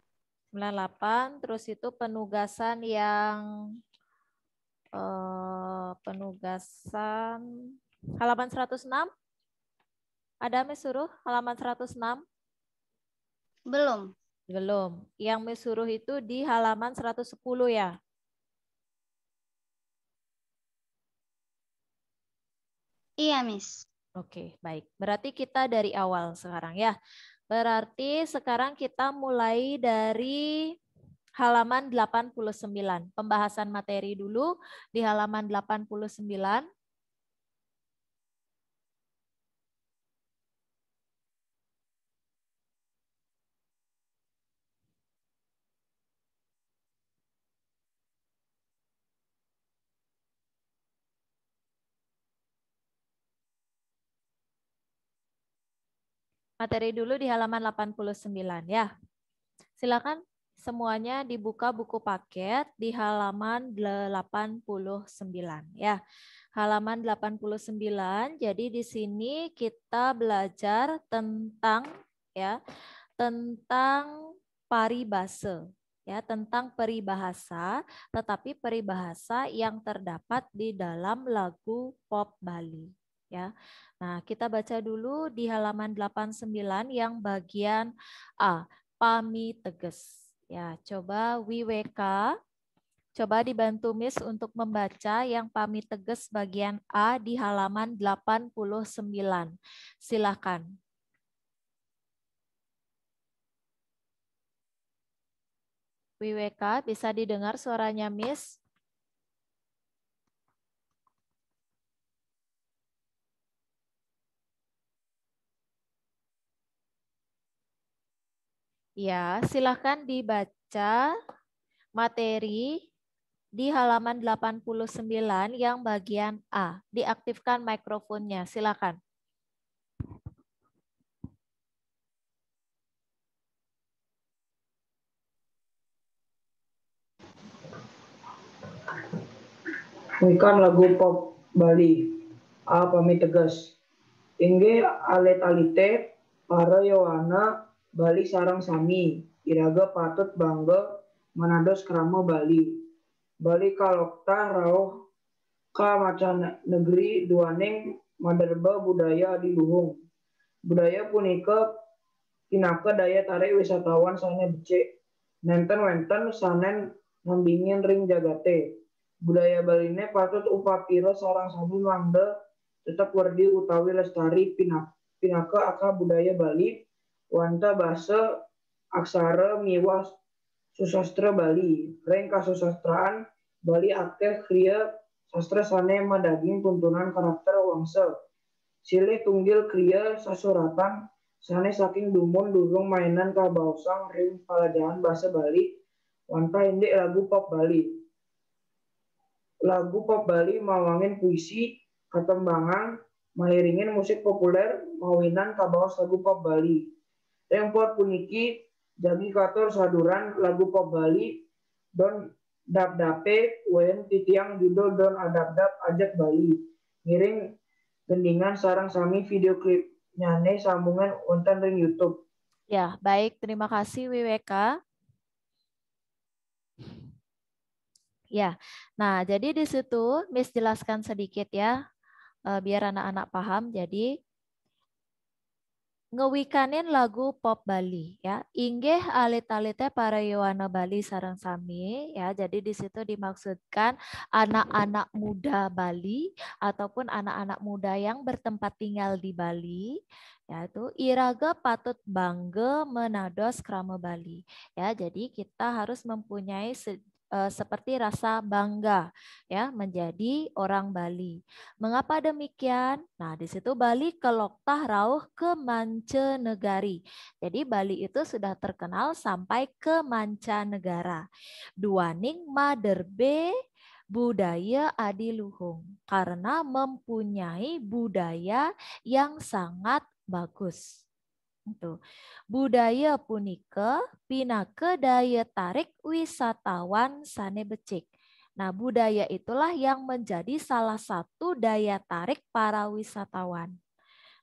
98, terus itu penugasan yang eh, penugasan halaman 106? Ada misuruh halaman 106? Belum. Belum. Yang misuruh itu di halaman 110 ya? Iya, Miss. Oke, baik. Berarti kita dari awal sekarang ya. Berarti sekarang kita mulai dari halaman 89. Pembahasan materi dulu di halaman 89. materi dulu di halaman 89 ya. Silakan semuanya dibuka buku paket di halaman 89 ya. Halaman 89. Jadi di sini kita belajar tentang ya, tentang paribase ya, tentang peribahasa, tetapi peribahasa yang terdapat di dalam lagu pop Bali ya. Nah, kita baca dulu di halaman 89 yang bagian A, pami teges. Ya, coba WWK coba dibantu Miss untuk membaca yang pami teges bagian A di halaman 89. Silakan. WWK bisa didengar suaranya Miss? Ya, silahkan dibaca materi di halaman 89 yang bagian A. Diaktifkan mikrofonnya, silakan. Bukan lagu pop Bali, A pamit tegas. Inge alet alite, para Yohana, Bali sarang sami, iraga patut bangga, menandos kerama Bali. Bali kalokta rauh ka macan negeri duaning maderba budaya di Luhung. Budaya punika pinaka daya tarik wisatawan sana bice. Nenten-wenten sanen membingin ring jagate. Budaya Bali Baline patut upapiro sarang sami mangda tetap wardi utawi lestari pinak pinaka aka budaya Bali Wanta Basa aksara Miwas susastra Bali. Reng kasusastraan Bali aktif kriya sastra sane madaging tuntunan karakter wangsa. Silih tunggil kriya sasuratan sane saking dumun durung mainan kabausang ring palajahan bahasa Bali. Wanta indik lagu pop Bali. Lagu pop Bali mawangin puisi, katembangan, mahiringin musik populer, mawinan kabawas lagu pop Bali Tempor puniki jadi kator saduran lagu kembali don dap dape wen titiang judul don dap ajak Bali miring gendingan sarang sami video klip nyane sambungan wonten ring YouTube. Ya, baik. Terima kasih WWK. Ya, nah jadi di situ Miss jelaskan sedikit ya eh, biar anak-anak paham. Jadi ngewikanin lagu pop Bali ya. Inggih alit alitnya para Yowana Bali sarang sami ya. Jadi di situ dimaksudkan anak-anak muda Bali ataupun anak-anak muda yang bertempat tinggal di Bali yaitu iraga patut bangga menados krama Bali ya. Jadi kita harus mempunyai Eh, seperti rasa bangga ya menjadi orang Bali. Mengapa demikian? Nah, di situ Bali keloktah rauh ke mancanegari. Jadi Bali itu sudah terkenal sampai ke mancanegara. Duaning maderbe budaya adiluhung karena mempunyai budaya yang sangat bagus itu Budaya punika pinake daya tarik wisatawan sane becik. Nah, budaya itulah yang menjadi salah satu daya tarik para wisatawan.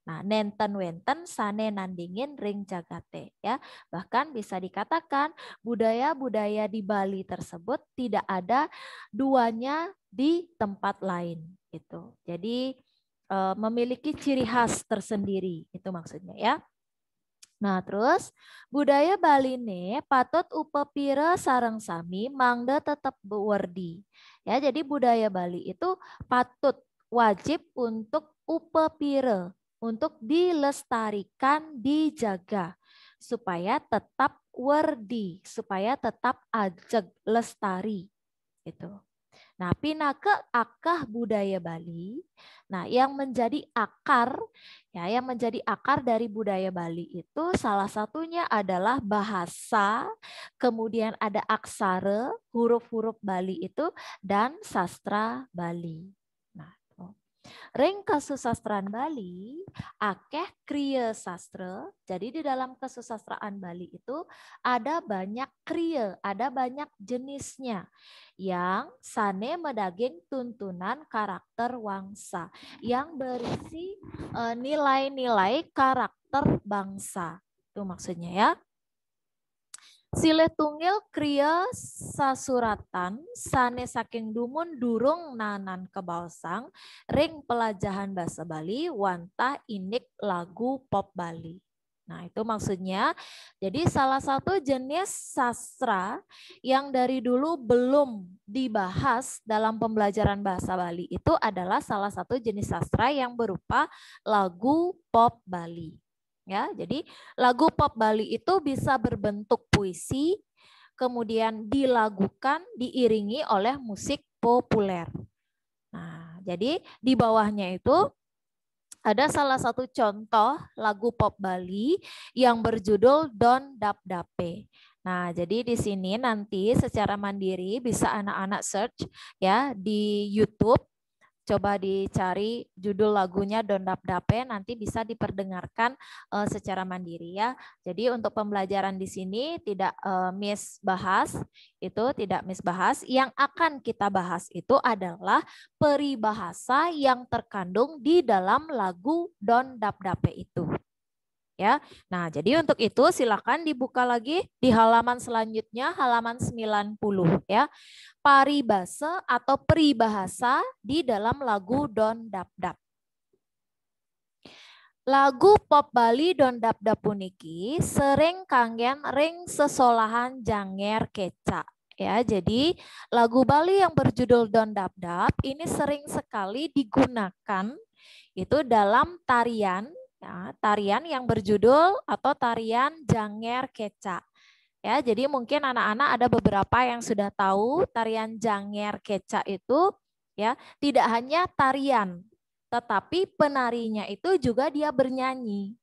Nah, nenten wenten sane nandingin ring jagate ya. Bahkan bisa dikatakan budaya-budaya di Bali tersebut tidak ada duanya di tempat lain itu. Jadi eh, memiliki ciri khas tersendiri itu maksudnya ya. Nah, terus budaya Bali ini patut upepira sarang sami mangda tetap berwardi. Ya, jadi budaya Bali itu patut wajib untuk upepira, untuk dilestarikan, dijaga supaya tetap wardi, supaya tetap ajeg, lestari. Itu. Nah, ke akah budaya Bali. Nah, yang menjadi akar ya, yang menjadi akar dari budaya Bali itu salah satunya adalah bahasa, kemudian ada aksara, huruf-huruf Bali itu dan sastra Bali. Ring kesusastraan Bali akeh kriya sastra. Jadi di dalam kesusastraan Bali itu ada banyak kriya, ada banyak jenisnya yang sane medaging tuntunan karakter wangsa yang berisi eh, nilai-nilai karakter bangsa. Itu maksudnya ya. Sile tungil kriya sasuratan, sane saking dumun durung nanan kebalsang, ring pelajahan bahasa Bali, wanta inik lagu pop Bali. Nah, itu maksudnya. Jadi salah satu jenis sastra yang dari dulu belum dibahas dalam pembelajaran bahasa Bali itu adalah salah satu jenis sastra yang berupa lagu pop Bali ya. Jadi lagu pop Bali itu bisa berbentuk puisi, kemudian dilagukan, diiringi oleh musik populer. Nah, jadi di bawahnya itu ada salah satu contoh lagu pop Bali yang berjudul Don Dap Dape. Nah, jadi di sini nanti secara mandiri bisa anak-anak search ya di YouTube coba dicari judul lagunya Dondap Dape nanti bisa diperdengarkan uh, secara mandiri ya. Jadi untuk pembelajaran di sini tidak uh, eh, miss bahas itu tidak miss bahas. Yang akan kita bahas itu adalah peribahasa yang terkandung di dalam lagu Dondap Dape itu ya. Nah, jadi untuk itu silakan dibuka lagi di halaman selanjutnya halaman 90 ya. Paribase atau peribahasa di dalam lagu Don Dap Dap. Lagu pop Bali Don Dap Dap puniki sering kangen ring sesolahan janger keca. Ya, jadi lagu Bali yang berjudul Don Dap Dap ini sering sekali digunakan itu dalam tarian ya, tarian yang berjudul atau tarian Janger Keca. Ya, jadi mungkin anak-anak ada beberapa yang sudah tahu tarian Janger Keca itu ya, tidak hanya tarian, tetapi penarinya itu juga dia bernyanyi.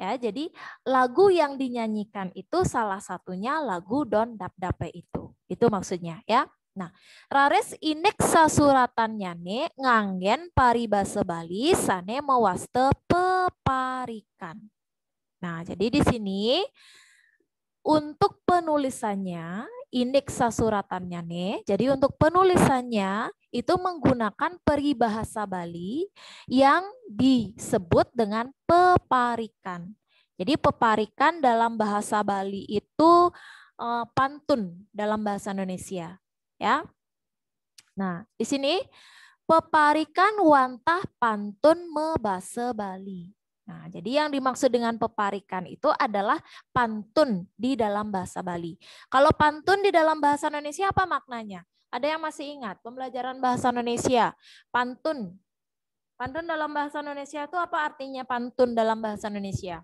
Ya, jadi lagu yang dinyanyikan itu salah satunya lagu Don Dap Dape itu. Itu maksudnya ya. Nah, rares inek sasuratannya ne nganggen paribasa Bali sane mewaste peparikan. Nah, jadi di sini untuk penulisannya indeks sasuratannya ne. Jadi untuk penulisannya itu menggunakan peribahasa Bali yang disebut dengan peparikan. Jadi peparikan dalam bahasa Bali itu eh, pantun dalam bahasa Indonesia ya. Nah, di sini peparikan wantah pantun mebase Bali. Nah, jadi yang dimaksud dengan peparikan itu adalah pantun di dalam bahasa Bali. Kalau pantun di dalam bahasa Indonesia apa maknanya? Ada yang masih ingat pembelajaran bahasa Indonesia? Pantun. Pantun dalam bahasa Indonesia itu apa artinya pantun dalam bahasa Indonesia?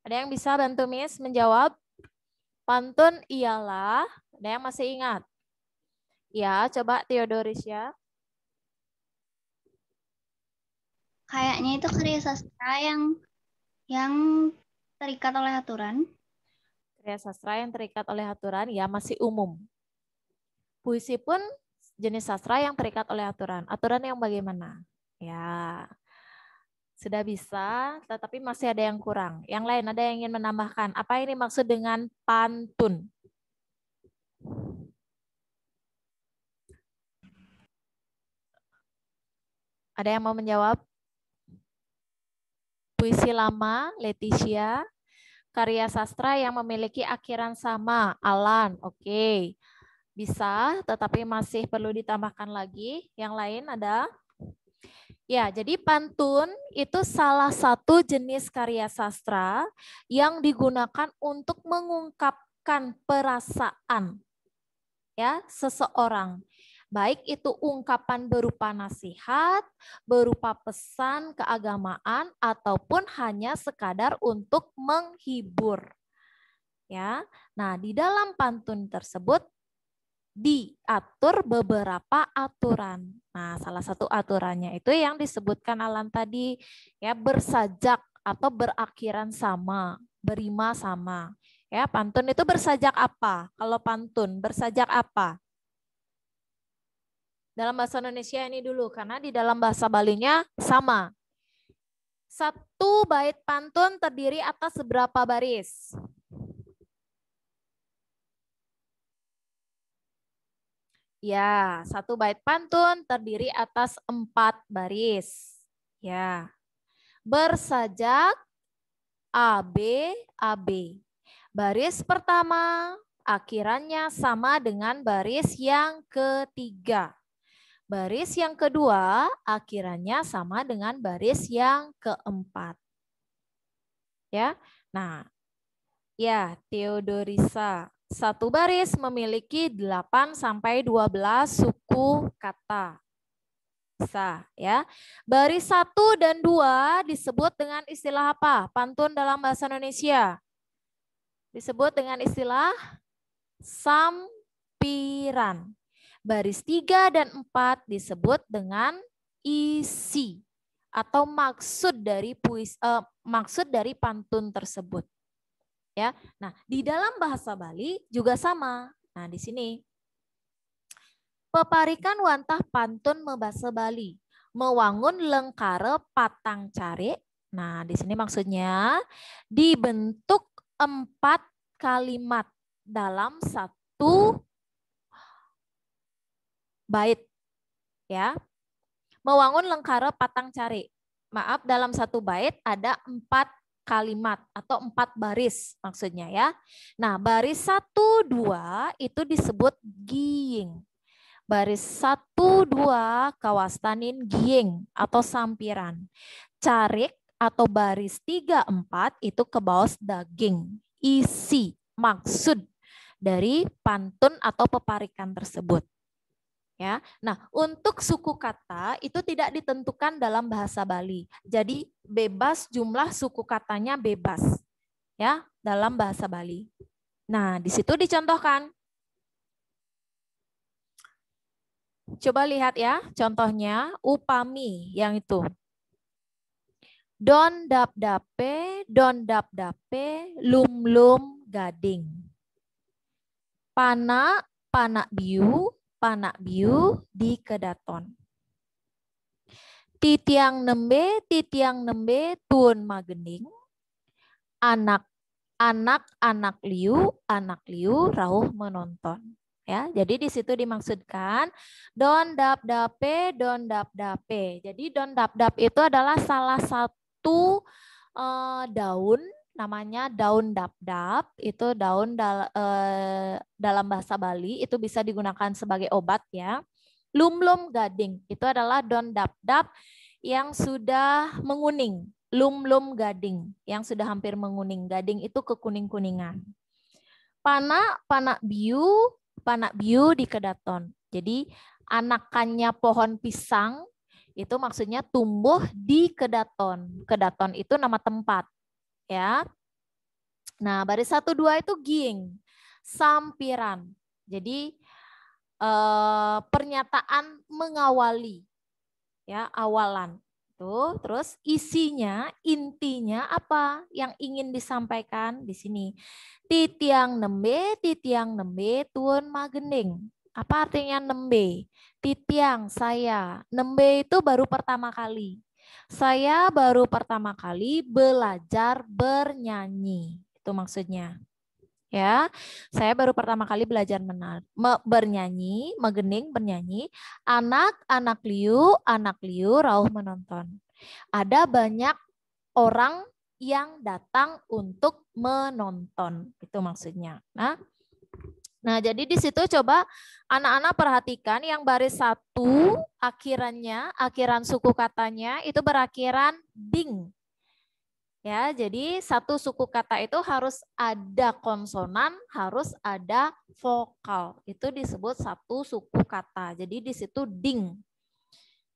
Ada yang bisa bantu Miss menjawab? Pantun ialah, ada yang masih ingat? Ya, coba Theodoris ya. Kayaknya itu karya sastra yang yang terikat oleh aturan. Karya sastra yang terikat oleh aturan ya masih umum. Puisi pun jenis sastra yang terikat oleh aturan. Aturan yang bagaimana? Ya, sudah bisa, tetapi masih ada yang kurang. Yang lain ada yang ingin menambahkan. Apa ini maksud dengan pantun? Ada yang mau menjawab? Puisi lama, Leticia. Karya sastra yang memiliki akhiran sama, Alan. Oke. Okay. Bisa, tetapi masih perlu ditambahkan lagi. Yang lain ada? Ya, jadi pantun itu salah satu jenis karya sastra yang digunakan untuk mengungkapkan perasaan ya seseorang. Baik itu ungkapan berupa nasihat, berupa pesan keagamaan, ataupun hanya sekadar untuk menghibur. Ya, Nah, di dalam pantun tersebut diatur beberapa aturan. Nah, salah satu aturannya itu yang disebutkan Alan tadi, ya bersajak atau berakhiran sama, berima sama. Ya, pantun itu bersajak apa? Kalau pantun bersajak apa? dalam bahasa Indonesia ini dulu karena di dalam bahasa Balinya sama. Satu bait pantun terdiri atas seberapa baris? Ya, satu bait pantun terdiri atas empat baris. Ya, bersajak AB AB. Baris pertama akhirannya sama dengan baris yang ketiga. Baris yang kedua akhirannya sama dengan baris yang keempat. Ya. Nah, ya Theodorisa. Satu baris memiliki 8 sampai 12 suku kata. Bisa, ya. Baris satu dan dua disebut dengan istilah apa? Pantun dalam bahasa Indonesia. Disebut dengan istilah sampiran. Baris 3 dan 4 disebut dengan isi atau maksud dari puisi eh, maksud dari pantun tersebut. Ya. Nah, di dalam bahasa Bali juga sama. Nah, di sini Peparikan wantah pantun membahasa Bali, mewangun lengkare patang cari. Nah, di sini maksudnya dibentuk empat kalimat dalam satu bait. Ya. Mewangun lengkara patang cari. Maaf, dalam satu bait ada empat kalimat atau empat baris maksudnya ya. Nah, baris satu dua itu disebut giing Baris satu dua kawastanin giing atau sampiran. Carik atau baris tiga empat itu ke bawah daging, isi, maksud dari pantun atau peparikan tersebut. Ya. Nah, untuk suku kata itu tidak ditentukan dalam bahasa Bali. Jadi bebas jumlah suku katanya bebas ya dalam bahasa Bali. Nah, di situ dicontohkan. Coba lihat ya, contohnya upami yang itu. Don dap dape, don dap dape, lum lum gading. Panak panak biu, panak biu di kedaton. Titiang nembe, titiang nembe, tuun magening, anak anak anak liu, anak liu rauh menonton. Ya, jadi di situ dimaksudkan don dap dape, don dap dape. Jadi don dap dap itu adalah salah satu uh, daun namanya daun dap-dap itu daun dal eh, dalam bahasa Bali itu bisa digunakan sebagai obat ya. Lumlum gading itu adalah daun dap-dap yang sudah menguning. Lumlum gading yang sudah hampir menguning. Gading itu kekuning-kuningan. Panak, panak biu, panak biu di kedaton. Jadi anakannya pohon pisang itu maksudnya tumbuh di kedaton. Kedaton itu nama tempat ya. Nah, baris 1 2 itu ging, sampiran. Jadi eh, pernyataan mengawali ya, awalan. Tuh, terus isinya, intinya apa yang ingin disampaikan di sini? Titiang nembe, titiang nembe, tuan magening. Apa artinya nembe? Titiang saya. Nembe itu baru pertama kali. Saya baru pertama kali belajar bernyanyi. Itu maksudnya. Ya, saya baru pertama kali belajar menar me bernyanyi, menggening bernyanyi. Anak, anak liu, anak liu, rauh menonton. Ada banyak orang yang datang untuk menonton. Itu maksudnya. Nah, Nah, jadi di situ coba anak-anak perhatikan yang baris satu akhirannya, akhiran suku katanya itu berakhiran ding. Ya, jadi satu suku kata itu harus ada konsonan, harus ada vokal. Itu disebut satu suku kata. Jadi di situ ding.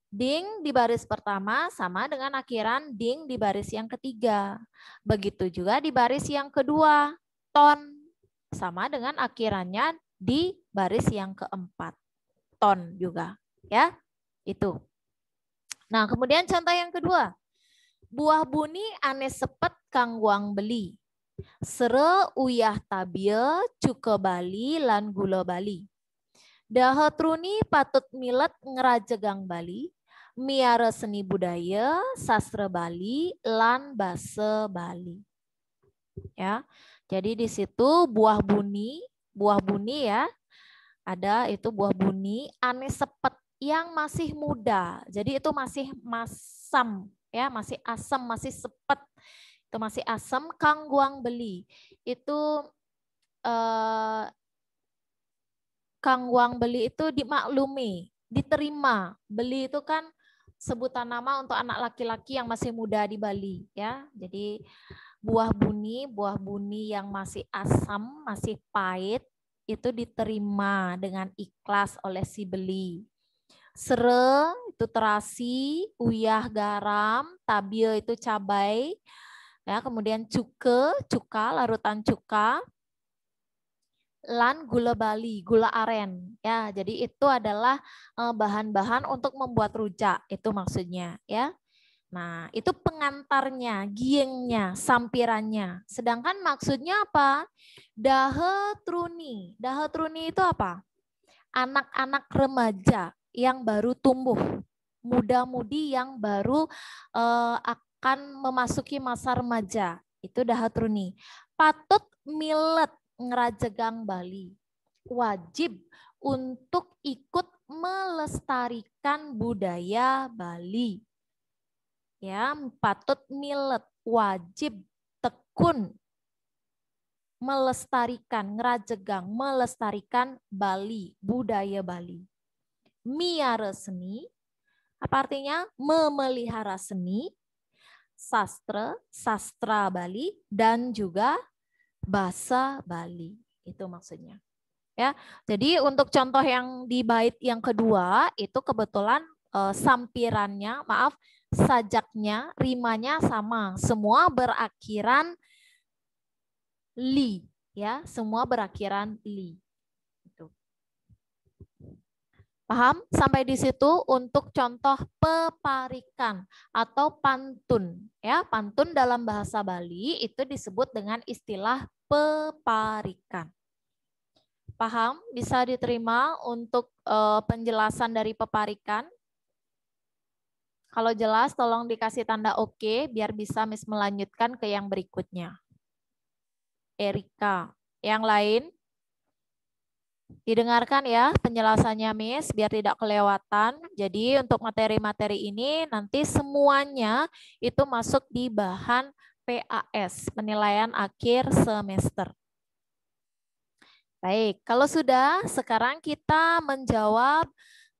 Ding di baris pertama sama dengan akhiran ding di baris yang ketiga. Begitu juga di baris yang kedua, ton sama dengan akhirannya di baris yang keempat. Ton juga, ya. Itu. Nah, kemudian contoh yang kedua. Buah buni aneh sepet kang guang beli. Sere uyah tabie cuke Bali lan gula Bali. runi patut milet ngerajegang Bali. Miara seni budaya, sastra Bali, lan base Bali ya. Jadi di situ buah buni, buah buni ya. Ada itu buah buni sepet yang masih muda. Jadi itu masih masam ya, masih asam, masih sepet. Itu masih asam Kang Guang beli. Itu eh, Kang Guang beli itu dimaklumi, diterima. Beli itu kan sebutan nama untuk anak laki-laki yang masih muda di Bali ya. Jadi buah buni, buah buni yang masih asam, masih pahit, itu diterima dengan ikhlas oleh si beli. Sere itu terasi, uyah garam, tabio itu cabai, ya kemudian cuke, cuka, larutan cuka, lan gula bali, gula aren. Ya, jadi itu adalah eh, bahan-bahan untuk membuat rujak, itu maksudnya, ya. Nah, itu pengantarnya, giengnya, sampirannya. Sedangkan maksudnya apa? Dahe truni. Dahe truni itu apa? Anak-anak remaja yang baru tumbuh. Muda-mudi yang baru uh, akan memasuki masa remaja. Itu dahe truni. Patut milet ngerajegang Bali. Wajib untuk ikut melestarikan budaya Bali ya patut milet wajib tekun melestarikan ngerajegang melestarikan Bali budaya Bali miara seni apa artinya memelihara seni sastra sastra Bali dan juga bahasa Bali itu maksudnya ya jadi untuk contoh yang di bait yang kedua itu kebetulan e, sampirannya maaf sajaknya, rimanya sama. Semua berakhiran li, ya. Semua berakhiran li. Paham? Sampai di situ untuk contoh peparikan atau pantun, ya. Pantun dalam bahasa Bali itu disebut dengan istilah peparikan. Paham? Bisa diterima untuk eh, penjelasan dari peparikan? Kalau jelas, tolong dikasih tanda oke okay, biar bisa Miss melanjutkan ke yang berikutnya. Erika. Yang lain? Didengarkan ya penjelasannya Miss biar tidak kelewatan. Jadi untuk materi-materi ini nanti semuanya itu masuk di bahan PAS, penilaian akhir semester. Baik, kalau sudah sekarang kita menjawab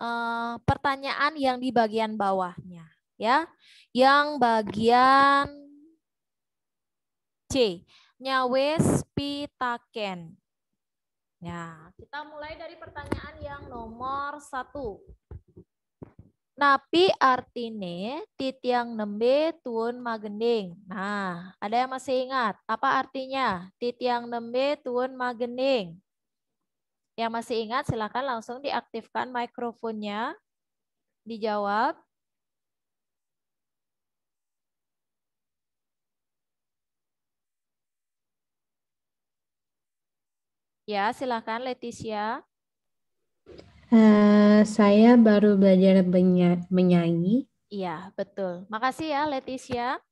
Eh, pertanyaan yang di bagian bawahnya ya. Yang bagian C, nyawes pitaken. Ya, kita mulai dari pertanyaan yang nomor satu. Napi artine titiang nembe tuun magending. Nah, ada yang masih ingat? Apa artinya? Titiang nembe tuun magending. Yang masih ingat silakan langsung diaktifkan mikrofonnya. Dijawab. Ya, silakan Leticia. Uh, saya baru belajar menyanyi. Iya, betul. Makasih ya Leticia.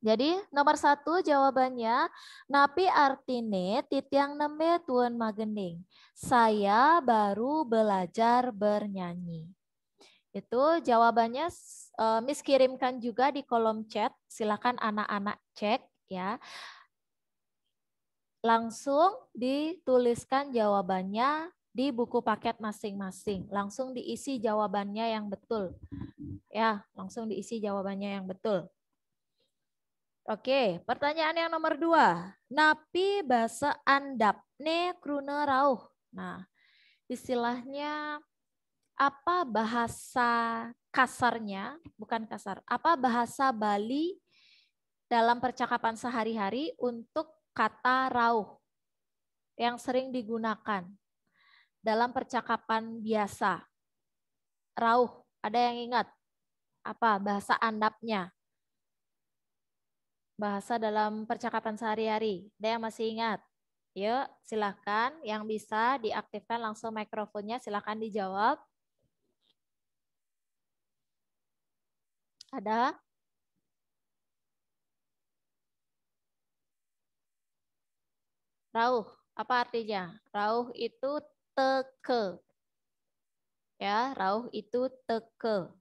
Jadi nomor satu jawabannya, napi artine titiang neme tuan magening. Saya baru belajar bernyanyi. Itu jawabannya uh, Miss kirimkan juga di kolom chat. Silakan anak-anak cek ya. Langsung dituliskan jawabannya di buku paket masing-masing. Langsung diisi jawabannya yang betul. Ya, langsung diisi jawabannya yang betul. Oke, pertanyaan yang nomor dua. Napi bahasa andapne krune rauh. Nah, istilahnya apa bahasa kasarnya, bukan kasar, apa bahasa Bali dalam percakapan sehari-hari untuk kata rauh yang sering digunakan dalam percakapan biasa. Rauh, ada yang ingat? Apa bahasa andapnya? bahasa dalam percakapan sehari-hari. Ada yang masih ingat? Yuk, silahkan. Yang bisa diaktifkan langsung mikrofonnya, silahkan dijawab. Ada? Rauh, apa artinya? Rauh itu teke. Ya, rauh itu teke.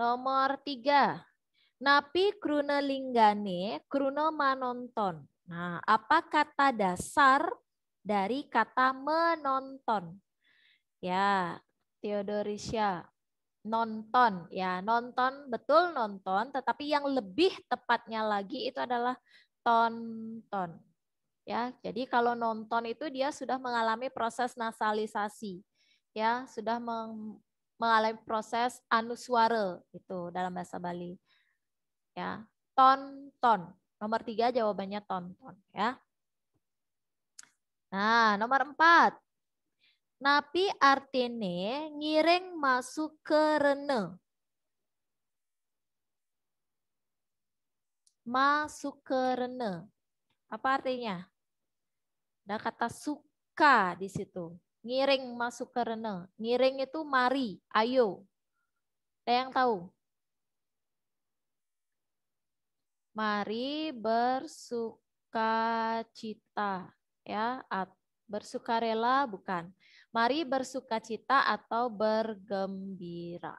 Nomor tiga, napi kruna linggane kruna manonton. Nah, apa kata dasar dari kata menonton? Ya, Theodorisia, nonton. Ya, nonton betul nonton, tetapi yang lebih tepatnya lagi itu adalah tonton. Ya, jadi kalau nonton itu dia sudah mengalami proses nasalisasi. Ya, sudah mengalami proses anusware itu dalam bahasa Bali. Ya, tonton Nomor tiga jawabannya tonton ya. Nah, nomor empat. Napi artine ngiring masuk ke rene. Masuk ke rene. Apa artinya? Ada kata suka di situ. Ngiring masuk ke rene. Ngiring itu mari, ayo. Ada yang tahu? Mari bersuka cita ya, at, bersukarela bukan. Mari bersuka cita atau bergembira.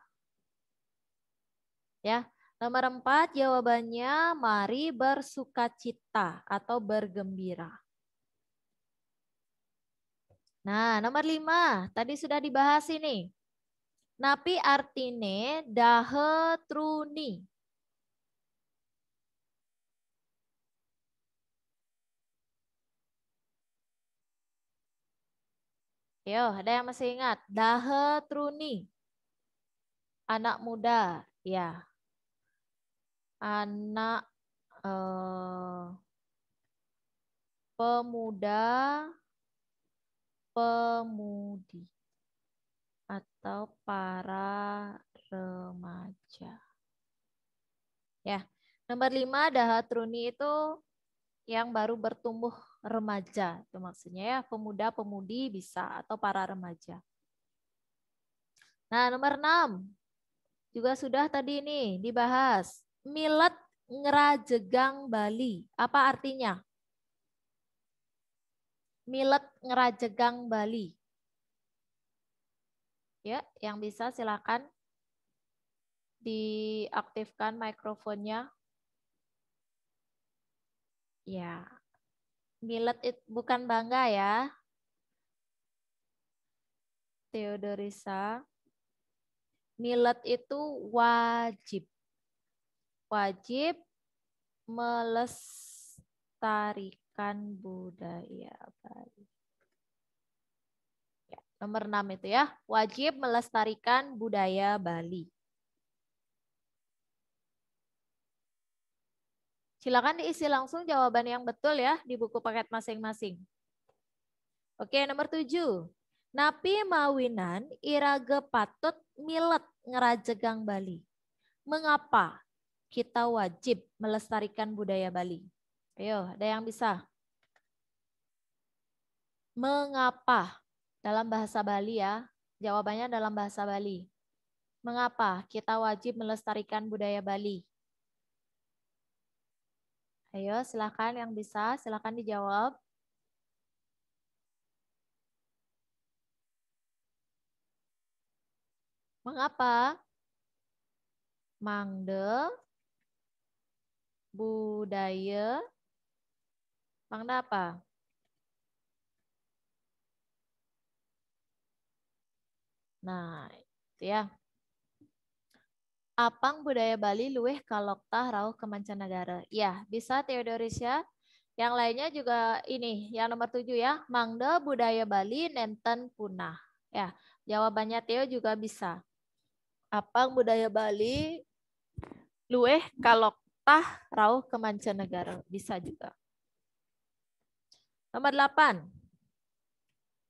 Ya, nomor empat jawabannya mari bersuka cita atau bergembira. Nah, nomor lima, tadi sudah dibahas ini. Napi artine dahe truni. Yo, ada yang masih ingat? Dahe truni. Anak muda, ya. Anak eh, pemuda pemudi atau para remaja. Ya, nomor lima dahatruni itu yang baru bertumbuh remaja, itu maksudnya ya pemuda pemudi bisa atau para remaja. Nah nomor enam juga sudah tadi ini dibahas milat ngerajegang Bali. Apa artinya? milet Ngerajegang Bali. Ya, yang bisa silakan diaktifkan mikrofonnya. Ya. Milet itu bukan bangga ya. Theodorisa. Milet itu wajib. Wajib melestarikan Pendidikan budaya Bali. Ya, nomor enam itu ya, wajib melestarikan budaya Bali. Silakan diisi langsung jawaban yang betul ya di buku paket masing-masing. Oke, nomor tujuh. Napi Mawinan Irage Patut Milet Ngerajegang Bali. Mengapa kita wajib melestarikan budaya Bali? Ayo, ada yang bisa? Mengapa? Dalam bahasa Bali ya, jawabannya dalam bahasa Bali. Mengapa kita wajib melestarikan budaya Bali? Ayo, silakan yang bisa, silakan dijawab. Mengapa? Mangde, budaya, mangda apa? Nah, itu ya. Apang budaya Bali luweh tah rauh ke mancanegara. Ya, bisa Theodorisya. Yang lainnya juga ini, yang nomor tujuh ya. Mangda budaya Bali nenten punah. Ya, jawabannya Theo juga bisa. Apang budaya Bali luweh tah rauh ke mancanegara. Bisa juga. Nomor delapan.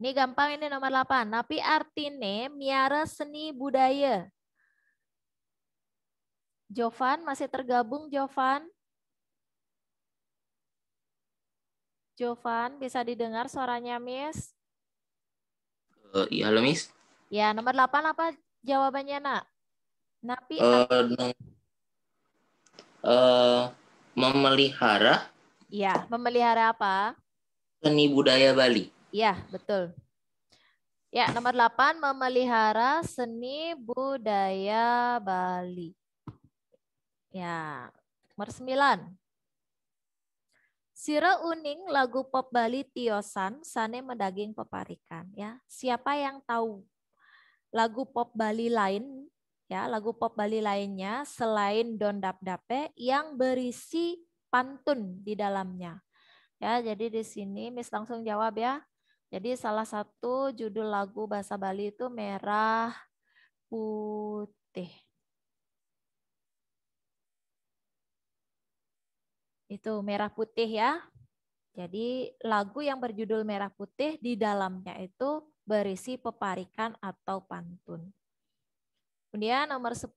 Ini gampang ini nomor 8. Tapi artinya miara seni budaya. Jovan masih tergabung Jovan? Jovan bisa didengar suaranya Miss? Uh, iya halo Miss. Ya nomor 8 apa jawabannya nak? Napi uh, no. uh, memelihara. Iya memelihara apa? Seni budaya Bali. Ya betul. Ya, nomor 8 memelihara seni budaya Bali. Ya, nomor 9. Sira uning lagu pop Bali Tiosan sane mendaging peparikan ya. Siapa yang tahu lagu pop Bali lain ya, lagu pop Bali lainnya selain Don Dap Dape yang berisi pantun di dalamnya. Ya, jadi di sini Miss langsung jawab ya. Jadi salah satu judul lagu bahasa Bali itu Merah Putih. Itu Merah Putih ya. Jadi lagu yang berjudul Merah Putih di dalamnya itu berisi peparikan atau pantun. Kemudian nomor 10,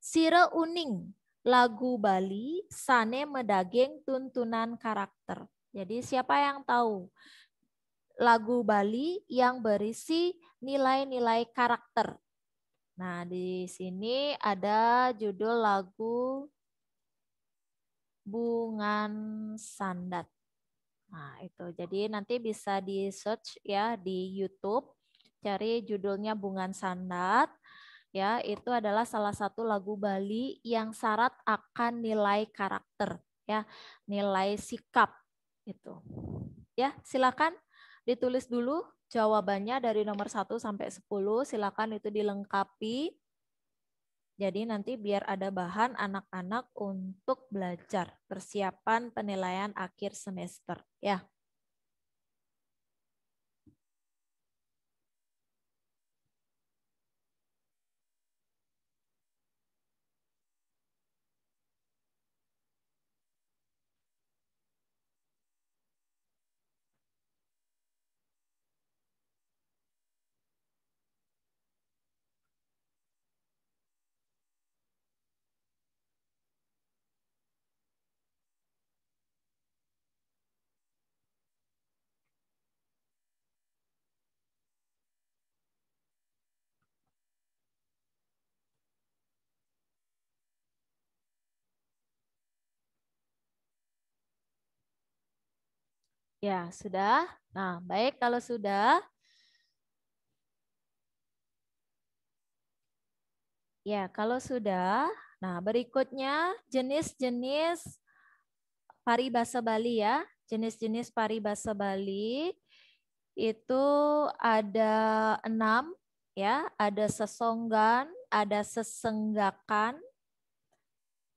Sire Uning, lagu Bali, sane medaging tuntunan karakter. Jadi siapa yang tahu lagu Bali yang berisi nilai-nilai karakter. Nah, di sini ada judul lagu Bungan Sandat. Nah, itu. Jadi nanti bisa di-search ya di YouTube, cari judulnya Bungan Sandat. Ya, itu adalah salah satu lagu Bali yang syarat akan nilai karakter, ya, nilai sikap itu. Ya, silakan ditulis dulu jawabannya dari nomor 1 sampai 10. Silakan itu dilengkapi. Jadi nanti biar ada bahan anak-anak untuk belajar persiapan penilaian akhir semester, ya. Ya, sudah. Nah, baik kalau sudah. Ya, kalau sudah. Nah, berikutnya jenis-jenis paribasa Bali ya. Jenis-jenis paribasa Bali itu ada enam ya. Ada sesonggan, ada sesenggakan,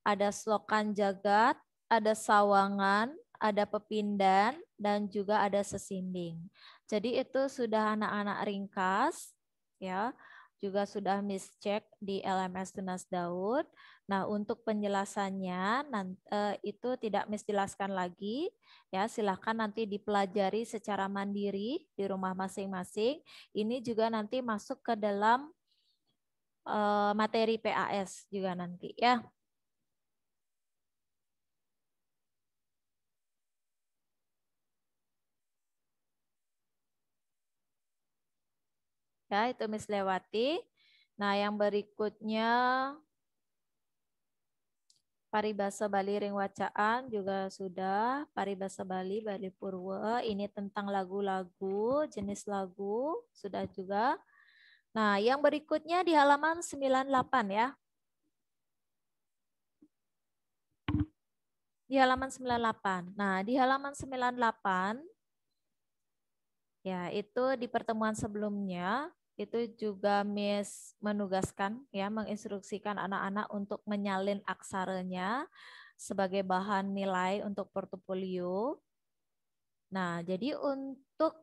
ada slokan jagat, ada sawangan, ada pepindan, dan juga ada sesimbing. Jadi itu sudah anak-anak ringkas, ya juga sudah mischeck di LMS Tunas Daud. Nah, untuk penjelasannya eh, itu tidak misjelaskan lagi. Ya, silahkan nanti dipelajari secara mandiri di rumah masing-masing. Ini juga nanti masuk ke dalam eh, materi PAS juga nanti ya. Ya, itu Miss Lewati. Nah, yang berikutnya Paribasa Bali Ring Wacaan juga sudah. Paribasa Bali, Bali Purwa. Ini tentang lagu-lagu, jenis lagu. Sudah juga. Nah, yang berikutnya di halaman 98 ya. Di halaman 98. Nah, di halaman 98, ya itu di pertemuan sebelumnya, itu juga Miss menugaskan ya menginstruksikan anak-anak untuk menyalin aksaranya sebagai bahan nilai untuk portofolio. Nah, jadi untuk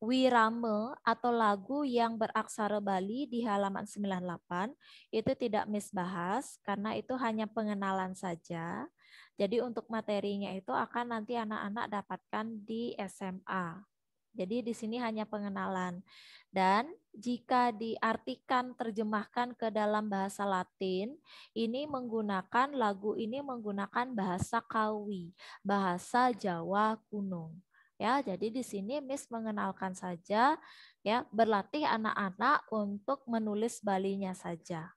wirame atau lagu yang beraksara Bali di halaman 98 itu tidak Miss bahas karena itu hanya pengenalan saja. Jadi untuk materinya itu akan nanti anak-anak dapatkan di SMA. Jadi di sini hanya pengenalan. Dan jika diartikan terjemahkan ke dalam bahasa Latin, ini menggunakan lagu ini menggunakan bahasa Kawi, bahasa Jawa kuno. Ya, jadi di sini Miss mengenalkan saja ya, berlatih anak-anak untuk menulis balinya saja.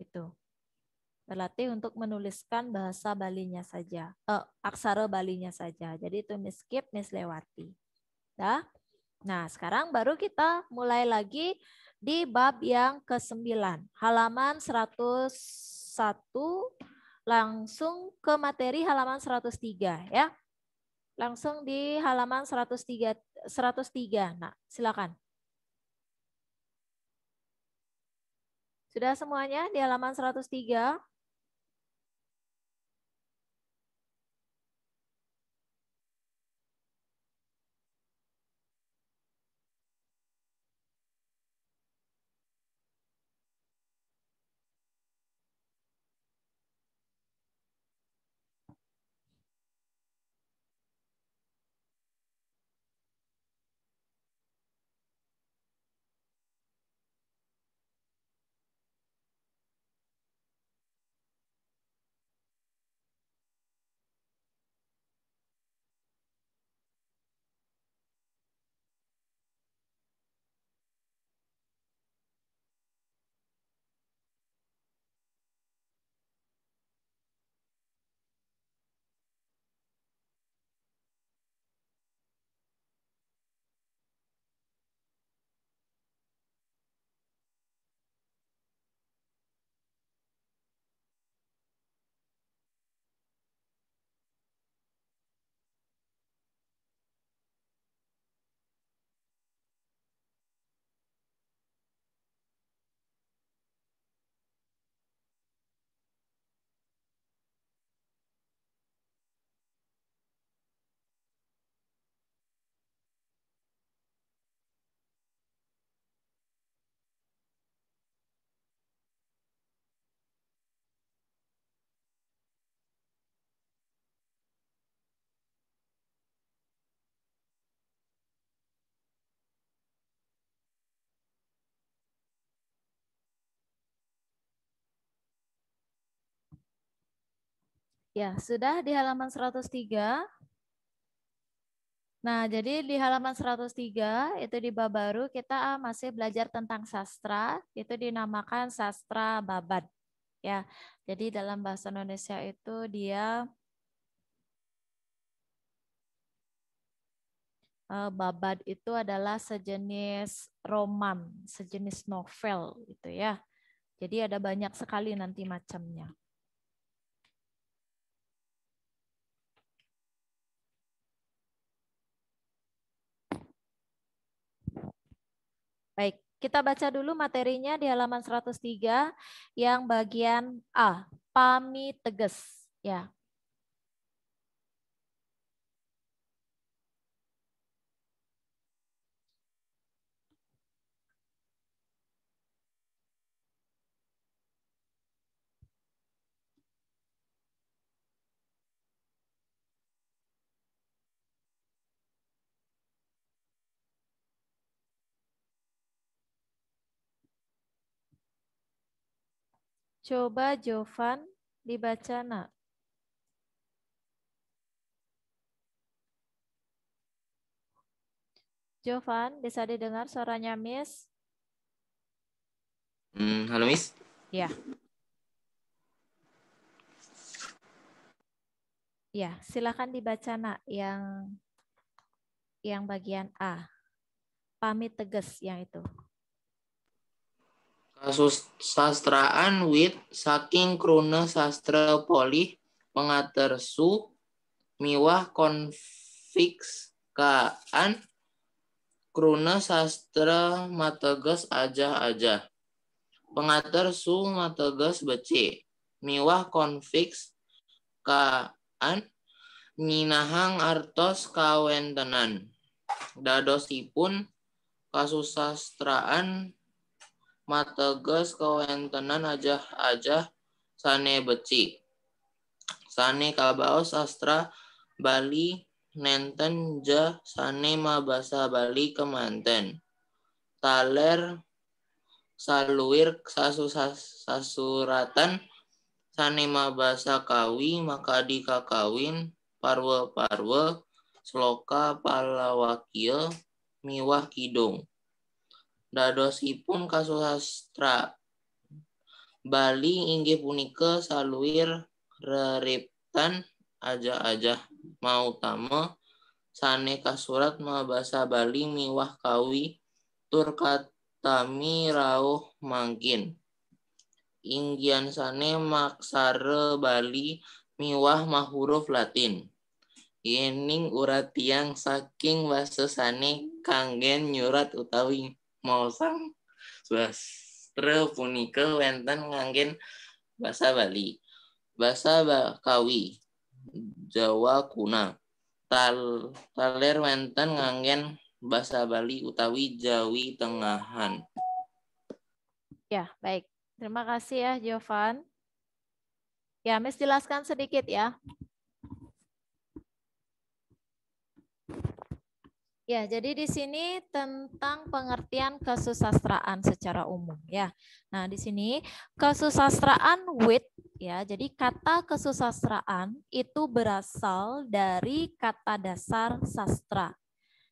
Itu. Berlatih untuk menuliskan bahasa balinya saja, eh, aksara balinya saja. Jadi itu Miss skip, Miss lewati. Dah. Nah, sekarang baru kita mulai lagi di bab yang ke-9, halaman 101 langsung ke materi halaman 103 ya. Langsung di halaman 103 103. Nah, silakan. Sudah semuanya di halaman 103? Ya, sudah di halaman 103. Nah, jadi di halaman 103 itu di bab baru kita masih belajar tentang sastra, itu dinamakan sastra babad. Ya. Jadi dalam bahasa Indonesia itu dia eh, babad itu adalah sejenis roman, sejenis novel gitu ya. Jadi ada banyak sekali nanti macamnya. Baik, kita baca dulu materinya di halaman 103 yang bagian A, pami tegas Ya, Coba Jovan dibaca nak. Jovan, bisa didengar suaranya Miss? Hmm, halo Miss. Ya. Ya, silakan dibaca nak yang yang bagian A. Pamit tegas yang itu kasus sastraan wit saking krone sastra poli pengatur su miwah kaan krone sastra mateges aja-aja. pengatur su mateges beci miwah konfiks kaan minahang artos kawentenan dadosipun sastraan Mata mateges kawentenan ajah aja sane beci. Sane kabaos sastra Bali nenten ja sane mabasa Bali kemanten. Taler saluir sasu sasuratan sane mabasa kawi maka dikakawin parwe parwe sloka palawakil miwah kidung pun kasusastra Bali inggih punika saluir reriptan aja-aja mau mautama sane kasurat basa Bali miwah kawi tur katami rauh mangkin inggian sane maksare Bali miwah mahuruf Latin yening urat tiang saking sane kanggen nyurat utawi mausang sastra punika wonten ngangge basa Bali, basa Bakawi Jawa kuna. Tal taler wonten ngangge basa Bali utawi Jawi Tengahan. Ya, baik. Terima kasih ya, Jovan. Ya, Miss jelaskan sedikit ya Ya, jadi di sini tentang pengertian kesusastraan secara umum ya. Nah, di sini kesusastraan with ya. Jadi kata kesusastraan itu berasal dari kata dasar sastra.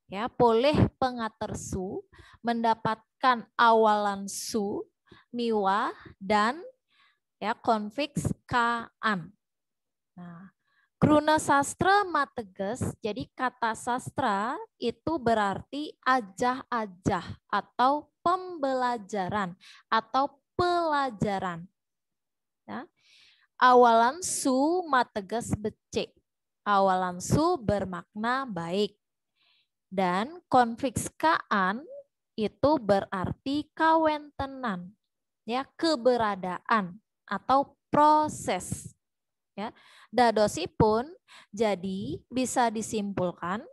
Ya, boleh pengater su mendapatkan awalan su, miwa dan ya konfiks kaan. Nah, Gruna sastra mateges, jadi kata sastra itu berarti ajah-ajah atau pembelajaran atau pelajaran. Ya. Awalan su mateges becek. Awalan su bermakna baik. Dan konfikskaan itu berarti kawentenan, ya keberadaan atau proses. Ya. Dadosi pun jadi bisa disimpulkan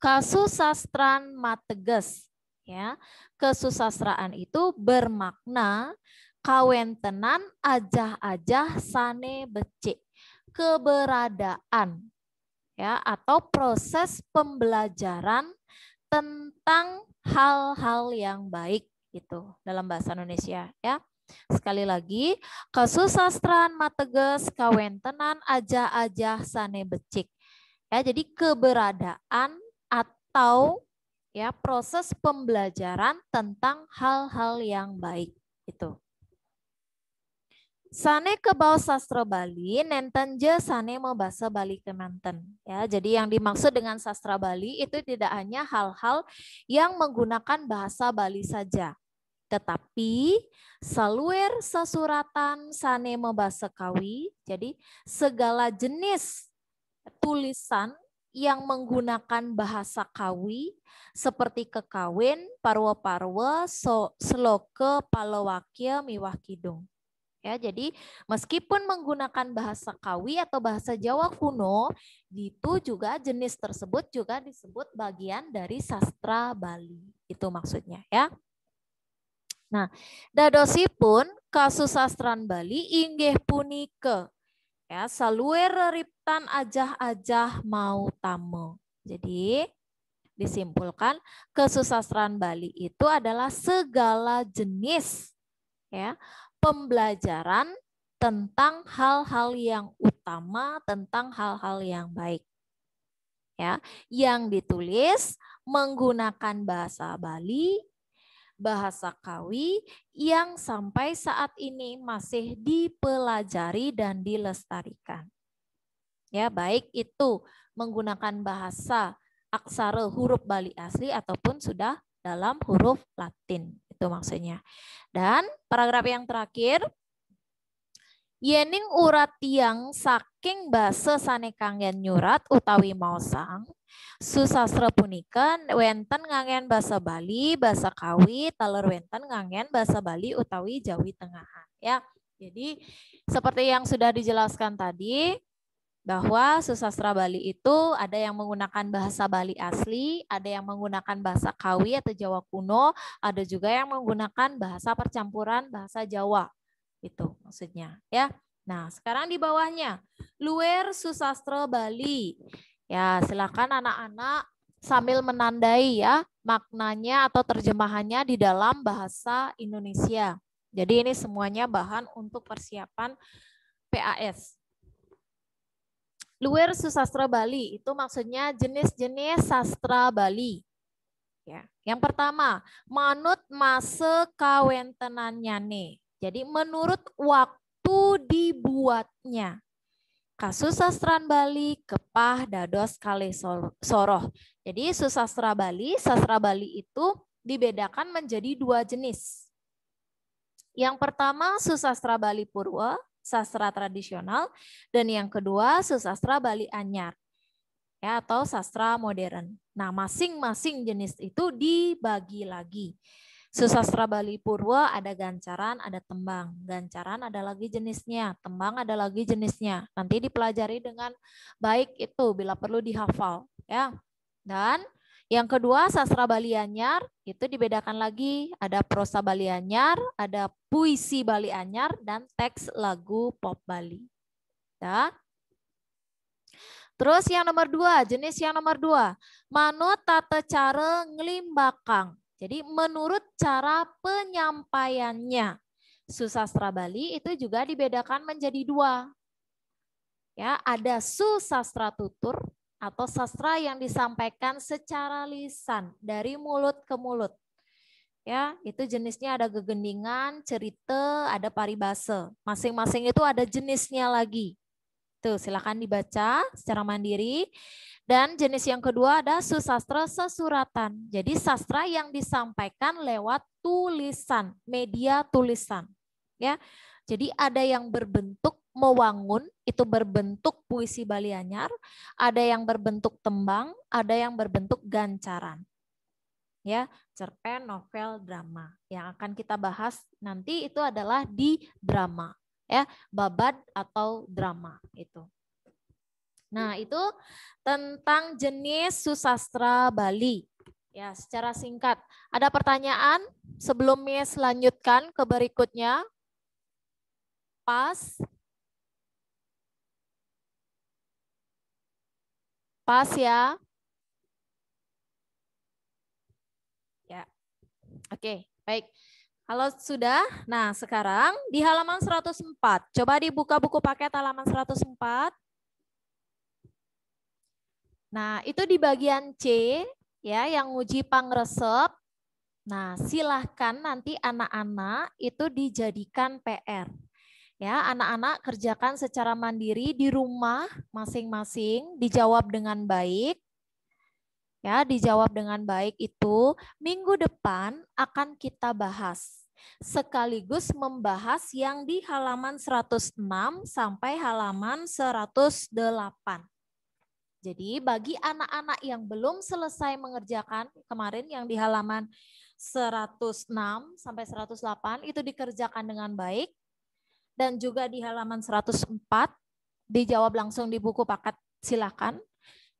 kasusastran mateges ya. Kesusastraan itu bermakna kawentenan ajah-ajah sane becik keberadaan ya atau proses pembelajaran tentang hal-hal yang baik itu dalam bahasa Indonesia ya. Sekali lagi, kesusastraan mateges kawentenan aja-aja sane becik. Ya, jadi keberadaan atau ya proses pembelajaran tentang hal-hal yang baik itu. Sane ke bawah sastra Bali, nenten je sane mau bahasa Bali ke nanten Ya, jadi yang dimaksud dengan sastra Bali itu tidak hanya hal-hal yang menggunakan bahasa Bali saja. Tetapi saluer sasuratan sane sekawi jadi segala jenis tulisan yang menggunakan bahasa kawi seperti kekawin, parwa-parwa, so, sloke, miwah kidung Ya, jadi meskipun menggunakan bahasa kawi atau bahasa Jawa kuno, itu juga jenis tersebut juga disebut bagian dari sastra Bali. Itu maksudnya ya. Nah, dadosipun sastran Bali inggih punike ya saluer riptan ajah-ajah mau tamu. Jadi disimpulkan kesusastraan Bali itu adalah segala jenis ya pembelajaran tentang hal-hal yang utama, tentang hal-hal yang baik. Ya, yang ditulis menggunakan bahasa Bali bahasa Kawi yang sampai saat ini masih dipelajari dan dilestarikan. Ya, baik itu menggunakan bahasa aksara huruf Bali asli ataupun sudah dalam huruf Latin. Itu maksudnya. Dan paragraf yang terakhir, Yening urat tiang saking basa sanekangen nyurat utawi sang. Susastra punika wenten ngangen bahasa Bali, bahasa Kawi, taler wenten ngangen bahasa Bali utawi Jawi Tengahan ya. Jadi seperti yang sudah dijelaskan tadi bahwa susastra Bali itu ada yang menggunakan bahasa Bali asli, ada yang menggunakan bahasa Kawi atau Jawa kuno, ada juga yang menggunakan bahasa percampuran bahasa Jawa. Itu maksudnya ya. Nah, sekarang di bawahnya, luer susastra Bali Ya, silakan anak-anak sambil menandai ya maknanya atau terjemahannya di dalam bahasa Indonesia. Jadi ini semuanya bahan untuk persiapan PAS. Luwir Susastra Bali itu maksudnya jenis-jenis sastra Bali. Ya. Yang pertama, manut masa kawentenannya nih. Jadi menurut waktu dibuatnya kasus sastran Bali, Kepah, Dados, Kale, Soroh. Jadi susastra Bali, sastra Bali itu dibedakan menjadi dua jenis. Yang pertama susastra Bali Purwa, sastra tradisional, dan yang kedua susastra Bali Anyar ya atau sastra modern. Nah, masing-masing jenis itu dibagi lagi. Susastra Bali Purwa ada gancaran, ada tembang. Gancaran ada lagi jenisnya, tembang ada lagi jenisnya. Nanti dipelajari dengan baik itu bila perlu dihafal, ya. Dan yang kedua sastra Bali Anyar itu dibedakan lagi ada prosa Bali Anyar, ada puisi Bali Anyar dan teks lagu pop Bali. Ya. Terus yang nomor dua, jenis yang nomor dua. manut tata cara ngelimbakang. Jadi menurut cara penyampaiannya. Susastra Bali itu juga dibedakan menjadi dua. Ya, ada susastra tutur atau sastra yang disampaikan secara lisan dari mulut ke mulut. Ya, itu jenisnya ada gegendingan, cerita, ada paribase. Masing-masing itu ada jenisnya lagi. Tuh, silakan dibaca secara mandiri. Dan jenis yang kedua ada susastra sesuratan. Jadi sastra yang disampaikan lewat tulisan, media tulisan. Ya. Jadi ada yang berbentuk mewangun, itu berbentuk puisi Bali Anyar, ada yang berbentuk tembang, ada yang berbentuk gancaran. Ya, cerpen, novel, drama. Yang akan kita bahas nanti itu adalah di drama ya babat atau drama itu. Nah iya. itu tentang jenis susastra Bali. Ya secara singkat. Ada pertanyaan sebelum Miss lanjutkan ke berikutnya? Pas. Pas ya. Ya. Oke, baik. Kalau sudah, nah sekarang di halaman 104. Coba dibuka buku paket halaman 104. Nah, itu di bagian C ya yang uji pangresep. Nah, silahkan nanti anak-anak itu dijadikan PR. Ya, anak-anak kerjakan secara mandiri di rumah masing-masing, dijawab dengan baik. Ya, dijawab dengan baik itu minggu depan akan kita bahas sekaligus membahas yang di halaman 106 sampai halaman 108. Jadi bagi anak-anak yang belum selesai mengerjakan kemarin yang di halaman 106 sampai 108 itu dikerjakan dengan baik dan juga di halaman 104 dijawab langsung di buku paket silakan.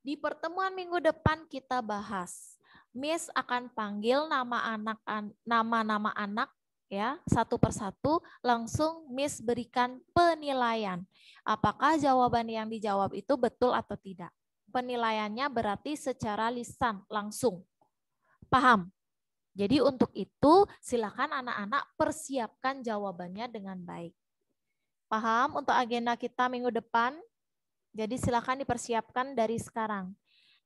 Di pertemuan minggu depan kita bahas Miss akan panggil nama anak nama-nama anak ya satu persatu langsung Miss berikan penilaian apakah jawaban yang dijawab itu betul atau tidak penilaiannya berarti secara lisan langsung paham jadi untuk itu silakan anak-anak persiapkan jawabannya dengan baik paham untuk agenda kita minggu depan jadi silakan dipersiapkan dari sekarang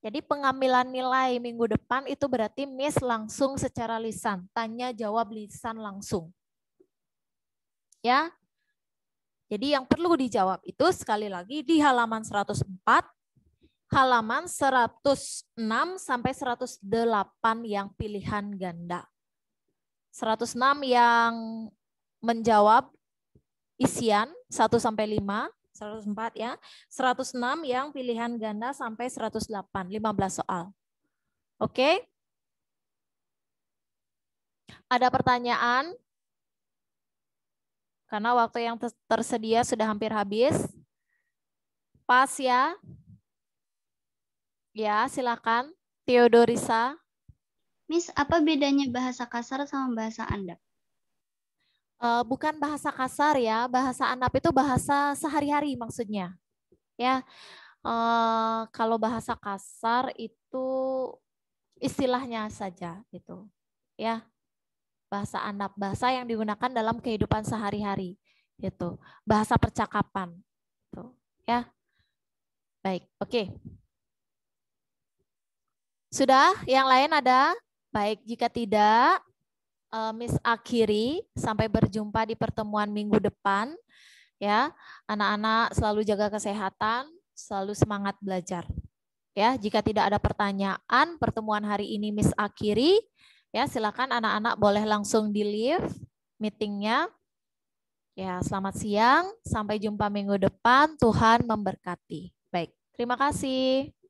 jadi pengambilan nilai minggu depan itu berarti Miss langsung secara lisan, tanya jawab lisan langsung. Ya. Jadi yang perlu dijawab itu sekali lagi di halaman 104, halaman 106 sampai 108 yang pilihan ganda. 106 yang menjawab isian 1 sampai 5, 104 ya. 106 yang pilihan ganda sampai 108, 15 soal. Oke. Okay? Ada pertanyaan? Karena waktu yang tersedia sudah hampir habis. Pas ya. Ya, silakan. Theodorisa. Miss, apa bedanya bahasa kasar sama bahasa andap? uh, bukan bahasa kasar ya, bahasa anak itu bahasa sehari-hari maksudnya. Ya. Uh, kalau bahasa kasar itu istilahnya saja itu Ya. Bahasa anak, bahasa yang digunakan dalam kehidupan sehari-hari itu Bahasa percakapan. Tuh, gitu, ya. Baik, oke. Okay. Sudah? Yang lain ada? Baik, jika tidak, uh, eh, Miss akhiri. Sampai berjumpa di pertemuan minggu depan. Ya, anak-anak selalu jaga kesehatan, selalu semangat belajar. Ya, jika tidak ada pertanyaan, pertemuan hari ini Miss akhiri. Ya, silakan anak-anak boleh langsung di leave meetingnya. Ya, selamat siang. Sampai jumpa minggu depan. Tuhan memberkati. Baik, terima kasih.